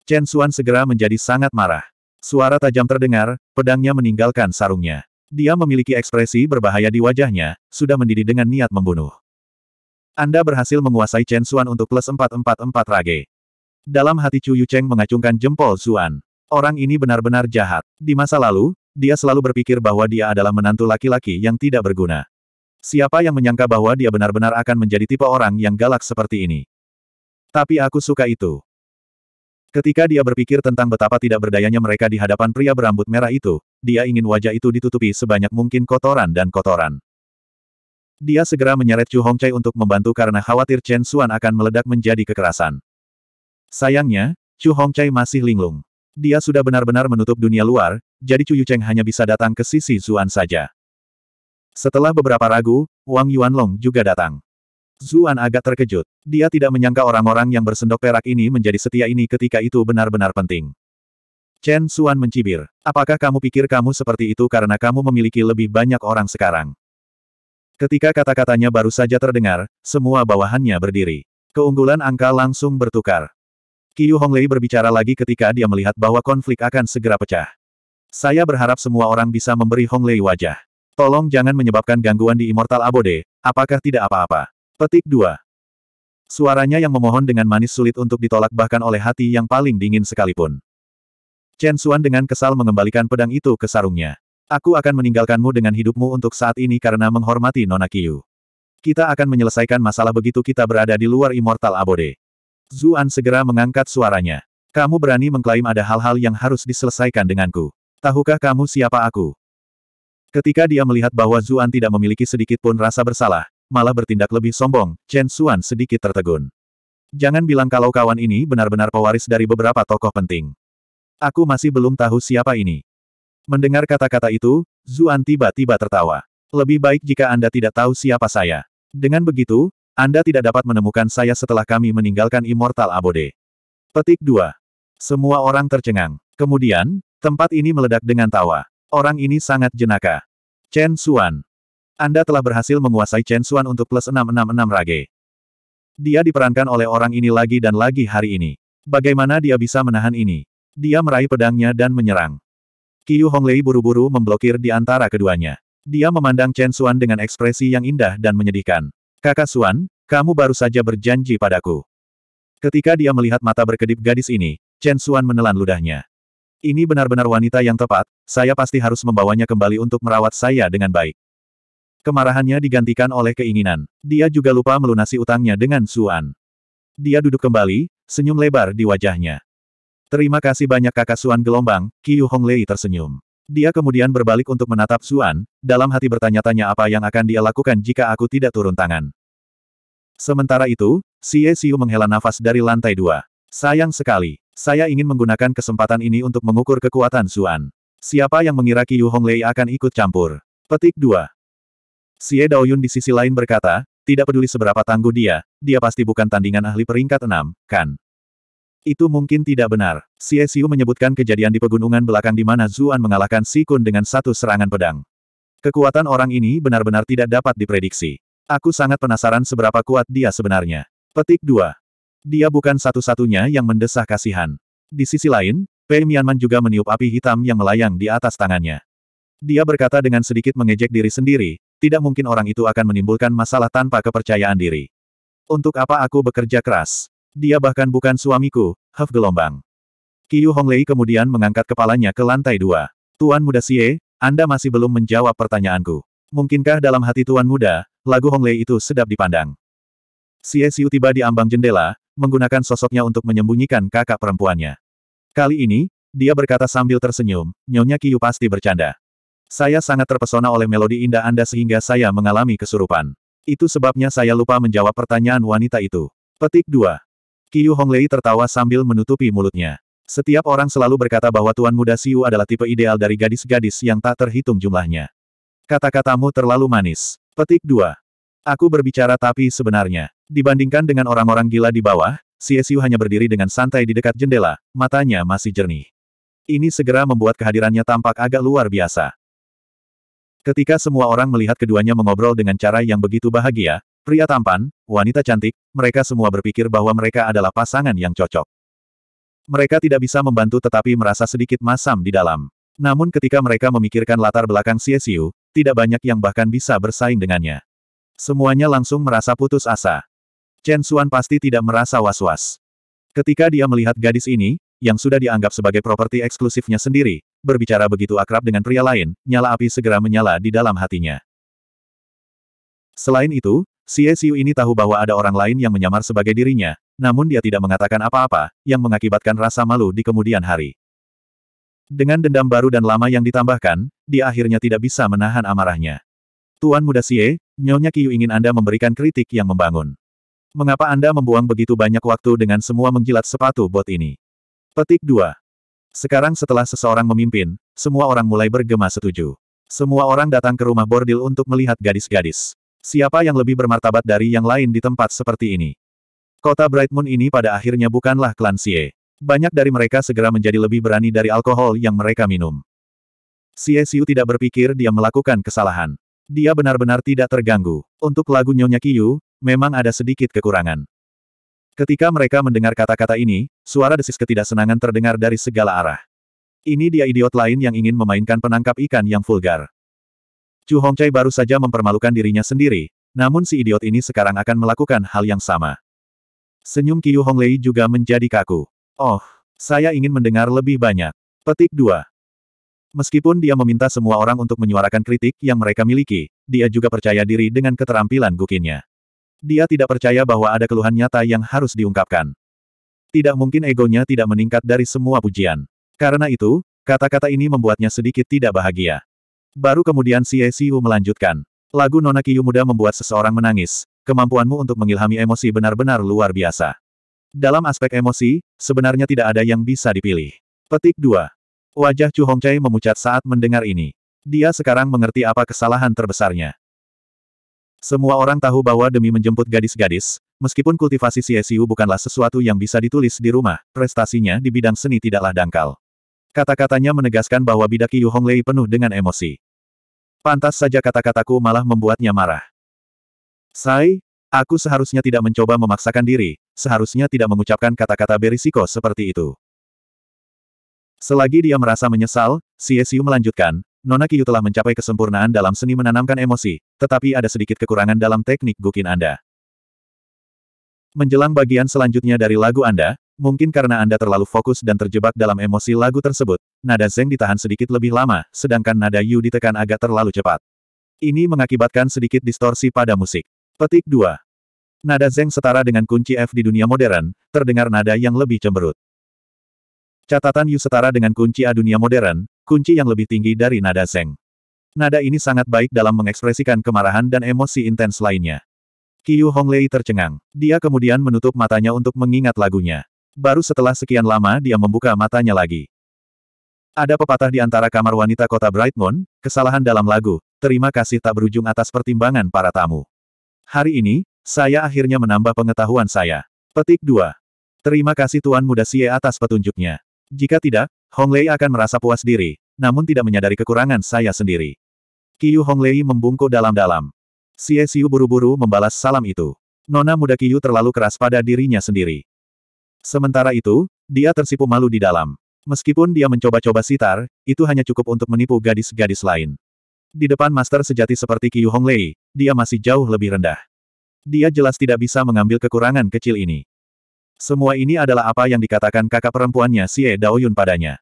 Chen Xuan segera menjadi sangat marah. Suara tajam terdengar, pedangnya meninggalkan sarungnya. Dia memiliki ekspresi berbahaya di wajahnya, sudah mendidih dengan niat membunuh. Anda berhasil menguasai Chen Xuan untuk plus 444 rage. Dalam hati Chu Yu Cheng mengacungkan jempol Xuan. Orang ini benar-benar jahat. Di masa lalu, dia selalu berpikir bahwa dia adalah menantu laki-laki yang tidak berguna. Siapa yang menyangka bahwa dia benar-benar akan menjadi tipe orang yang galak seperti ini? Tapi aku suka itu. Ketika dia berpikir tentang betapa tidak berdayanya mereka di hadapan pria berambut merah itu, dia ingin wajah itu ditutupi sebanyak mungkin kotoran dan kotoran. Dia segera menyeret Chu Hongcai untuk membantu karena khawatir Chen Xuan akan meledak menjadi kekerasan. Sayangnya, Chu Hongcai masih linglung. Dia sudah benar-benar menutup dunia luar, jadi Chu Yucheng hanya bisa datang ke sisi Xuan saja. Setelah beberapa ragu, Wang Yuanlong juga datang. Zuan agak terkejut. Dia tidak menyangka orang-orang yang bersendok perak ini menjadi setia ini ketika itu benar-benar penting. Chen Suan mencibir. Apakah kamu pikir kamu seperti itu karena kamu memiliki lebih banyak orang sekarang? Ketika kata-katanya baru saja terdengar, semua bawahannya berdiri. Keunggulan angka langsung bertukar. Qiu Honglei berbicara lagi ketika dia melihat bahwa konflik akan segera pecah. Saya berharap semua orang bisa memberi Honglei wajah. Tolong jangan menyebabkan gangguan di Immortal Abode, apakah tidak apa-apa? Petik 2. Suaranya yang memohon dengan manis sulit untuk ditolak bahkan oleh hati yang paling dingin sekalipun. Chen Xuan dengan kesal mengembalikan pedang itu ke sarungnya. Aku akan meninggalkanmu dengan hidupmu untuk saat ini karena menghormati Nona Qiu. Kita akan menyelesaikan masalah begitu kita berada di luar Immortal Abode. Zuan segera mengangkat suaranya. Kamu berani mengklaim ada hal-hal yang harus diselesaikan denganku. Tahukah kamu siapa aku? Ketika dia melihat bahwa Zuan tidak memiliki sedikit pun rasa bersalah, malah bertindak lebih sombong, Chen Xuan sedikit tertegun. Jangan bilang kalau kawan ini benar-benar pewaris dari beberapa tokoh penting. Aku masih belum tahu siapa ini. Mendengar kata-kata itu, Zuan tiba-tiba tertawa. Lebih baik jika Anda tidak tahu siapa saya. Dengan begitu, Anda tidak dapat menemukan saya setelah kami meninggalkan Immortal Abode. Petik 2. Semua orang tercengang. Kemudian, tempat ini meledak dengan tawa. Orang ini sangat jenaka. Chen Xuan. Anda telah berhasil menguasai Chen Xuan untuk plus 666 rage. Dia diperankan oleh orang ini lagi dan lagi hari ini. Bagaimana dia bisa menahan ini? Dia meraih pedangnya dan menyerang. Qiu Honglei buru-buru memblokir di antara keduanya. Dia memandang Chen Xuan dengan ekspresi yang indah dan menyedihkan. Kakak Xuan, kamu baru saja berjanji padaku. Ketika dia melihat mata berkedip gadis ini, Chen Xuan menelan ludahnya. Ini benar-benar wanita yang tepat, saya pasti harus membawanya kembali untuk merawat saya dengan baik. Kemarahannya digantikan oleh keinginan. Dia juga lupa melunasi utangnya dengan Suan. Dia duduk kembali, senyum lebar di wajahnya. Terima kasih banyak kakak Suan gelombang, Qiu Honglei tersenyum. Dia kemudian berbalik untuk menatap Suan, dalam hati bertanya-tanya apa yang akan dia lakukan jika aku tidak turun tangan. Sementara itu, Xie Xiu menghela nafas dari lantai dua. Sayang sekali, saya ingin menggunakan kesempatan ini untuk mengukur kekuatan Suan. Siapa yang mengira Qiu Honglei akan ikut campur? Petik 2. Xie Daoyun di sisi lain berkata, tidak peduli seberapa tangguh dia, dia pasti bukan tandingan ahli peringkat enam, kan? Itu mungkin tidak benar. Xie Xiu menyebutkan kejadian di pegunungan belakang di mana Zuan mengalahkan Si Kun dengan satu serangan pedang. Kekuatan orang ini benar-benar tidak dapat diprediksi. Aku sangat penasaran seberapa kuat dia sebenarnya. Petik 2. Dia bukan satu-satunya yang mendesah kasihan. Di sisi lain, Pei Mianman juga meniup api hitam yang melayang di atas tangannya. Dia berkata dengan sedikit mengejek diri sendiri, tidak mungkin orang itu akan menimbulkan masalah tanpa kepercayaan diri. Untuk apa aku bekerja keras? Dia bahkan bukan suamiku, Huff gelombang. Qiu Honglei kemudian mengangkat kepalanya ke lantai dua. Tuan muda Xie, Anda masih belum menjawab pertanyaanku. Mungkinkah dalam hati Tuan muda, lagu Honglei itu sedap dipandang? Xie Xiu tiba di ambang jendela, menggunakan sosoknya untuk menyembunyikan kakak perempuannya. Kali ini, dia berkata sambil tersenyum, Nyonya Qiu pasti bercanda. Saya sangat terpesona oleh melodi indah Anda sehingga saya mengalami kesurupan. Itu sebabnya saya lupa menjawab pertanyaan wanita itu. Petik 2. Qiu Honglei tertawa sambil menutupi mulutnya. Setiap orang selalu berkata bahwa Tuan Muda Siu adalah tipe ideal dari gadis-gadis yang tak terhitung jumlahnya. Kata-katamu terlalu manis. Petik 2. Aku berbicara tapi sebenarnya, dibandingkan dengan orang-orang gila di bawah, si Siu hanya berdiri dengan santai di dekat jendela, matanya masih jernih. Ini segera membuat kehadirannya tampak agak luar biasa. Ketika semua orang melihat keduanya mengobrol dengan cara yang begitu bahagia, pria tampan, wanita cantik, mereka semua berpikir bahwa mereka adalah pasangan yang cocok. Mereka tidak bisa membantu tetapi merasa sedikit masam di dalam. Namun ketika mereka memikirkan latar belakang CSU, tidak banyak yang bahkan bisa bersaing dengannya. Semuanya langsung merasa putus asa. Chen Xuan pasti tidak merasa was-was. Ketika dia melihat gadis ini, yang sudah dianggap sebagai properti eksklusifnya sendiri, berbicara begitu akrab dengan pria lain, nyala api segera menyala di dalam hatinya. Selain itu, Si Siu ini tahu bahwa ada orang lain yang menyamar sebagai dirinya, namun dia tidak mengatakan apa-apa, yang mengakibatkan rasa malu di kemudian hari. Dengan dendam baru dan lama yang ditambahkan, dia akhirnya tidak bisa menahan amarahnya. Tuan Muda Xie, Nyonya Qiu ingin Anda memberikan kritik yang membangun. Mengapa Anda membuang begitu banyak waktu dengan semua menggilat sepatu bot ini? Petik 2. Sekarang setelah seseorang memimpin, semua orang mulai bergema setuju. Semua orang datang ke rumah bordil untuk melihat gadis-gadis. Siapa yang lebih bermartabat dari yang lain di tempat seperti ini? Kota Bright Moon ini pada akhirnya bukanlah klan Sie. Banyak dari mereka segera menjadi lebih berani dari alkohol yang mereka minum. Sie Siu tidak berpikir dia melakukan kesalahan. Dia benar-benar tidak terganggu. Untuk lagu Nyonya Kiyu, memang ada sedikit kekurangan. Ketika mereka mendengar kata-kata ini, suara desis ketidaksenangan terdengar dari segala arah. Ini dia idiot lain yang ingin memainkan penangkap ikan yang vulgar. Chu Hongcai baru saja mempermalukan dirinya sendiri, namun si idiot ini sekarang akan melakukan hal yang sama. Senyum Qiu Honglei juga menjadi kaku. Oh, saya ingin mendengar lebih banyak. Petik 2. Meskipun dia meminta semua orang untuk menyuarakan kritik yang mereka miliki, dia juga percaya diri dengan keterampilan gukinnya. Dia tidak percaya bahwa ada keluhan nyata yang harus diungkapkan. Tidak mungkin egonya tidak meningkat dari semua pujian. Karena itu, kata-kata ini membuatnya sedikit tidak bahagia. Baru kemudian Xie Xiu melanjutkan. Lagu Nona Kiyu muda membuat seseorang menangis. Kemampuanmu untuk mengilhami emosi benar-benar luar biasa. Dalam aspek emosi, sebenarnya tidak ada yang bisa dipilih. Petik 2. Wajah Chu Hongcai memucat saat mendengar ini. Dia sekarang mengerti apa kesalahan terbesarnya. Semua orang tahu bahwa demi menjemput gadis-gadis, meskipun kultivasi CSU bukanlah sesuatu yang bisa ditulis di rumah, prestasinya di bidang seni tidaklah dangkal. Kata-katanya menegaskan bahwa bidak Yu Honglei penuh dengan emosi. Pantas saja kata-kataku malah membuatnya marah. Sai, aku seharusnya tidak mencoba memaksakan diri, seharusnya tidak mengucapkan kata-kata berisiko seperti itu. Selagi dia merasa menyesal, CSU melanjutkan, Nona Kiyu telah mencapai kesempurnaan dalam seni menanamkan emosi, tetapi ada sedikit kekurangan dalam teknik gukin Anda. Menjelang bagian selanjutnya dari lagu Anda, mungkin karena Anda terlalu fokus dan terjebak dalam emosi lagu tersebut, nada Zeng ditahan sedikit lebih lama, sedangkan nada Yu ditekan agak terlalu cepat. Ini mengakibatkan sedikit distorsi pada musik. Petik 2. Nada Zeng setara dengan kunci F di dunia modern, terdengar nada yang lebih cemberut. Catatan Yu setara dengan kunci A dunia modern, kunci yang lebih tinggi dari nada seng. Nada ini sangat baik dalam mengekspresikan kemarahan dan emosi intens lainnya. Qiu Honglei tercengang. Dia kemudian menutup matanya untuk mengingat lagunya. Baru setelah sekian lama dia membuka matanya lagi. Ada pepatah di antara kamar wanita kota Brightmoon, kesalahan dalam lagu, terima kasih tak berujung atas pertimbangan para tamu. Hari ini, saya akhirnya menambah pengetahuan saya. Petik 2. Terima kasih Tuan Muda Sie atas petunjuknya. Jika tidak, Hong Lei akan merasa puas diri, namun tidak menyadari kekurangan saya sendiri. Kiyu Hong Lei membungkuk dalam-dalam. Xie Xiu buru-buru membalas salam itu. Nona muda Kiyu terlalu keras pada dirinya sendiri. Sementara itu, dia tersipu malu di dalam. Meskipun dia mencoba-coba sitar, itu hanya cukup untuk menipu gadis-gadis lain. Di depan master sejati seperti Kiyu Hong Lei, dia masih jauh lebih rendah. Dia jelas tidak bisa mengambil kekurangan kecil ini. Semua ini adalah apa yang dikatakan kakak perempuannya Xie Daoyun padanya.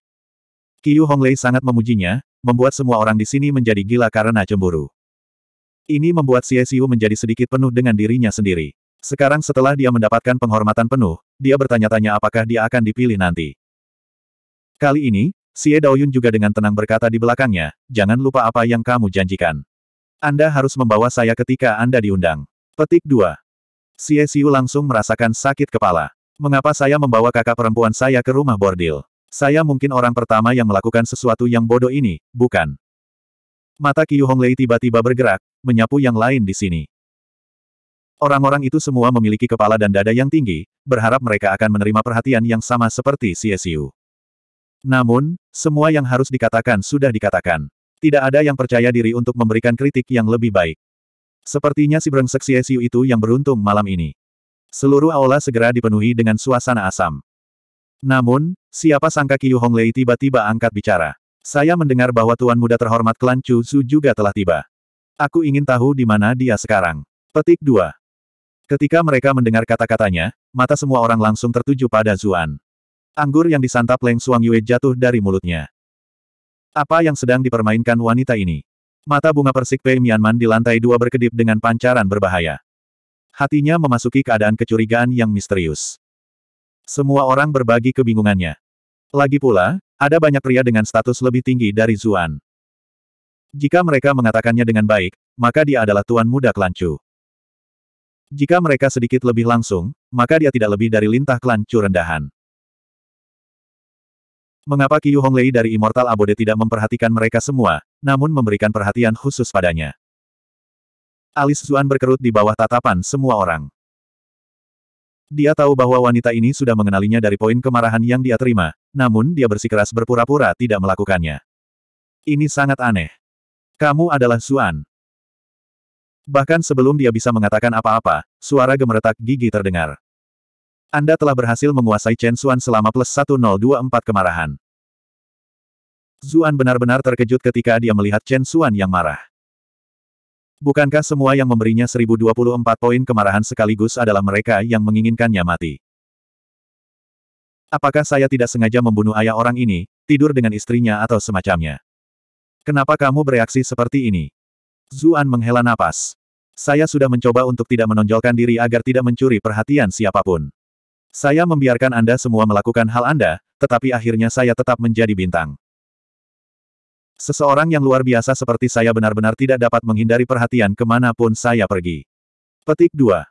Qiu Honglei sangat memujinya, membuat semua orang di sini menjadi gila karena cemburu. Ini membuat Xie Xiu menjadi sedikit penuh dengan dirinya sendiri. Sekarang setelah dia mendapatkan penghormatan penuh, dia bertanya-tanya apakah dia akan dipilih nanti. Kali ini, Xie Daoyun juga dengan tenang berkata di belakangnya, jangan lupa apa yang kamu janjikan. Anda harus membawa saya ketika Anda diundang. Petik 2. Xie Xiu langsung merasakan sakit kepala. Mengapa saya membawa kakak perempuan saya ke rumah bordil? Saya mungkin orang pertama yang melakukan sesuatu yang bodoh ini, bukan? Mata Qiu Honglei tiba-tiba bergerak, menyapu yang lain di sini. Orang-orang itu semua memiliki kepala dan dada yang tinggi, berharap mereka akan menerima perhatian yang sama seperti CSU. Namun, semua yang harus dikatakan sudah dikatakan. Tidak ada yang percaya diri untuk memberikan kritik yang lebih baik. Sepertinya si brengsek CSU itu yang beruntung malam ini. Seluruh aula segera dipenuhi dengan suasana asam. Namun, siapa sangka Qiu Honglei tiba-tiba angkat bicara. Saya mendengar bahwa Tuan Muda terhormat klan Chu Su juga telah tiba. Aku ingin tahu di mana dia sekarang. Petik 2. Ketika mereka mendengar kata-katanya, mata semua orang langsung tertuju pada Zuan. Anggur yang disantap Leng Suang Yue jatuh dari mulutnya. Apa yang sedang dipermainkan wanita ini? Mata bunga persik Pei Mianman di lantai dua berkedip dengan pancaran berbahaya. Hatinya memasuki keadaan kecurigaan yang misterius. Semua orang berbagi kebingungannya. Lagi pula, ada banyak pria dengan status lebih tinggi dari Zuan. Jika mereka mengatakannya dengan baik, maka dia adalah tuan muda Kelancu. Jika mereka sedikit lebih langsung, maka dia tidak lebih dari lintah Kelancu rendahan. Mengapa Qiu Honglei dari Immortal Abode tidak memperhatikan mereka semua, namun memberikan perhatian khusus padanya? Alis Zuan berkerut di bawah tatapan semua orang. Dia tahu bahwa wanita ini sudah mengenalinya dari poin kemarahan yang dia terima, namun dia bersikeras berpura-pura tidak melakukannya. Ini sangat aneh. Kamu adalah Zuan. Bahkan sebelum dia bisa mengatakan apa-apa, suara gemeretak gigi terdengar. Anda telah berhasil menguasai Chen Xuan selama plus 1024 kemarahan. Zuan benar-benar terkejut ketika dia melihat Chen Xuan yang marah. Bukankah semua yang memberinya 1024 poin kemarahan sekaligus adalah mereka yang menginginkannya mati? Apakah saya tidak sengaja membunuh ayah orang ini, tidur dengan istrinya atau semacamnya? Kenapa kamu bereaksi seperti ini? Zuan menghela napas. Saya sudah mencoba untuk tidak menonjolkan diri agar tidak mencuri perhatian siapapun. Saya membiarkan Anda semua melakukan hal Anda, tetapi akhirnya saya tetap menjadi bintang. Seseorang yang luar biasa seperti saya benar-benar tidak dapat menghindari perhatian kemanapun saya pergi. Petik 2.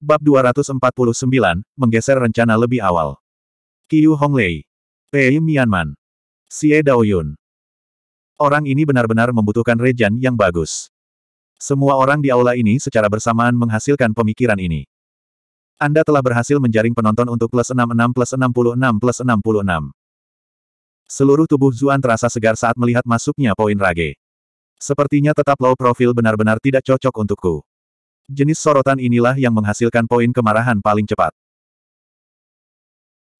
Bab 249, menggeser rencana lebih awal. Qiu Honglei. Pei Mianman. Xie Daoyun. Orang ini benar-benar membutuhkan rejan yang bagus. Semua orang di aula ini secara bersamaan menghasilkan pemikiran ini. Anda telah berhasil menjaring penonton untuk plus 66 plus 66 plus 66. Seluruh tubuh Zuan terasa segar saat melihat masuknya poin rage. Sepertinya tetap low profil benar-benar tidak cocok untukku. Jenis sorotan inilah yang menghasilkan poin kemarahan paling cepat.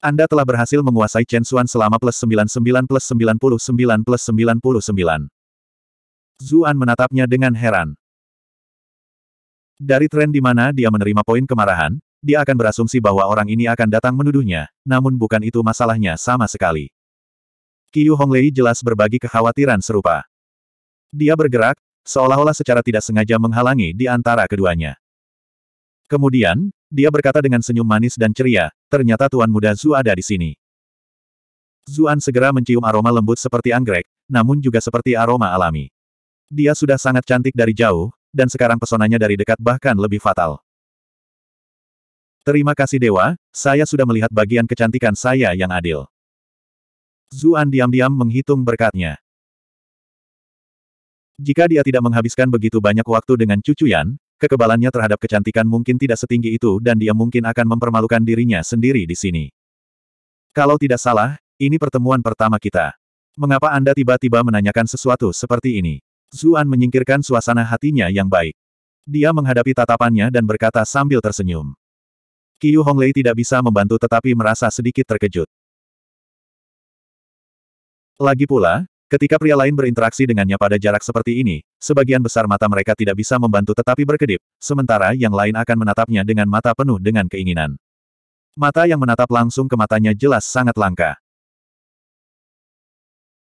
Anda telah berhasil menguasai Chen Xuan selama plus 99 plus 99 plus 99. Zuan menatapnya dengan heran. Dari tren di mana dia menerima poin kemarahan, dia akan berasumsi bahwa orang ini akan datang menuduhnya, namun bukan itu masalahnya sama sekali. Qiu Honglei jelas berbagi kekhawatiran serupa. Dia bergerak, seolah-olah secara tidak sengaja menghalangi di antara keduanya. Kemudian, dia berkata dengan senyum manis dan ceria, ternyata Tuan Muda Zu ada di sini. Zuan segera mencium aroma lembut seperti anggrek, namun juga seperti aroma alami. Dia sudah sangat cantik dari jauh, dan sekarang pesonanya dari dekat bahkan lebih fatal. Terima kasih Dewa, saya sudah melihat bagian kecantikan saya yang adil. Zuan diam-diam menghitung berkatnya. Jika dia tidak menghabiskan begitu banyak waktu dengan cucu Yan, kekebalannya terhadap kecantikan mungkin tidak setinggi itu dan dia mungkin akan mempermalukan dirinya sendiri di sini. Kalau tidak salah, ini pertemuan pertama kita. Mengapa Anda tiba-tiba menanyakan sesuatu seperti ini? Zuan menyingkirkan suasana hatinya yang baik. Dia menghadapi tatapannya dan berkata sambil tersenyum. Qiu Honglei tidak bisa membantu tetapi merasa sedikit terkejut. Lagi pula, ketika pria lain berinteraksi dengannya pada jarak seperti ini, sebagian besar mata mereka tidak bisa membantu tetapi berkedip, sementara yang lain akan menatapnya dengan mata penuh dengan keinginan. Mata yang menatap langsung ke matanya jelas sangat langka.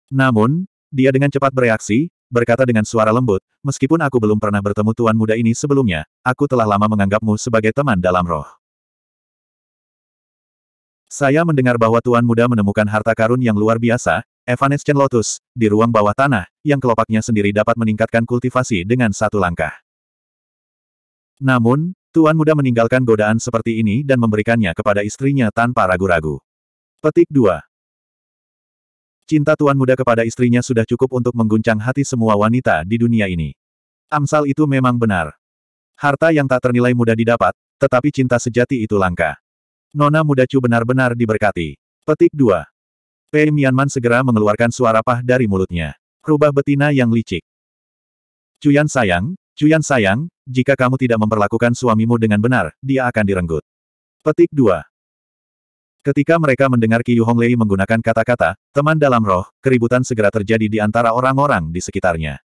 Namun, dia dengan cepat bereaksi, berkata dengan suara lembut, meskipun aku belum pernah bertemu tuan muda ini sebelumnya, aku telah lama menganggapmu sebagai teman dalam roh. Saya mendengar bahwa Tuan Muda menemukan harta karun yang luar biasa, Evanescent Lotus, di ruang bawah tanah, yang kelopaknya sendiri dapat meningkatkan kultivasi dengan satu langkah. Namun, Tuan Muda meninggalkan godaan seperti ini dan memberikannya kepada istrinya tanpa ragu-ragu. Petik 2. Cinta Tuan Muda kepada istrinya sudah cukup untuk mengguncang hati semua wanita di dunia ini. Amsal itu memang benar. Harta yang tak ternilai mudah didapat, tetapi cinta sejati itu langka. Nona muda Chu benar-benar diberkati. Petik 2. Pei Mianman segera mengeluarkan suara pah dari mulutnya. Rubah betina yang licik. Cuyan sayang, Cuyan sayang, jika kamu tidak memperlakukan suamimu dengan benar, dia akan direnggut. Petik 2. Ketika mereka mendengar Qiyu Honglei menggunakan kata-kata, teman dalam roh, keributan segera terjadi di antara orang-orang di sekitarnya.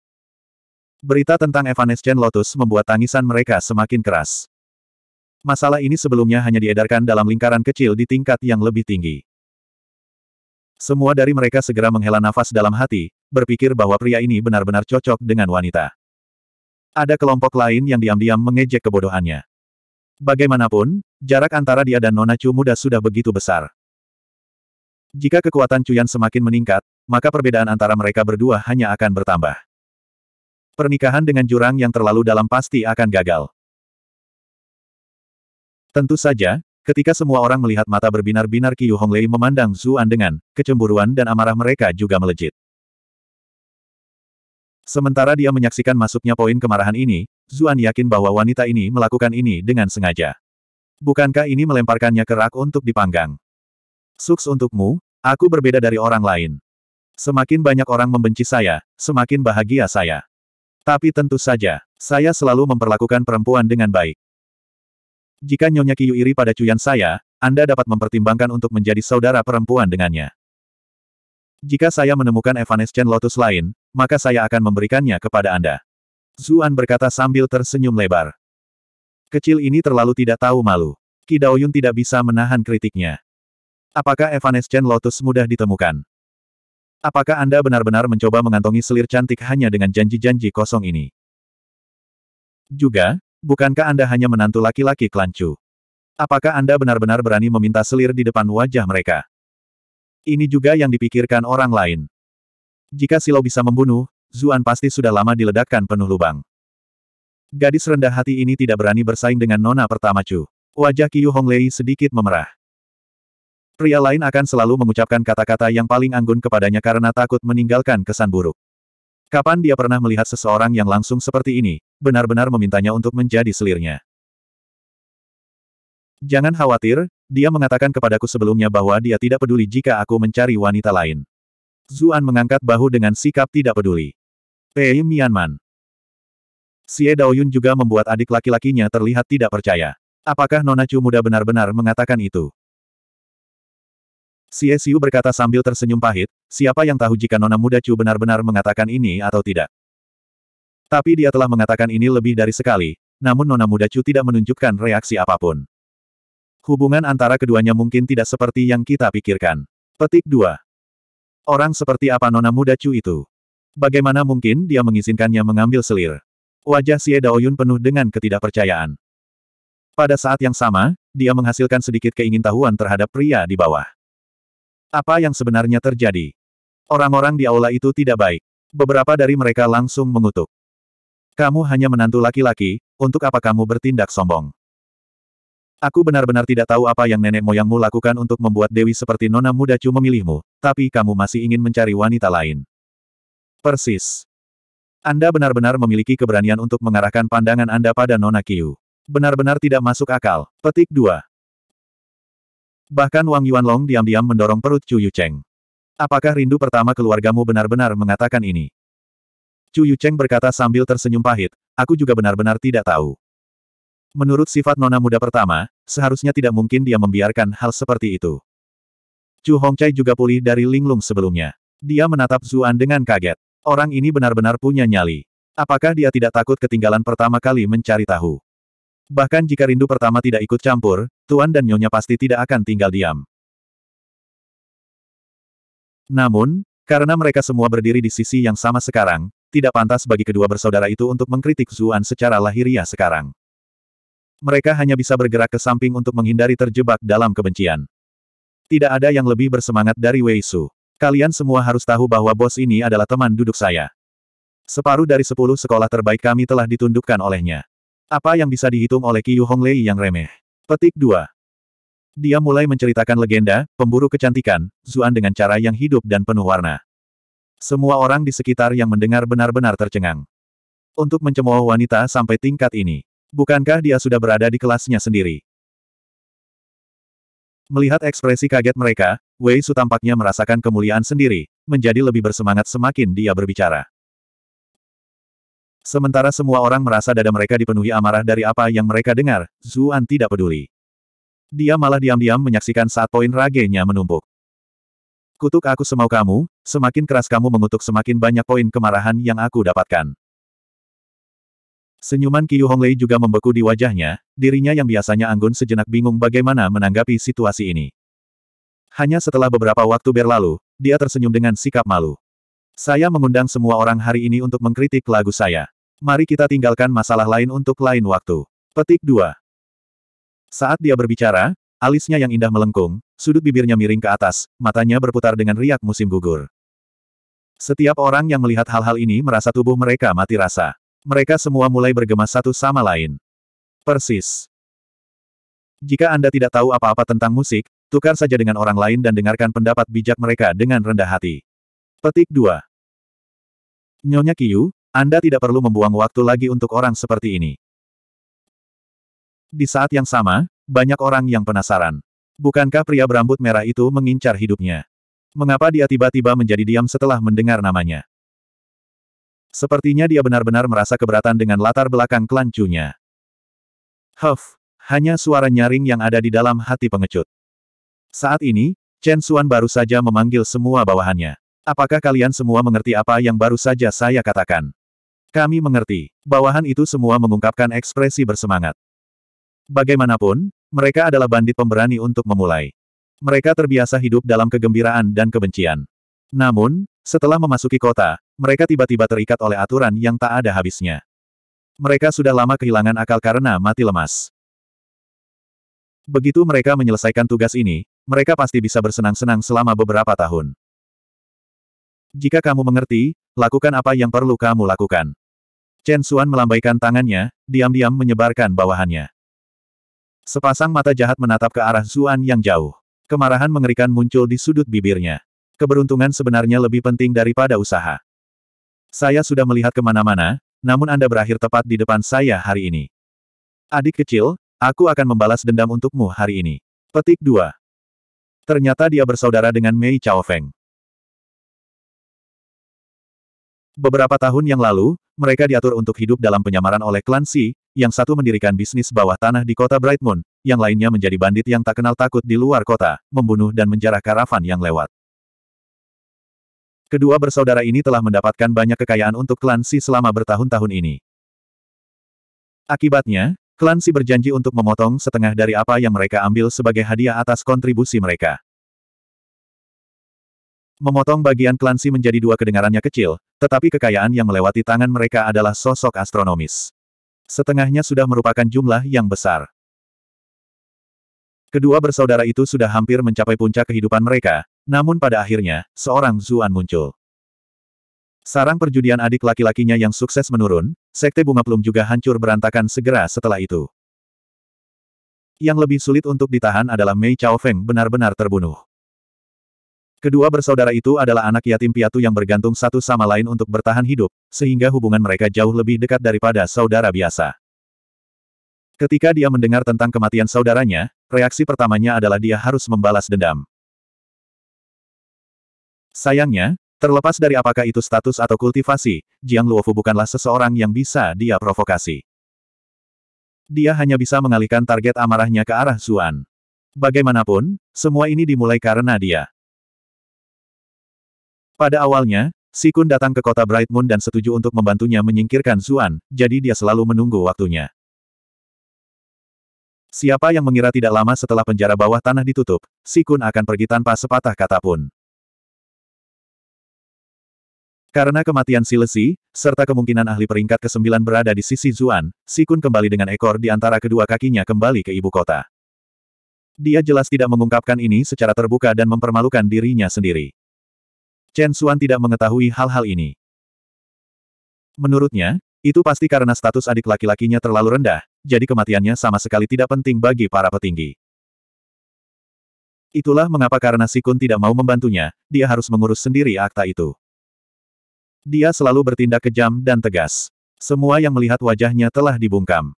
Berita tentang Evanescent Lotus membuat tangisan mereka semakin keras. Masalah ini sebelumnya hanya diedarkan dalam lingkaran kecil di tingkat yang lebih tinggi. Semua dari mereka segera menghela nafas dalam hati, berpikir bahwa pria ini benar-benar cocok dengan wanita. Ada kelompok lain yang diam-diam mengejek kebodohannya. Bagaimanapun, jarak antara dia dan Nona Chu muda sudah begitu besar. Jika kekuatan Cuyan semakin meningkat, maka perbedaan antara mereka berdua hanya akan bertambah. Pernikahan dengan jurang yang terlalu dalam pasti akan gagal. Tentu saja, ketika semua orang melihat mata berbinar-binar Qiu Honglei memandang Zuan dengan kecemburuan dan amarah mereka juga melejit. Sementara dia menyaksikan masuknya poin kemarahan ini, Zuan yakin bahwa wanita ini melakukan ini dengan sengaja. Bukankah ini melemparkannya ke rak untuk dipanggang? Suks untukmu, aku berbeda dari orang lain. Semakin banyak orang membenci saya, semakin bahagia saya. Tapi tentu saja, saya selalu memperlakukan perempuan dengan baik. Jika Nyonya Kiyu iri pada cuyan saya, Anda dapat mempertimbangkan untuk menjadi saudara perempuan dengannya. Jika saya menemukan Evanescent Lotus lain, maka saya akan memberikannya kepada Anda. Zuan berkata sambil tersenyum lebar. Kecil ini terlalu tidak tahu malu. Kidaoyun tidak bisa menahan kritiknya. Apakah Evanescent Lotus mudah ditemukan? Apakah Anda benar-benar mencoba mengantongi selir cantik hanya dengan janji-janji kosong ini? Juga, Bukankah Anda hanya menantu laki-laki klan Chu? Apakah Anda benar-benar berani meminta selir di depan wajah mereka? Ini juga yang dipikirkan orang lain. Jika Silau bisa membunuh, Zuan pasti sudah lama diledakkan penuh lubang. Gadis rendah hati ini tidak berani bersaing dengan nona pertama Chu. Wajah Qiu Honglei sedikit memerah. Pria lain akan selalu mengucapkan kata-kata yang paling anggun kepadanya karena takut meninggalkan kesan buruk. Kapan dia pernah melihat seseorang yang langsung seperti ini, benar-benar memintanya untuk menjadi selirnya? Jangan khawatir, dia mengatakan kepadaku sebelumnya bahwa dia tidak peduli jika aku mencari wanita lain. Zuan mengangkat bahu dengan sikap tidak peduli. Pei Mianman. Xie Daoyun juga membuat adik laki-lakinya terlihat tidak percaya. Apakah Nona Chu muda benar-benar mengatakan itu? Si Esiu berkata sambil tersenyum pahit, siapa yang tahu jika Nona Muda Chu benar-benar mengatakan ini atau tidak. Tapi dia telah mengatakan ini lebih dari sekali, namun Nona Muda Chu tidak menunjukkan reaksi apapun. Hubungan antara keduanya mungkin tidak seperti yang kita pikirkan. Petik 2. Orang seperti apa Nona Muda Chu itu? Bagaimana mungkin dia mengizinkannya mengambil selir? Wajah Xie Daoyun penuh dengan ketidakpercayaan. Pada saat yang sama, dia menghasilkan sedikit keingintahuan terhadap pria di bawah. Apa yang sebenarnya terjadi? Orang-orang di aula itu tidak baik. Beberapa dari mereka langsung mengutuk. Kamu hanya menantu laki-laki, untuk apa kamu bertindak sombong? Aku benar-benar tidak tahu apa yang nenek moyangmu lakukan untuk membuat Dewi seperti Nona Muda Chu memilihmu, tapi kamu masih ingin mencari wanita lain. Persis. Anda benar-benar memiliki keberanian untuk mengarahkan pandangan Anda pada Nona Kiu. Benar-benar tidak masuk akal. Petik 2. Bahkan Wang Yuanlong diam-diam mendorong perut Chu Yucheng. Apakah rindu pertama keluargamu benar-benar mengatakan ini? Chu Yucheng berkata sambil tersenyum pahit, aku juga benar-benar tidak tahu. Menurut sifat nona muda pertama, seharusnya tidak mungkin dia membiarkan hal seperti itu. Chu Hongcai juga pulih dari linglung sebelumnya. Dia menatap Zuan dengan kaget. Orang ini benar-benar punya nyali. Apakah dia tidak takut ketinggalan pertama kali mencari tahu? Bahkan jika rindu pertama tidak ikut campur, Tuan dan Nyonya pasti tidak akan tinggal diam. Namun, karena mereka semua berdiri di sisi yang sama sekarang, tidak pantas bagi kedua bersaudara itu untuk mengkritik Zuan secara lahiriah sekarang. Mereka hanya bisa bergerak ke samping untuk menghindari terjebak dalam kebencian. Tidak ada yang lebih bersemangat dari Wei Su. Kalian semua harus tahu bahwa bos ini adalah teman duduk saya. Separuh dari sepuluh sekolah terbaik kami telah ditundukkan olehnya. Apa yang bisa dihitung oleh Qiu Honglei yang remeh? Petik 2. Dia mulai menceritakan legenda, pemburu kecantikan, Zuan dengan cara yang hidup dan penuh warna. Semua orang di sekitar yang mendengar benar-benar tercengang. Untuk mencemooh wanita sampai tingkat ini, bukankah dia sudah berada di kelasnya sendiri? Melihat ekspresi kaget mereka, Wei Su tampaknya merasakan kemuliaan sendiri, menjadi lebih bersemangat semakin dia berbicara. Sementara semua orang merasa dada mereka dipenuhi amarah dari apa yang mereka dengar, Zuan tidak peduli. Dia malah diam-diam menyaksikan saat poin ragenya menumpuk. Kutuk aku semau kamu, semakin keras kamu mengutuk semakin banyak poin kemarahan yang aku dapatkan. Senyuman Qiu Honglei juga membeku di wajahnya, dirinya yang biasanya anggun sejenak bingung bagaimana menanggapi situasi ini. Hanya setelah beberapa waktu berlalu, dia tersenyum dengan sikap malu. Saya mengundang semua orang hari ini untuk mengkritik lagu saya. Mari kita tinggalkan masalah lain untuk lain waktu. Petik 2. Saat dia berbicara, alisnya yang indah melengkung, sudut bibirnya miring ke atas, matanya berputar dengan riak musim gugur. Setiap orang yang melihat hal-hal ini merasa tubuh mereka mati rasa. Mereka semua mulai bergema satu sama lain. Persis. Jika Anda tidak tahu apa-apa tentang musik, tukar saja dengan orang lain dan dengarkan pendapat bijak mereka dengan rendah hati. Petik 2. Nyonya Kiyu, anda tidak perlu membuang waktu lagi untuk orang seperti ini. Di saat yang sama, banyak orang yang penasaran. Bukankah pria berambut merah itu mengincar hidupnya? Mengapa dia tiba-tiba menjadi diam setelah mendengar namanya? Sepertinya dia benar-benar merasa keberatan dengan latar belakang klan Cunya. Huff, hanya suara nyaring yang ada di dalam hati pengecut. Saat ini, Chen Xuan baru saja memanggil semua bawahannya. Apakah kalian semua mengerti apa yang baru saja saya katakan? Kami mengerti, bawahan itu semua mengungkapkan ekspresi bersemangat. Bagaimanapun, mereka adalah bandit pemberani untuk memulai. Mereka terbiasa hidup dalam kegembiraan dan kebencian. Namun, setelah memasuki kota, mereka tiba-tiba terikat oleh aturan yang tak ada habisnya. Mereka sudah lama kehilangan akal karena mati lemas. Begitu mereka menyelesaikan tugas ini, mereka pasti bisa bersenang-senang selama beberapa tahun. Jika kamu mengerti, lakukan apa yang perlu kamu lakukan. Chen Xuan melambaikan tangannya, diam-diam menyebarkan bawahannya. Sepasang mata jahat menatap ke arah Zuan yang jauh. Kemarahan mengerikan muncul di sudut bibirnya. Keberuntungan sebenarnya lebih penting daripada usaha. Saya sudah melihat kemana-mana, namun Anda berakhir tepat di depan saya hari ini. Adik kecil, aku akan membalas dendam untukmu hari ini. Petik 2. Ternyata dia bersaudara dengan Mei Chao Feng. Beberapa tahun yang lalu, mereka diatur untuk hidup dalam penyamaran oleh klan Si, yang satu mendirikan bisnis bawah tanah di kota Bright yang lainnya menjadi bandit yang tak kenal takut di luar kota, membunuh dan menjarah karavan yang lewat. Kedua bersaudara ini telah mendapatkan banyak kekayaan untuk klan Si selama bertahun-tahun ini. Akibatnya, klan Si berjanji untuk memotong setengah dari apa yang mereka ambil sebagai hadiah atas kontribusi mereka. Memotong bagian klansi menjadi dua kedengarannya kecil, tetapi kekayaan yang melewati tangan mereka adalah sosok astronomis. Setengahnya sudah merupakan jumlah yang besar. Kedua bersaudara itu sudah hampir mencapai puncak kehidupan mereka, namun pada akhirnya, seorang Zuan muncul. Sarang perjudian adik laki-lakinya yang sukses menurun, sekte bunga Plum juga hancur berantakan segera setelah itu. Yang lebih sulit untuk ditahan adalah Mei Chao Feng benar-benar terbunuh. Kedua bersaudara itu adalah anak yatim piatu yang bergantung satu sama lain untuk bertahan hidup, sehingga hubungan mereka jauh lebih dekat daripada saudara biasa. Ketika dia mendengar tentang kematian saudaranya, reaksi pertamanya adalah dia harus membalas dendam. Sayangnya, terlepas dari apakah itu status atau kultivasi, Jiang Luofu bukanlah seseorang yang bisa dia provokasi. Dia hanya bisa mengalihkan target amarahnya ke arah Zuan. Bagaimanapun, semua ini dimulai karena dia. Pada awalnya, Sikun datang ke kota Bright Moon dan setuju untuk membantunya menyingkirkan Zuan, jadi dia selalu menunggu waktunya. Siapa yang mengira tidak lama setelah penjara bawah tanah ditutup, Sikun akan pergi tanpa sepatah kata pun. Karena kematian Silesi, serta kemungkinan ahli peringkat ke-9 berada di sisi Zuan, Sikun kembali dengan ekor di antara kedua kakinya kembali ke ibu kota. Dia jelas tidak mengungkapkan ini secara terbuka dan mempermalukan dirinya sendiri. Chen Xuan tidak mengetahui hal-hal ini. Menurutnya, itu pasti karena status adik laki-lakinya terlalu rendah, jadi kematiannya sama sekali tidak penting bagi para petinggi. Itulah mengapa karena Sikun tidak mau membantunya, dia harus mengurus sendiri akta itu. Dia selalu bertindak kejam dan tegas. Semua yang melihat wajahnya telah dibungkam.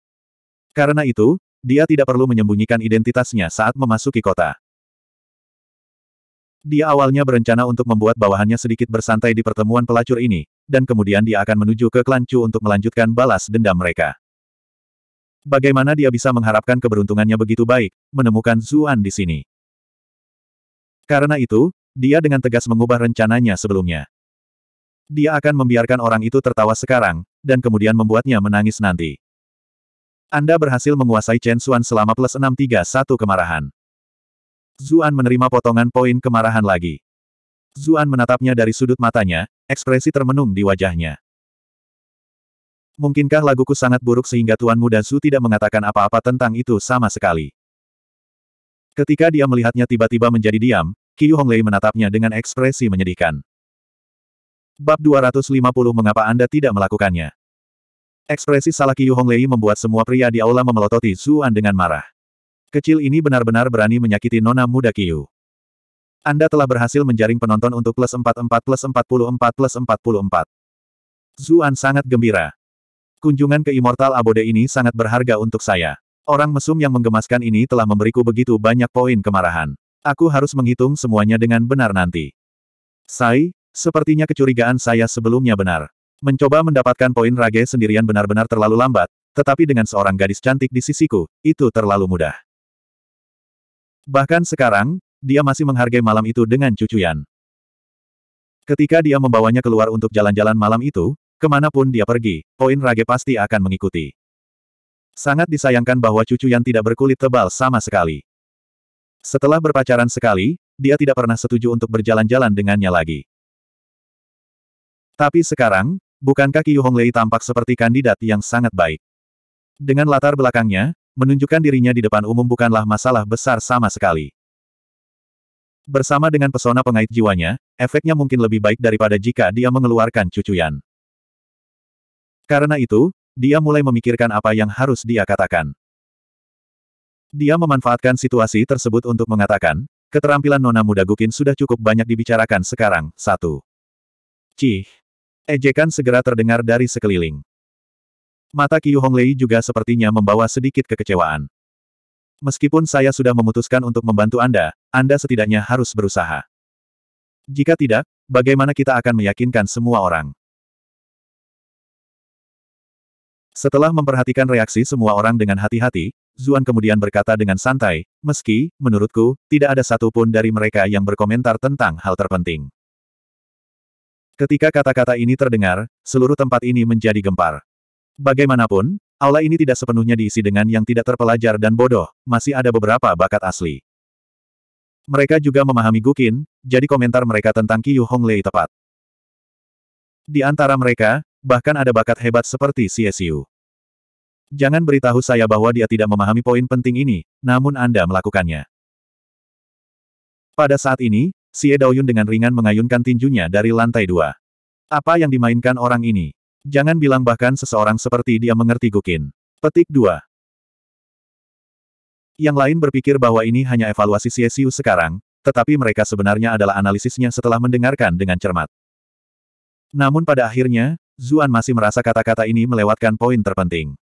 Karena itu, dia tidak perlu menyembunyikan identitasnya saat memasuki kota. Dia awalnya berencana untuk membuat bawahannya sedikit bersantai di pertemuan pelacur ini, dan kemudian dia akan menuju ke Klan Chu untuk melanjutkan balas dendam mereka. Bagaimana dia bisa mengharapkan keberuntungannya begitu baik, menemukan Zuan di sini. Karena itu, dia dengan tegas mengubah rencananya sebelumnya. Dia akan membiarkan orang itu tertawa sekarang, dan kemudian membuatnya menangis nanti. Anda berhasil menguasai Chen Xuan selama plus 631 kemarahan. Zuan menerima potongan poin kemarahan lagi. Zuan menatapnya dari sudut matanya, ekspresi termenung di wajahnya. Mungkinkah laguku sangat buruk sehingga Tuan Muda Su tidak mengatakan apa-apa tentang itu sama sekali? Ketika dia melihatnya tiba-tiba menjadi diam, Qiu Honglei menatapnya dengan ekspresi menyedihkan. Bab 250 Mengapa Anda Tidak Melakukannya Ekspresi salah Qiu Honglei membuat semua pria di aula memelototi Zuan dengan marah. Kecil ini benar-benar berani menyakiti nona muda Kiyu. Anda telah berhasil menjaring penonton untuk plus 44 plus 44 plus 44. Zuan sangat gembira. Kunjungan ke Immortal Abode ini sangat berharga untuk saya. Orang mesum yang menggemaskan ini telah memberiku begitu banyak poin kemarahan. Aku harus menghitung semuanya dengan benar nanti. Sai, sepertinya kecurigaan saya sebelumnya benar. Mencoba mendapatkan poin rage sendirian benar-benar terlalu lambat, tetapi dengan seorang gadis cantik di sisiku, itu terlalu mudah. Bahkan sekarang, dia masih menghargai malam itu dengan cucuyan. Ketika dia membawanya keluar untuk jalan-jalan malam itu, kemanapun dia pergi, poin Rage pasti akan mengikuti. Sangat disayangkan bahwa cucuyan tidak berkulit tebal sama sekali. Setelah berpacaran sekali, dia tidak pernah setuju untuk berjalan-jalan dengannya lagi. Tapi sekarang, bukankah Qiu Honglei tampak seperti kandidat yang sangat baik? Dengan latar belakangnya, menunjukkan dirinya di depan umum bukanlah masalah besar sama sekali. Bersama dengan pesona pengait jiwanya, efeknya mungkin lebih baik daripada jika dia mengeluarkan cucuyan. Karena itu, dia mulai memikirkan apa yang harus dia katakan. Dia memanfaatkan situasi tersebut untuk mengatakan, keterampilan Nona Muda Gukin sudah cukup banyak dibicarakan sekarang, satu. Cih. Ejekan segera terdengar dari sekeliling. Mata Qiu Honglei juga sepertinya membawa sedikit kekecewaan. Meskipun saya sudah memutuskan untuk membantu Anda, Anda setidaknya harus berusaha. Jika tidak, bagaimana kita akan meyakinkan semua orang? Setelah memperhatikan reaksi semua orang dengan hati-hati, Zuan kemudian berkata dengan santai, meski, menurutku, tidak ada satupun dari mereka yang berkomentar tentang hal terpenting. Ketika kata-kata ini terdengar, seluruh tempat ini menjadi gempar. Bagaimanapun, aula ini tidak sepenuhnya diisi dengan yang tidak terpelajar dan bodoh, masih ada beberapa bakat asli. Mereka juga memahami Gukin, jadi komentar mereka tentang Qiu Honglei tepat. Di antara mereka, bahkan ada bakat hebat seperti CSU. Jangan beritahu saya bahwa dia tidak memahami poin penting ini, namun Anda melakukannya. Pada saat ini, Xie Daoyun dengan ringan mengayunkan tinjunya dari lantai dua. Apa yang dimainkan orang ini? Jangan bilang bahkan seseorang seperti dia mengerti Gukin. Petik 2. Yang lain berpikir bahwa ini hanya evaluasi Siesiu sekarang, tetapi mereka sebenarnya adalah analisisnya setelah mendengarkan dengan cermat. Namun pada akhirnya, Zuan masih merasa kata-kata ini melewatkan poin terpenting.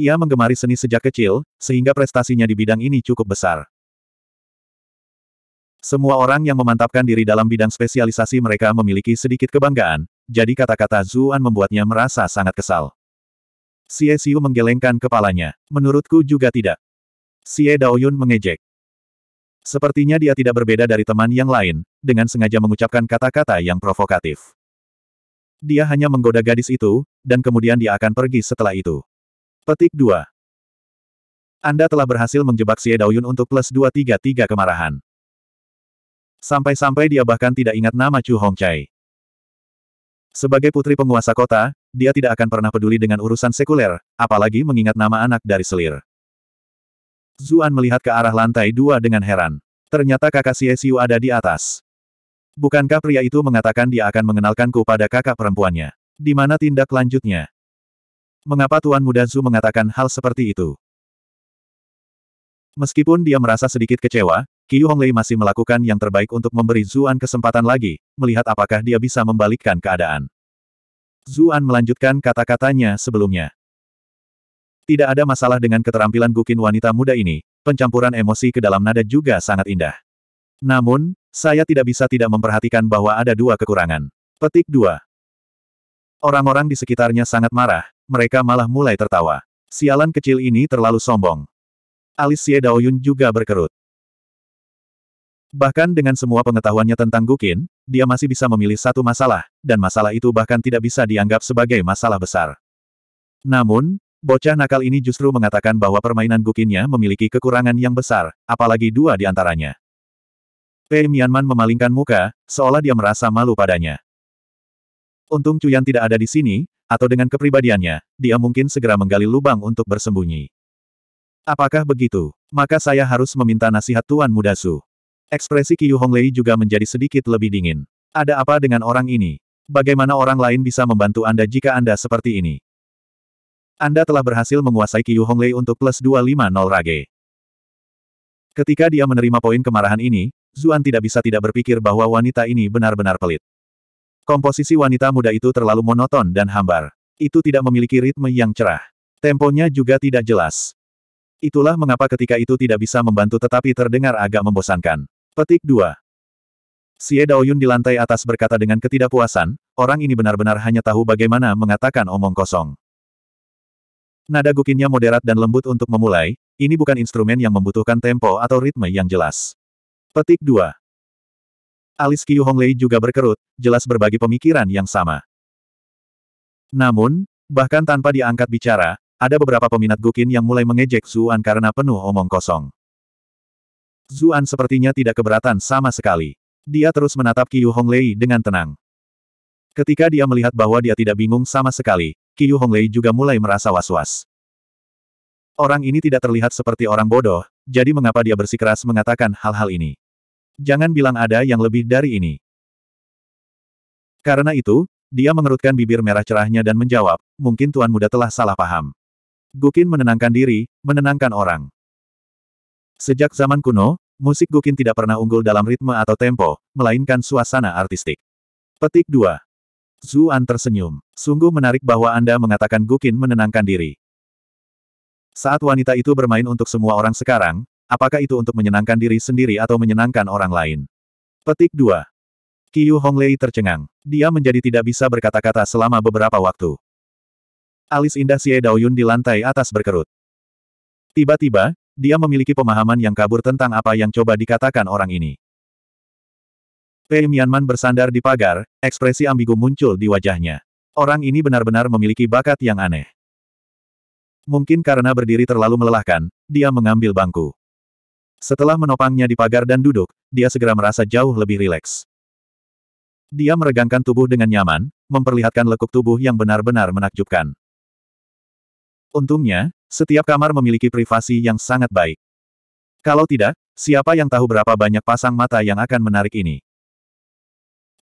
Ia menggemari seni sejak kecil, sehingga prestasinya di bidang ini cukup besar. Semua orang yang memantapkan diri dalam bidang spesialisasi mereka memiliki sedikit kebanggaan, jadi kata-kata Zuan membuatnya merasa sangat kesal. Xie Xiu menggelengkan kepalanya. Menurutku juga tidak. Xie Daoyun mengejek. Sepertinya dia tidak berbeda dari teman yang lain, dengan sengaja mengucapkan kata-kata yang provokatif. Dia hanya menggoda gadis itu, dan kemudian dia akan pergi setelah itu. Petik 2. Anda telah berhasil menjebak Xie Daoyun untuk plus 233 kemarahan. Sampai-sampai dia bahkan tidak ingat nama Chu Hongcai. Sebagai putri penguasa kota, dia tidak akan pernah peduli dengan urusan sekuler, apalagi mengingat nama anak dari selir. Zuan melihat ke arah lantai dua dengan heran. Ternyata kakak Siesiu ada di atas. Bukankah pria itu mengatakan dia akan mengenalkanku pada kakak perempuannya? Di mana tindak lanjutnya? Mengapa Tuan Muda Zu mengatakan hal seperti itu? Meskipun dia merasa sedikit kecewa, Qiu Honglei masih melakukan yang terbaik untuk memberi Zuan kesempatan lagi, melihat apakah dia bisa membalikkan keadaan. Zuan melanjutkan kata-katanya sebelumnya. Tidak ada masalah dengan keterampilan gukin wanita muda ini, pencampuran emosi ke dalam nada juga sangat indah. Namun, saya tidak bisa tidak memperhatikan bahwa ada dua kekurangan. Petik 2. Orang-orang di sekitarnya sangat marah, mereka malah mulai tertawa. Sialan kecil ini terlalu sombong. Alis Xie Daoyun juga berkerut. Bahkan dengan semua pengetahuannya tentang Gukin, dia masih bisa memilih satu masalah, dan masalah itu bahkan tidak bisa dianggap sebagai masalah besar. Namun, bocah nakal ini justru mengatakan bahwa permainan Gukinnya memiliki kekurangan yang besar, apalagi dua di antaranya. Pei Mianman memalingkan muka, seolah dia merasa malu padanya. Untung Cuyan tidak ada di sini, atau dengan kepribadiannya, dia mungkin segera menggali lubang untuk bersembunyi. Apakah begitu? Maka saya harus meminta nasihat Tuan Mudasu. Ekspresi Qiu Honglei juga menjadi sedikit lebih dingin. Ada apa dengan orang ini? Bagaimana orang lain bisa membantu Anda jika Anda seperti ini? Anda telah berhasil menguasai Qiu Honglei untuk plus 250 rage. Ketika dia menerima poin kemarahan ini, Zuan tidak bisa tidak berpikir bahwa wanita ini benar-benar pelit. Komposisi wanita muda itu terlalu monoton dan hambar. Itu tidak memiliki ritme yang cerah. Temponya juga tidak jelas. Itulah mengapa ketika itu tidak bisa membantu tetapi terdengar agak membosankan. Petik 2. Xie Daoyun di lantai atas berkata dengan ketidakpuasan, orang ini benar-benar hanya tahu bagaimana mengatakan omong kosong. Nada gukinnya moderat dan lembut untuk memulai, ini bukan instrumen yang membutuhkan tempo atau ritme yang jelas. Petik 2. Alis Qiu Honglei juga berkerut, jelas berbagi pemikiran yang sama. Namun, bahkan tanpa diangkat bicara, ada beberapa peminat Gukin yang mulai mengejek Zuan karena penuh omong kosong. Zuan sepertinya tidak keberatan sama sekali. Dia terus menatap Qiu Honglei dengan tenang. Ketika dia melihat bahwa dia tidak bingung sama sekali, Qiu Honglei juga mulai merasa was-was. Orang ini tidak terlihat seperti orang bodoh, jadi mengapa dia bersikeras mengatakan hal-hal ini? Jangan bilang ada yang lebih dari ini. Karena itu, dia mengerutkan bibir merah cerahnya dan menjawab, mungkin Tuan Muda telah salah paham. Gukin menenangkan diri, menenangkan orang. Sejak zaman kuno, musik Gukin tidak pernah unggul dalam ritme atau tempo, melainkan suasana artistik. Petik 2. Zuan tersenyum. Sungguh menarik bahwa Anda mengatakan Gukin menenangkan diri. Saat wanita itu bermain untuk semua orang sekarang, apakah itu untuk menyenangkan diri sendiri atau menyenangkan orang lain? Petik 2. Qiu Honglei tercengang. Dia menjadi tidak bisa berkata-kata selama beberapa waktu. Alis indah Xie Daoyun di lantai atas berkerut. Tiba-tiba, dia memiliki pemahaman yang kabur tentang apa yang coba dikatakan orang ini. Pei Mianman bersandar di pagar, ekspresi ambigu muncul di wajahnya. Orang ini benar-benar memiliki bakat yang aneh. Mungkin karena berdiri terlalu melelahkan, dia mengambil bangku. Setelah menopangnya di pagar dan duduk, dia segera merasa jauh lebih rileks. Dia meregangkan tubuh dengan nyaman, memperlihatkan lekuk tubuh yang benar-benar menakjubkan. Untungnya, setiap kamar memiliki privasi yang sangat baik. Kalau tidak, siapa yang tahu berapa banyak pasang mata yang akan menarik ini?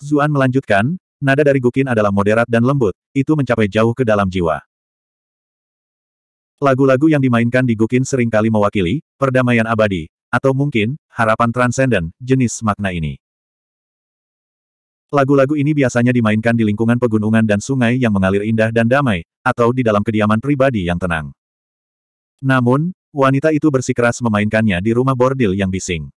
Zuan melanjutkan, nada dari Gukin adalah moderat dan lembut, itu mencapai jauh ke dalam jiwa. Lagu-lagu yang dimainkan di Gukin seringkali mewakili perdamaian abadi, atau mungkin, harapan transenden, jenis makna ini. Lagu-lagu ini biasanya dimainkan di lingkungan pegunungan dan sungai yang mengalir indah dan damai, atau di dalam kediaman pribadi yang tenang. Namun, wanita itu bersikeras memainkannya di rumah bordil yang bising.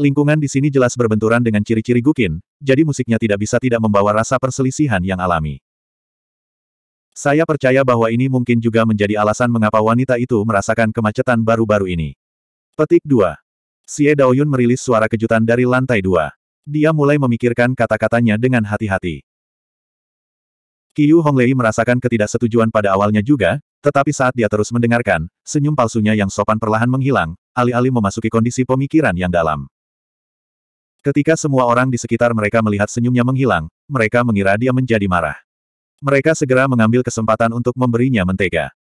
Lingkungan di sini jelas berbenturan dengan ciri-ciri gukin, jadi musiknya tidak bisa tidak membawa rasa perselisihan yang alami. Saya percaya bahwa ini mungkin juga menjadi alasan mengapa wanita itu merasakan kemacetan baru-baru ini. Petik 2. Xie Daoyun merilis suara kejutan dari lantai 2. Dia mulai memikirkan kata-katanya dengan hati-hati. Qiu Honglei merasakan ketidaksetujuan pada awalnya juga, tetapi saat dia terus mendengarkan, senyum palsunya yang sopan perlahan menghilang, alih-alih memasuki kondisi pemikiran yang dalam. Ketika semua orang di sekitar mereka melihat senyumnya menghilang, mereka mengira dia menjadi marah. Mereka segera mengambil kesempatan untuk memberinya mentega.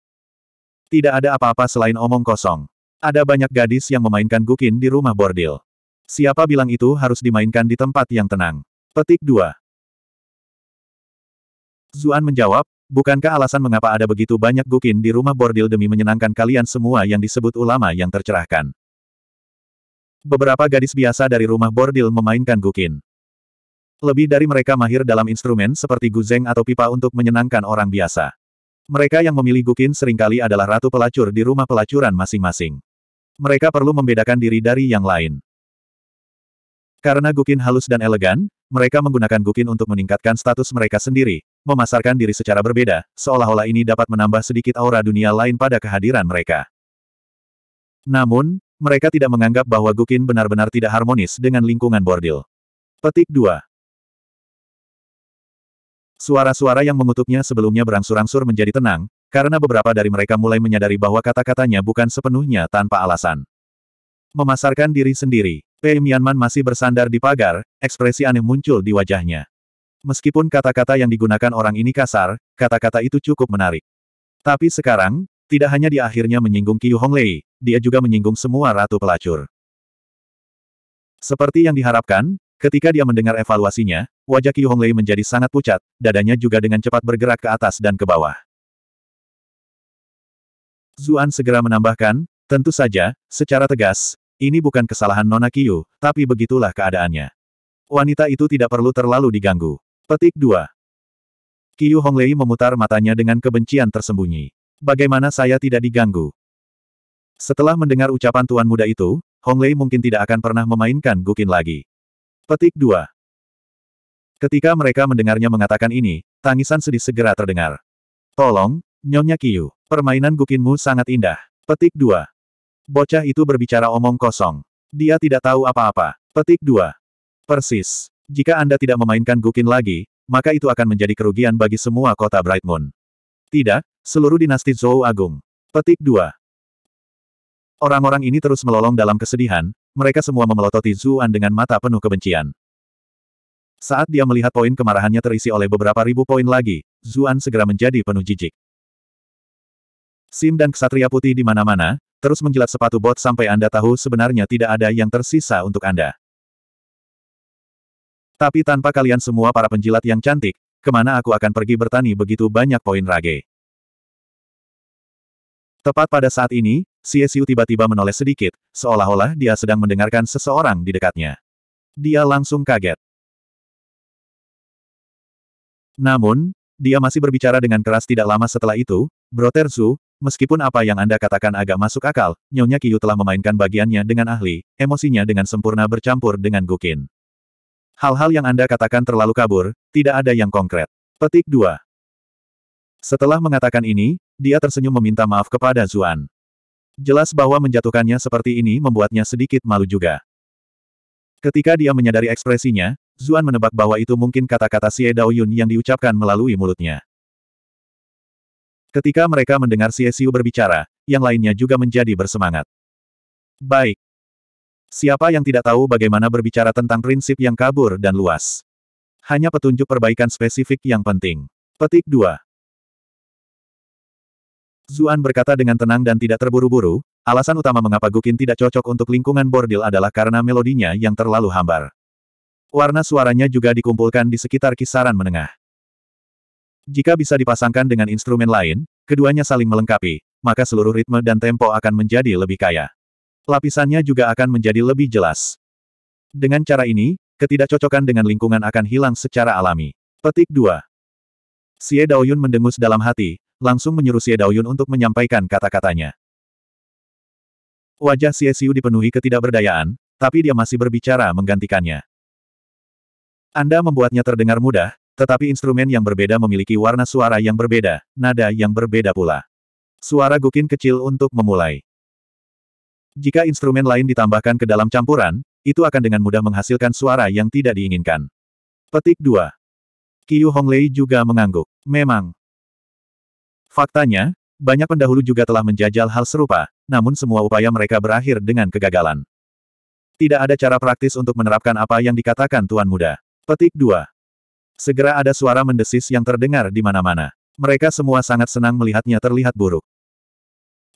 Tidak ada apa-apa selain omong kosong. Ada banyak gadis yang memainkan gukin di rumah bordil. Siapa bilang itu harus dimainkan di tempat yang tenang? Petik 2. Zuan menjawab, bukankah alasan mengapa ada begitu banyak gukin di rumah bordil demi menyenangkan kalian semua yang disebut ulama yang tercerahkan? Beberapa gadis biasa dari rumah bordil memainkan gukin. Lebih dari mereka mahir dalam instrumen seperti guzeng atau pipa untuk menyenangkan orang biasa. Mereka yang memilih Gukin seringkali adalah ratu pelacur di rumah pelacuran masing-masing. Mereka perlu membedakan diri dari yang lain. Karena Gukin halus dan elegan, mereka menggunakan Gukin untuk meningkatkan status mereka sendiri, memasarkan diri secara berbeda, seolah-olah ini dapat menambah sedikit aura dunia lain pada kehadiran mereka. Namun, mereka tidak menganggap bahwa Gukin benar-benar tidak harmonis dengan lingkungan bordil. Petik 2. Suara-suara yang mengutuknya sebelumnya berangsur-angsur menjadi tenang, karena beberapa dari mereka mulai menyadari bahwa kata-katanya bukan sepenuhnya tanpa alasan. Memasarkan diri sendiri. Pei Mianman masih bersandar di pagar, ekspresi aneh muncul di wajahnya. Meskipun kata-kata yang digunakan orang ini kasar, kata-kata itu cukup menarik. Tapi sekarang, tidak hanya di akhirnya menyinggung Qiu Honglei, dia juga menyinggung semua ratu pelacur. Seperti yang diharapkan, ketika dia mendengar evaluasinya, wajah Qiu Honglei menjadi sangat pucat, dadanya juga dengan cepat bergerak ke atas dan ke bawah. Zuan segera menambahkan, tentu saja, secara tegas, ini bukan kesalahan Nona Kiyu, tapi begitulah keadaannya. Wanita itu tidak perlu terlalu diganggu. Petik 2. Kiyu Honglei memutar matanya dengan kebencian tersembunyi. Bagaimana saya tidak diganggu? Setelah mendengar ucapan tuan muda itu, Honglei mungkin tidak akan pernah memainkan Gukin lagi. Petik 2. Ketika mereka mendengarnya mengatakan ini, tangisan sedih segera terdengar. Tolong, Nyonya Kiyu, permainan Gukinmu sangat indah. Petik 2. Bocah itu berbicara omong kosong. Dia tidak tahu apa-apa. Petik 2. Persis. Jika Anda tidak memainkan Gukin lagi, maka itu akan menjadi kerugian bagi semua kota Bright Moon. Tidak, seluruh dinasti Zhou Agung. Petik 2. Orang-orang ini terus melolong dalam kesedihan, mereka semua memelototi Zuan dengan mata penuh kebencian. Saat dia melihat poin kemarahannya terisi oleh beberapa ribu poin lagi, Zuan segera menjadi penuh jijik. Sim dan Ksatria Putih di mana-mana, terus menjilat sepatu bot sampai Anda tahu sebenarnya tidak ada yang tersisa untuk Anda. Tapi tanpa kalian semua para penjilat yang cantik, kemana aku akan pergi bertani begitu banyak poin rage. Tepat pada saat ini, Siesiu tiba-tiba menoleh sedikit, seolah-olah dia sedang mendengarkan seseorang di dekatnya. Dia langsung kaget. Namun, dia masih berbicara dengan keras tidak lama setelah itu, Broterzu, Meskipun apa yang Anda katakan agak masuk akal, Nyonya Kiyu telah memainkan bagiannya dengan ahli, emosinya dengan sempurna bercampur dengan Gukin. Hal-hal yang Anda katakan terlalu kabur, tidak ada yang konkret. Petik 2. Setelah mengatakan ini, dia tersenyum meminta maaf kepada Zuan. Jelas bahwa menjatuhkannya seperti ini membuatnya sedikit malu juga. Ketika dia menyadari ekspresinya, Zuan menebak bahwa itu mungkin kata-kata Xie Daoyun yang diucapkan melalui mulutnya. Ketika mereka mendengar CSU berbicara, yang lainnya juga menjadi bersemangat. Baik. Siapa yang tidak tahu bagaimana berbicara tentang prinsip yang kabur dan luas? Hanya petunjuk perbaikan spesifik yang penting. Petik 2. Zuan berkata dengan tenang dan tidak terburu-buru, alasan utama mengapa Gukin tidak cocok untuk lingkungan bordil adalah karena melodinya yang terlalu hambar. Warna suaranya juga dikumpulkan di sekitar kisaran menengah. Jika bisa dipasangkan dengan instrumen lain, keduanya saling melengkapi, maka seluruh ritme dan tempo akan menjadi lebih kaya. Lapisannya juga akan menjadi lebih jelas. Dengan cara ini, ketidakcocokan dengan lingkungan akan hilang secara alami. Petik 2. Xie Daoyun mendengus dalam hati, langsung menyuruh Xie Daoyun untuk menyampaikan kata-katanya. Wajah Xie Xiu dipenuhi ketidakberdayaan, tapi dia masih berbicara menggantikannya. Anda membuatnya terdengar mudah, tetapi instrumen yang berbeda memiliki warna suara yang berbeda, nada yang berbeda pula. Suara gukin kecil untuk memulai. Jika instrumen lain ditambahkan ke dalam campuran, itu akan dengan mudah menghasilkan suara yang tidak diinginkan. Petik 2. Qiu Honglei juga mengangguk. Memang. Faktanya, banyak pendahulu juga telah menjajal hal serupa, namun semua upaya mereka berakhir dengan kegagalan. Tidak ada cara praktis untuk menerapkan apa yang dikatakan Tuan Muda. Petik 2. Segera ada suara mendesis yang terdengar di mana-mana. Mereka semua sangat senang melihatnya terlihat buruk.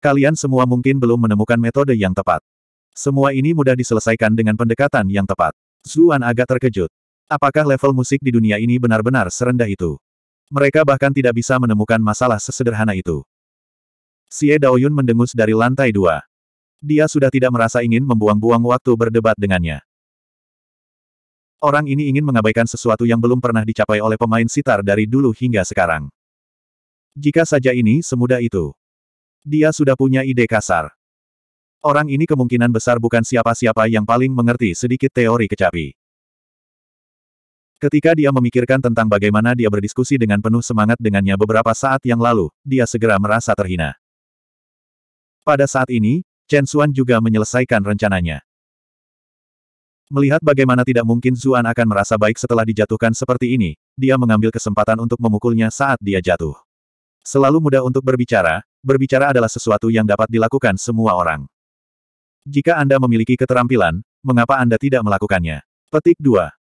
Kalian semua mungkin belum menemukan metode yang tepat. Semua ini mudah diselesaikan dengan pendekatan yang tepat. Zuan agak terkejut. Apakah level musik di dunia ini benar-benar serendah itu? Mereka bahkan tidak bisa menemukan masalah sesederhana itu. Xie Daoyun mendengus dari lantai dua. Dia sudah tidak merasa ingin membuang-buang waktu berdebat dengannya. Orang ini ingin mengabaikan sesuatu yang belum pernah dicapai oleh pemain sitar dari dulu hingga sekarang. Jika saja ini semudah itu. Dia sudah punya ide kasar. Orang ini kemungkinan besar bukan siapa-siapa yang paling mengerti sedikit teori kecapi. Ketika dia memikirkan tentang bagaimana dia berdiskusi dengan penuh semangat dengannya beberapa saat yang lalu, dia segera merasa terhina. Pada saat ini, Chen Xuan juga menyelesaikan rencananya. Melihat bagaimana tidak mungkin Zuan akan merasa baik setelah dijatuhkan seperti ini, dia mengambil kesempatan untuk memukulnya saat dia jatuh. Selalu mudah untuk berbicara, berbicara adalah sesuatu yang dapat dilakukan semua orang. Jika Anda memiliki keterampilan, mengapa Anda tidak melakukannya? Petik 2.